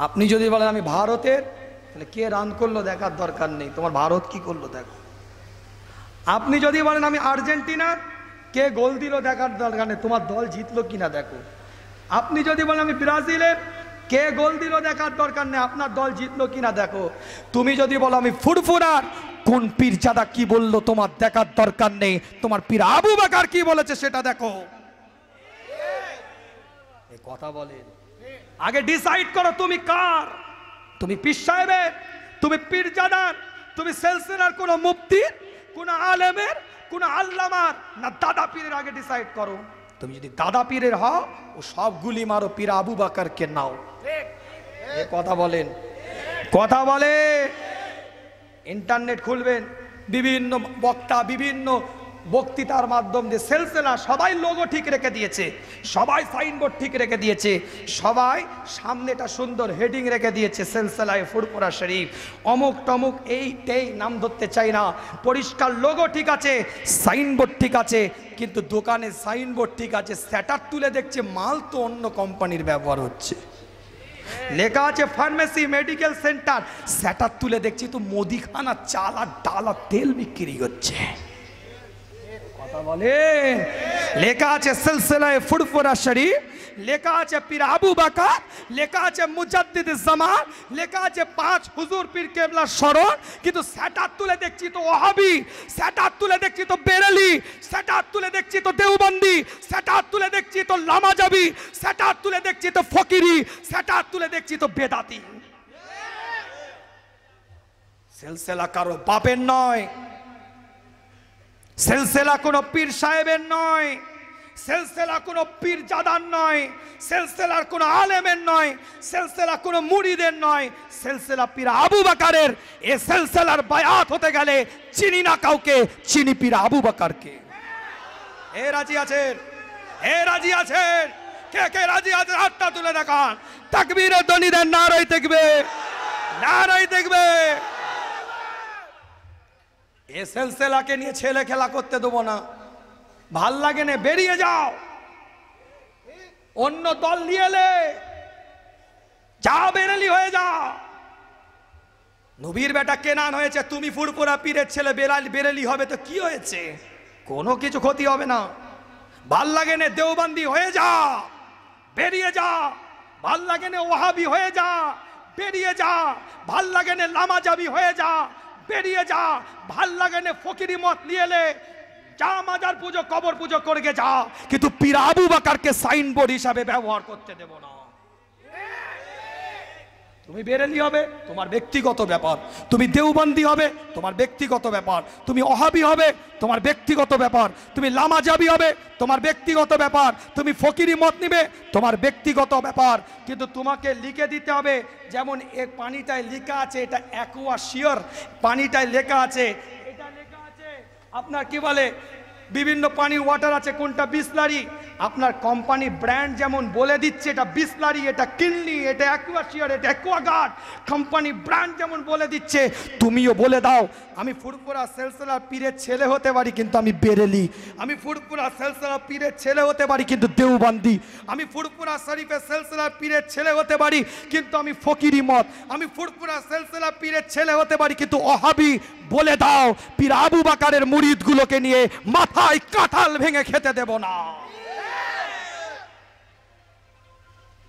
আপনি যদি বলেন আমি ভারতের তাহলে কে রান করলো দেখার দরকার নেই তোমার ভারত কি করলো দেখো আপনি যদি বলেন আমি আর্জেন্টিনার কে গোল দিল দেখার দরকার নেই তোমার দল জিতলো কিনা দেখো আপনি যদি বলেন আমি ব্রাজিলের কে গোল দিল দেখার দরকার নেই আপনার দল জিতলো কিনা দেখো তুমি যদি বলো আমি ফুরফুরার কোন পীরজাদা কি বললো তোমার দেখার দরকার নেই তোমার পীর আবু বাকার কি বলেছে সেটা দেখো কথা বলেন আগে ডিসাইড করো তুমি কার তুমি পীর সাহেবের তুমি পীরজাদার তুমি সেলসেলার কোনো মুক্তির কোন আলেমের কোনো আল্লামার না দাদা পীরের আগে ডিসাইড করো তুমি যদি দাদা পীরের হও ও সবগুলি মারো পীর আবু বাকারকে নাও কথা বলেন কথা বলে ইন্টারনেট খুলবেন বিভিন্ন বক্তা বিভিন্ন বক্তৃতার মাধ্যম যে সেলসেলা সবাই লোগো ঠিক রেখে দিয়েছে সবাই সাইনবোর্ড ঠিক রেখে দিয়েছে সবাই সামনেটা সুন্দর হেডিং রেখে দিয়েছে সেলসেলায় ফুরপুরা শরীফ অমুক টমুক এই টেই নাম ধরতে চাই না পরিষ্কার লোগো ঠিক আছে সাইনবোর্ড ঠিক আছে কিন্তু দোকানে সাইনবোর্ড ঠিক আছে স্যাটার তুলে দেখছে মাল তো অন্য কোম্পানির ব্যবহার হচ্ছে লেখা আছে ফার্মেসি মেডিকেল সেন্টার স্যাটার তুলে দেখছি তো মোদিখানা চাল আর ডাল আর তেল বিক্রি হচ্ছে বলে লেখা আছে সিলসিলায় ফুরফুরা শরীফ লেখা আছে পীর আবু বাকার লেখা আছে মুজাদ্দিদ জামা লেখা আছে পাঁচ হুজুর পীর কেবলা স্মরণ কিন্তু স্যাটার তুলে দেখছি তো ওহাবি স্যাটার তুলে দেখছি তো বেরেলি স্যাটার তুলে দেখছি তো দেওবন্দি স্যাটার তুলে দেখছি তো লামাজাবি স্যাটার তুলে দেখছি তো ফকিরি স্যাটার তুলে দেখছি তো বেদাতি সিলসিলা কারো বাপের নয় সেলসেলা কোনো পীর সাহেবের নয় সেলসেলা কোনো পীর জাদার নয় সেলসেলার কোনো আলেমের নয় সেলসেলা কোনো মুড়িদের নয় সেলসেলা পীর আবু বাকারের এ সেলসেলার বায়াত হতে গেলে চিনি না কাউকে চিনি পীর আবু বাকারকে এ রাজি আছেন এ রাজি আছেন কে কে রাজি আছেন হাতটা তুলে দেখান তাকবীরের দনিদের নারাই দেখবে নারাই দেখবে এ নিয়ে ছেলে খেলা করতে দেবো না ভাল লাগে না বেরিয়ে যাও অন্য দল নিয়ে এলে যা বেরেলি হয়ে যা নবীর বেটা কেনান হয়েছে তুমি ফুরপুরা পীরের ছেলে বেড়াল বেরেলি হবে তো কি হয়েছে কোনো কিছু ক্ষতি হবে না ভাল লাগে না দেওবান্দি হয়ে যা বেরিয়ে যা ভাল লাগে না ওহাবি হয়ে যা বেরিয়ে যা ভাল লাগে না লামাজাবি হয়ে যা বেরিয়ে যা ভাল লাগে না ফকিরি মত নিয়ে এলে যা মাজার পুজো কবর পুজো করে যা কিন্তু পীর আবু বাকারকে সাইনবোর্ড হিসাবে ব্যবহার করতে দেব না তুমি বেরেলি হবে তোমার ব্যক্তিগত ব্যাপার তুমি দেউবন্দি হবে তোমার ব্যক্তিগত ব্যাপার তুমি অহাবি হবে তোমার ব্যক্তিগত ব্যাপার তুমি লামাজাবি হবে তোমার ব্যক্তিগত ব্যাপার তুমি ফকিরি মত নিবে তোমার ব্যক্তিগত ব্যাপার কিন্তু তোমাকে লিখে দিতে হবে যেমন এ পানিটায় লেখা আছে এটা অ্যাকোয়া শিওর পানিটায় লেখা আছে এটা লেখা আছে আপনার কি বলে বিভিন্ন পানি ওয়াটার আছে কোনটা বিসলারি আপনার কোম্পানি ব্র্যান্ড যেমন বলে দিচ্ছে এটা বিসলারি এটা কিনলি এটা অ্যাকুয়াশিয়ার এটা অ্যাকোয়াগার্ড কোম্পানি ব্র্যান্ড যেমন বলে দিচ্ছে তুমিও বলে দাও আমি ফুরফুরা সেলসেলার পীরের ছেলে হতে পারি কিন্তু আমি বেরেলি আমি ফুরপুরা সেলসেলার পীরের ছেলে হতে পারি কিন্তু দেওবান্দি আমি ফুরপুরা শরীফের সেলসেলার পীরের ছেলে হতে পারি কিন্তু আমি ফকিরি মত আমি ফুরপুরা সেলসেলা পীরের ছেলে হতে পারি কিন্তু অহাবি বলে দাও পীর আবু বাকারের মুরিদগুলোকে নিয়ে মাথা কোথায় কাঁঠাল ভেঙে খেতে দেব না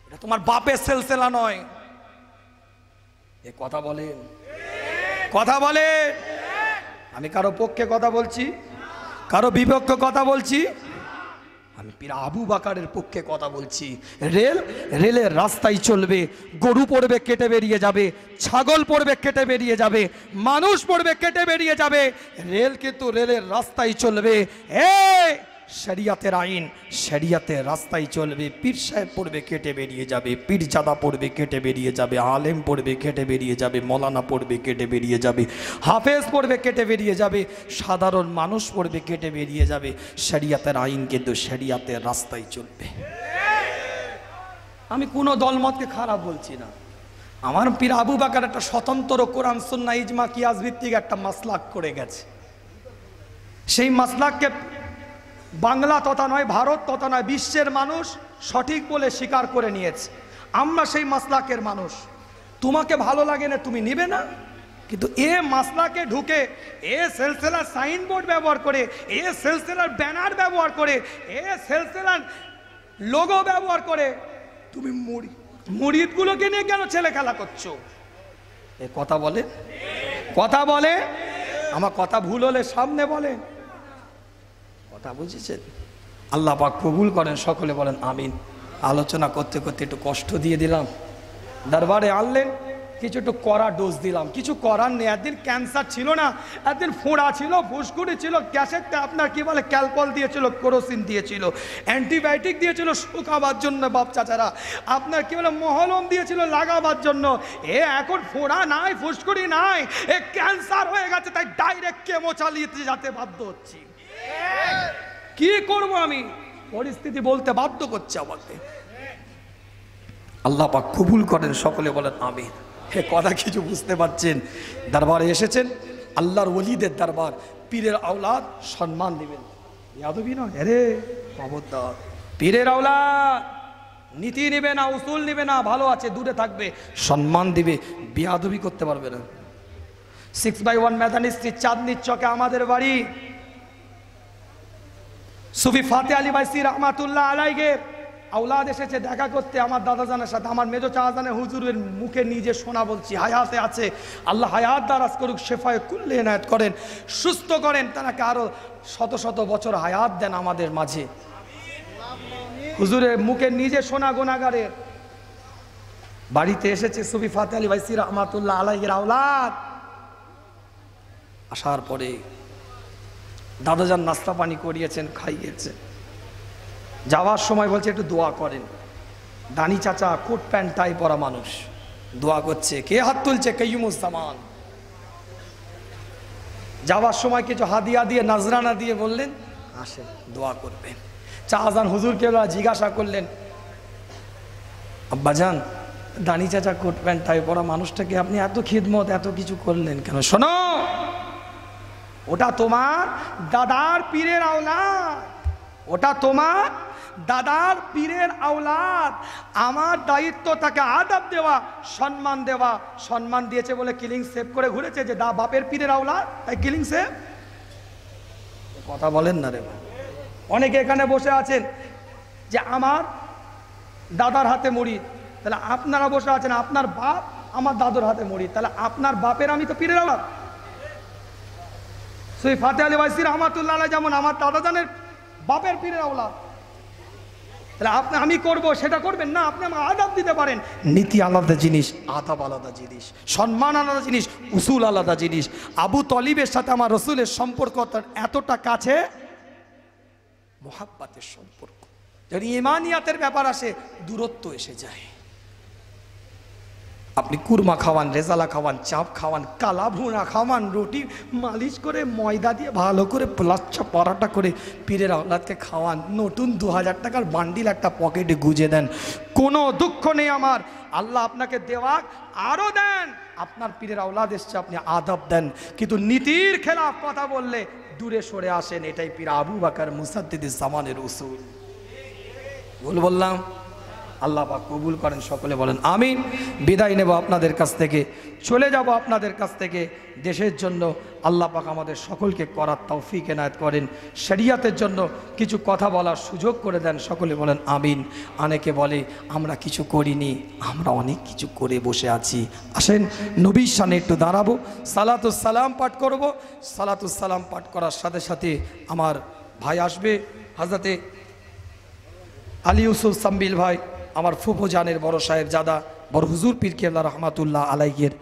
এটা তোমার বাপের সেলসেলা নয় এ কথা বলেন কথা বলেন আমি কারো পক্ষে কথা বলছি কারো বিপক্ষে কথা বলছি আমি পীরা আবু বাকারের পক্ষে কথা বলছি রেল রেলের রাস্তায় চলবে গরু পড়বে কেটে বেরিয়ে যাবে ছাগল পড়বে কেটে বেরিয়ে যাবে মানুষ পড়বে কেটে বেরিয়ে যাবে রেল কিন্তু রেলের রাস্তায় চলবে এ শরিয়াতের আইন শরিয়াতের রাস্তায় চলবে পীর সাহেব পড়বে কেটে বেরিয়ে যাবে পীর জাদা পড়বে কেটে বেরিয়ে যাবে আলেম পড়বে কেটে বেরিয়ে যাবে মলানা পড়বে কেটে বেরিয়ে যাবে হাফেজ পড়বে কেটে বেরিয়ে যাবে সাধারণ মানুষ পড়বে কেটে বেরিয়ে যাবে শরিয়াতের আইন কিন্তু শরিয়াতের রাস্তায় চলবে আমি কোনো দলমতকে খারাপ বলছি না আমার পীর আবু বাকার একটা স্বতন্ত্র কোরআন সুন্না ইজমা কিয়াজ ভিত্তিক একটা মাসলাক করে গেছে সেই মাসলাককে বাংলা তথা নয় ভারত তথা নয় বিশ্বের মানুষ সঠিক বলে স্বীকার করে নিয়েছে আমরা সেই মাসলাকের মানুষ তোমাকে ভালো লাগে না তুমি নিবে না কিন্তু এ মাসলাকে ঢুকে এ সেলসেলার সাইনবোর্ড ব্যবহার করে এ সেলসেলার ব্যানার ব্যবহার করে এ সেলসেলার লোগো ব্যবহার করে তুমি মুড়ি মুড়িদগুলোকে নিয়ে কেন ছেলে খেলা করছো এ কথা বলে কথা বলে আমার কথা ভুল হলে সামনে বলে কথা বুঝেছেন আল্লাহ পাক কবুল করেন সকলে বলেন আমিন আলোচনা করতে করতে একটু কষ্ট দিয়ে দিলাম দরবারে আনলেন কিছু একটু করা ডোজ দিলাম কিছু করার নেই একদিন ক্যান্সার ছিল না একদিন ফোঁড়া ছিল ফুসকুড়ি ছিল গ্যাসের আপনার কী বলে ক্যালকল দিয়েছিল ক্রোসিন দিয়েছিল অ্যান্টিবায়োটিক দিয়েছিল শুকাবার জন্য বাপ চাচারা আপনার কী বলে মহলম দিয়েছিল লাগাবার জন্য এ এখন ফোঁড়া নাই ফুসকুড়ি নাই এ ক্যান্সার হয়ে গেছে তাই ডাইরেক্ট কেমো চালিয়ে যেতে বাধ্য হচ্ছি কি করব আমি পরিস্থিতি বলতে বাধ্য করছে আমাকে আল্লাহ পাক কবুল করেন সকলে বলেন আমি হে কথা কিছু বুঝতে পারছেন দরবারে এসেছেন আল্লাহর ওলিদের দরবার পীরের আওলাদ সম্মান দেবেন ইয়াদবি নয় হ্যারে খবরদার পীরের আওলাদ নীতি নেবে না উসুল নেবে না ভালো আছে দূরে থাকবে সম্মান দিবে বিয়াদবি করতে পারবে না সিক্স বাই ওয়ান ম্যাথানিস্ট্রি চাঁদনির চকে আমাদের বাড়ি সুফি ফাতে আলী বাইসি রহমাতুল্লাহ আলাইকে আউলাদ এসেছে দেখা করতে আমার দাদা জানের সাথে আমার মেজো চাহাজানে হুজুরের মুখে নিজে শোনা বলছি হায়াতে আছে আল্লাহ হায়াত দারাজ করুক শেফায় কুল্লে এনায়ত করেন সুস্থ করেন তারা আরও শত শত বছর হায়াত দেন আমাদের মাঝে হুজুরের মুখে নিজে শোনা গোনাগারের বাড়িতে এসেছে সুবি ফাতে আলী ভাই আহমাতুল্লাহ আলাইগের আউলাদ আসার পরে দাদাজান নাস্তা পানি করিয়েছেন খাইয়েছেন যাওয়ার সময় বলছে একটু দোয়া করেন দানি চাচা কোট প্যান্ট টাই পরা মানুষ দোয়া করছে কে হাত তুলছে কেইমুজ্জামান যাওয়ার সময় কিছু হাদিয়া দিয়ে নাজরানা দিয়ে বললেন আসেন দোয়া করবেন চাহাজান হুজুরকে জিজ্ঞাসা করলেন আব্বাজান দানি চাচা কোট প্যান্ট টাই পরা মানুষটাকে আপনি এত খিদমত এত কিছু করলেন কেন শোনো ওটা তোমার দাদার পীরের আওলাদ ওটা তোমার দাদার পীরের আওলাদ আমার দায়িত্ব তাকে আদাব দেওয়া সম্মান দেওয়া সম্মান দিয়েছে বলে কিলিং সেভ করে ঘুরেছে যে দা বাপের পীরের আওলাদ তাই কিলিং সেভ কথা বলেন না রে অনেকে এখানে বসে আছেন যে আমার দাদার হাতে মরি তাহলে আপনারা বসে আছেন আপনার বাপ আমার দাদুর হাতে মুড়ি তাহলে আপনার বাপের আমি তো পীরের আওলাদ সেই ফাতে আলী বাইসি রহমাতুল্লাহ যেমন আমার দাদাজানের বাপের পীরের আওলা তাহলে আপনি আমি করব সেটা করবেন না আপনি আমার আদাব দিতে পারেন নীতি আলাদা জিনিস আদাব আলাদা জিনিস সম্মান আলাদা জিনিস উসুল আলাদা জিনিস আবু তলিবের সাথে আমার রসুলের সম্পর্ক এতটা কাছে মহাব্বাতের সম্পর্ক যদি ইমানিয়াতের ব্যাপার আসে দূরত্ব এসে যায় আপনি কুরমা খাওয়ান রেজালা খাওয়ান চাপ খাওয়ান কালা ভুঁড়া খাওয়ান রুটি মালিশ করে ময়দা দিয়ে ভালো করে প্লাচ্ছা পরাটা করে পীরের আহ্লাদকে খাওয়ান নতুন দু হাজার টাকার বান্ডিল একটা পকেটে গুজে দেন কোনো দুঃখ নেই আমার আল্লাহ আপনাকে দেওয়া আরও দেন আপনার পীরের আওলাদ এসছে আপনি আদব দেন কিন্তু নীতির খেলাফ কথা বললে দূরে সরে আসেন এটাই পীর আবু বাকার মুসাদ্দিদি সামানের উসুল ভুল বললাম আল্লাহ পাক কবুল করেন সকলে বলেন আমি বিদায় নেব আপনাদের কাছ থেকে চলে যাব আপনাদের কাছ থেকে দেশের জন্য আল্লাহ পাক আমাদের সকলকে করার তৌফিক এনায়ত করেন শরিয়াতের জন্য কিছু কথা বলার সুযোগ করে দেন সকলে বলেন আমিন অনেকে বলে আমরা কিছু করিনি আমরা অনেক কিছু করে বসে আছি আসেন নবীর সামনে একটু দাঁড়াবো সালাম পাঠ করব সালাম পাঠ করার সাথে সাথে আমার ভাই আসবে হাজাতে আলী ইউসুফ সাম্বিল ভাই আমার ফুফু জানের বড় সাহেব জাদা বড় হুজুর পীর কেবলা রহমাতুল্লাহ আলাইয়ের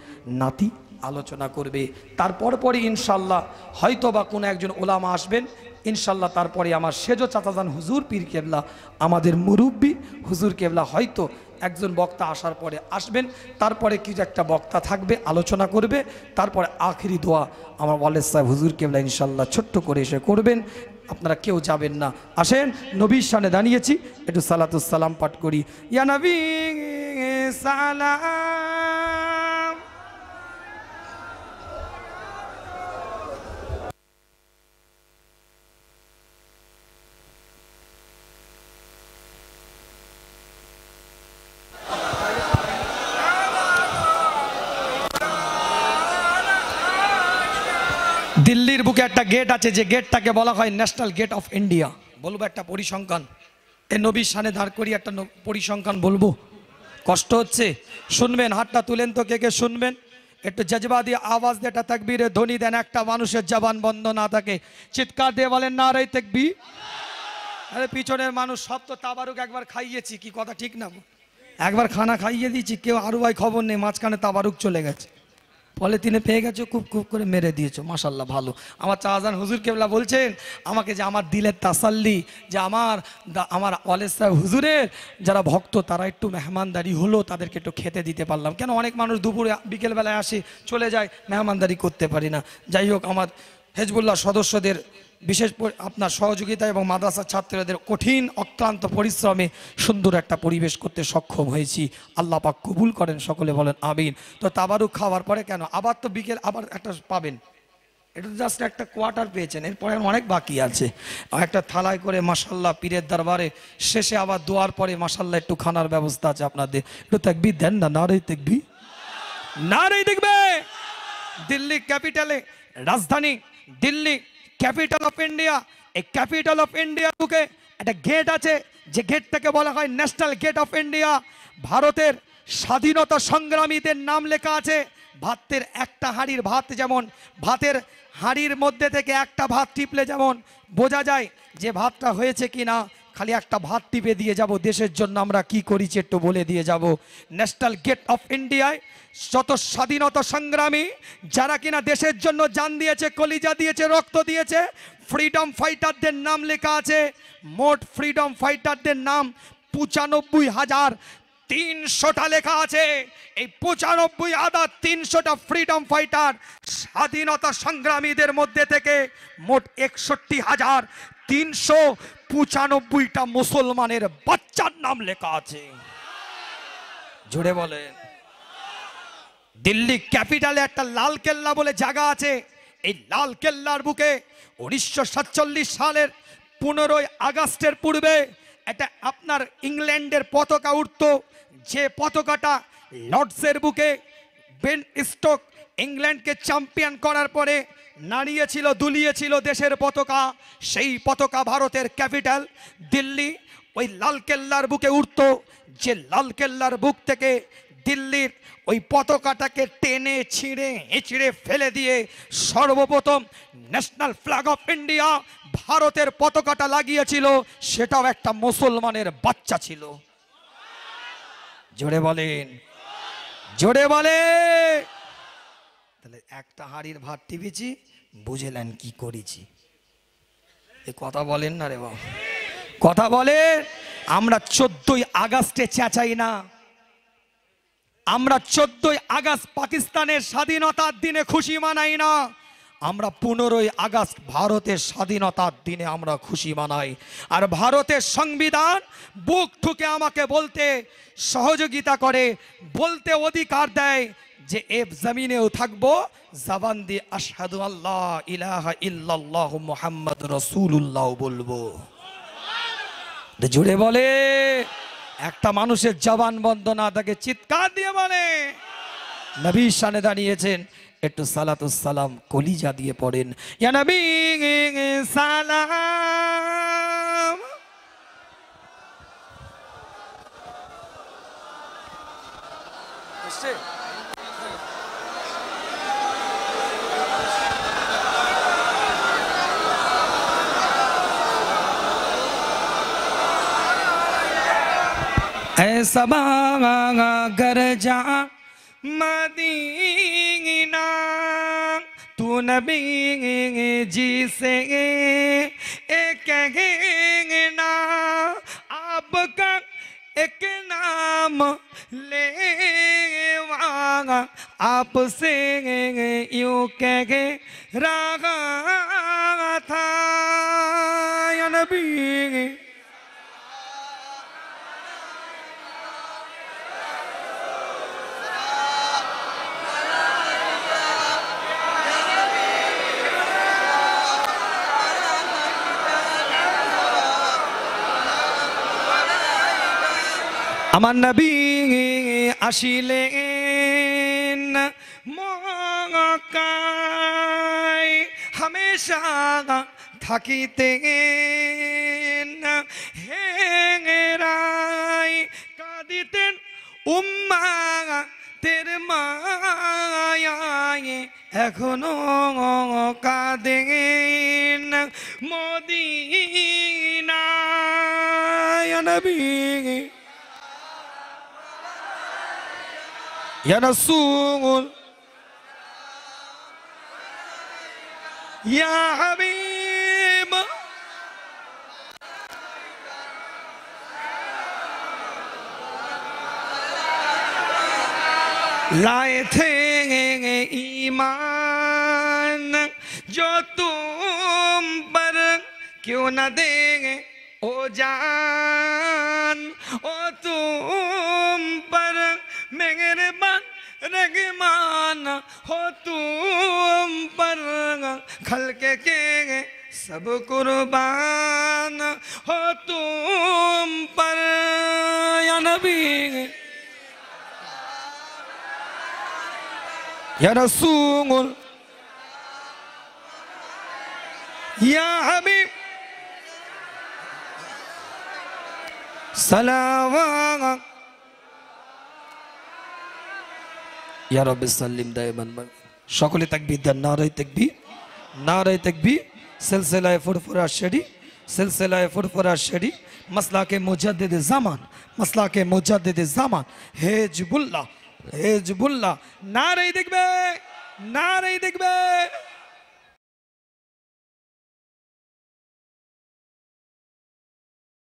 নাতি আলোচনা করবে তারপর পরে ইনশাল্লাহ হয়তো বা কোনো একজন ওলামা আসবেন ইনশাল্লাহ তারপরে আমার সেজো চাচাজান হুজুর পীর কেবলা আমাদের মুরব্বী হুজুর কেবলা হয়তো একজন বক্তা আসার পরে আসবেন তারপরে কি একটা বক্তা থাকবে আলোচনা করবে তারপরে আখরি দোয়া আমার ওয়ালেদ সাহেব হুজুর কেবলা ইনশাল্লাহ ছোট্ট করে এসে করবেন আপনারা কেউ যাবেন না আসেন নবীর সামনে দাঁড়িয়েছি একটু সালাতুসালাম পাঠ করি ইয়া নবী সালাম দিল্লির বুকে একটা গেট আছে যে গেটটাকে বলা হয় ন্যাশনাল গেট অফ ইন্ডিয়া বলবো একটা পরিসংখ্যান এ নবীর সানে দাঁড় করি একটা পরিসংখ্যান বলবো কষ্ট হচ্ছে শুনবেন হাতটা তুলেন তো কে কে শুনবেন একটু জজবা দিয়ে আওয়াজ দিয়ে একটা তাকবীরে ধ্বনি দেন একটা মানুষের জবান বন্ধ না থাকে চিৎকার দিয়ে বলেন না রে তেকবি আরে পিছনের মানুষ সব তো তাবারুক একবার খাইয়েছি কি কথা ঠিক না একবার খানা খাইয়ে দিয়েছি কেউ আরো ভাই খবর নেই মাঝখানে তাবারুক চলে গেছে পলিথিনে পেয়ে গেছো খুব খুব করে মেরে দিয়েছো মাসাল্লাহ ভালো আমার চাহাজান হুজুর কেবলা বলছেন আমাকে যে আমার দিলের তাসাল্লি যে আমার আমার অলেজ সাহেব হুজুরের যারা ভক্ত তারা একটু মেহমানদারি হলো তাদেরকে একটু খেতে দিতে পারলাম কেন অনেক মানুষ দুপুরে বিকেলবেলায় আসে চলে যায় মেহমানদারি করতে পারি না যাই হোক আমার হেজবুল্লাহ সদস্যদের বিশেষ আপনার সহযোগিতা এবং মাদ্রাসার ছাত্রদের কঠিন অক্লান্ত পরিশ্রমে সুন্দর একটা পরিবেশ করতে সক্ষম হয়েছি আল্লাহ পাক কবুল করেন সকলে বলেন আমিন তো তাবারুক খাওয়ার পরে কেন আবার তো বিকেল আবার একটা পাবেন এটা জাস্ট একটা কোয়ার্টার পেয়েছেন এরপরে অনেক বাকি আছে একটা থালায় করে মাসাল্লাহ পীরের দরবারে শেষে আবার দোয়ার পরে মাসাল্লাহ একটু খানার ব্যবস্থা আছে আপনাদের একটু দেখবি দেন না নারে দেখবি নারে দেখবে দিল্লি ক্যাপিটালে রাজধানী দিল্লি ক্যাপিটাল অফ ইন্ডিয়া এই ক্যাপিটাল অফ ইন্ডিয়া বুকে একটা গেট আছে যে গেটটাকে বলা হয় ন্যাশনাল গেট অফ ইন্ডিয়া ভারতের স্বাধীনতা সংগ্রামীদের নাম লেখা আছে ভাতের একটা হাড়ির ভাত যেমন ভাতের হাড়ির মধ্যে থেকে একটা ভাত টিপলে যেমন বোঝা যায় যে ভাতটা হয়েছে কি না খালি একটা ভাত টিপে দিয়ে যাব দেশের জন্য আমরা কি করেছি একটু বলে দিয়ে যাব ন্যাশনাল গেট অফ ইন্ডিয়ায় যত স্বাধীনতা সংগ্রামী যারা কিনা দেশের জন্য যান দিয়েছে কলিজা দিয়েছে রক্ত দিয়েছে ফ্রিডম ফাইটারদের নাম লেখা আছে মোট ফ্রিডম ফাইটারদের নাম পঁচানব্বই হাজার তিনশোটা লেখা আছে এই পঁচানব্বই হাজার তিনশোটা ফ্রিডম ফাইটার স্বাধীনতা সংগ্রামীদের মধ্যে থেকে মোট একষট্টি হাজার তিনশো পঁচানব্বইটা মুসলমানের বাচ্চার নাম লেখা আছে জুড়ে বলেন দিল্লি ক্যাপিটালে একটা লাল কেল্লা বলে জায়গা আছে এই লাল কেল্লার বুকে উনিশশো সালের পনেরোই আগস্টের পূর্বে এটা আপনার ইংল্যান্ডের পতাকা উঠত যে পতাকাটা লর্ডসের বুকে বেন স্টোক ইংল্যান্ডকে চ্যাম্পিয়ন করার পরে নাড়িয়েছিল দুলিয়েছিল দেশের পতাকা সেই পতাকা ভারতের ক্যাপিটাল দিল্লি ওই লালকেল্লার বুকে উঠত যে লালকেল্লার বুক থেকে দিল্লির ওই পতাকাটাকে টেনে ছিঁড়ে হেঁচড়ে ফেলে দিয়ে সর্বপ্রথম ন্যাশনাল ফ্ল্যাগ অফ ইন্ডিয়া ভারতের পতাকাটা লাগিয়েছিল সেটাও একটা মুসলমানের বাচ্চা ছিল জোরে বলেন জোরে বলেন একটা হাড়ির ভাত টিপেছি বুঝেলেন কি করেছি এ কথা বলেন না রে বাবা কথা বলে আমরা চোদ্দই আগস্টে চেঁচাই না আমরা চোদ্দই আগস্ট পাকিস্তানের স্বাধীনতার দিনে খুশি মানাই না আমরা পনেরোই আগস্ট ভারতের স্বাধীনতার দিনে আমরা খুশি মানাই আর ভারতের সংবিধান বুক ঠুকে আমাকে বলতে সহযোগিতা করে বলতে অধিকার দেয় যে এ জামিনেও থাকবো জাবান দিয়ে আসাদু আল্লাহ ইলাহা ইল্লাল্লাহু মুহাম্মদ রাসূলুল্লাহ বলবো জুড়ে বলে একটা মানুষের জবান বন্ধ না তাকে চিৎকার দিয়ে বলে নবী সানে দাঁড়িয়েছেন একটু সালাতাম কলিজা দিয়ে পড়েন সালা سبا گر جا مدینہ تو نبی جی سے ایک کہ آپ کا ایک نام لے وانا آپ سے یوں کہ گے راغا تھا یا نبی আমার নবী আসিলেন হামেশা থাকিতে হে রায় কাঁদিতেন উম্মা তের মায় এখনো কাঁদেন মদিনায় নবী نہ سو گول لائے تھیں گے گے ایمان جو تم پر کیوں نہ دیںگے او جان او تم مہربان رگمان ہو تم پر خلق کے سب قربان ہو تم پر یا نبی یا رسول یا حبیب سلام ইয়া রব্বে সাল্লিম দায়মান সকলে তাকবি দেন নারাই তাকবি নারাই তাকবি সিলসিলায় ফুরফুরা শেরি সিলসিলায় ফুরফুরা শেরি মসলাকে মুজাদ্দিদে জামান মসলাকে মুজাদ্দিদে জামান হেজবুল্লাহ হেজবুল্লাহ নারাই দেখবে নারাই দেখবে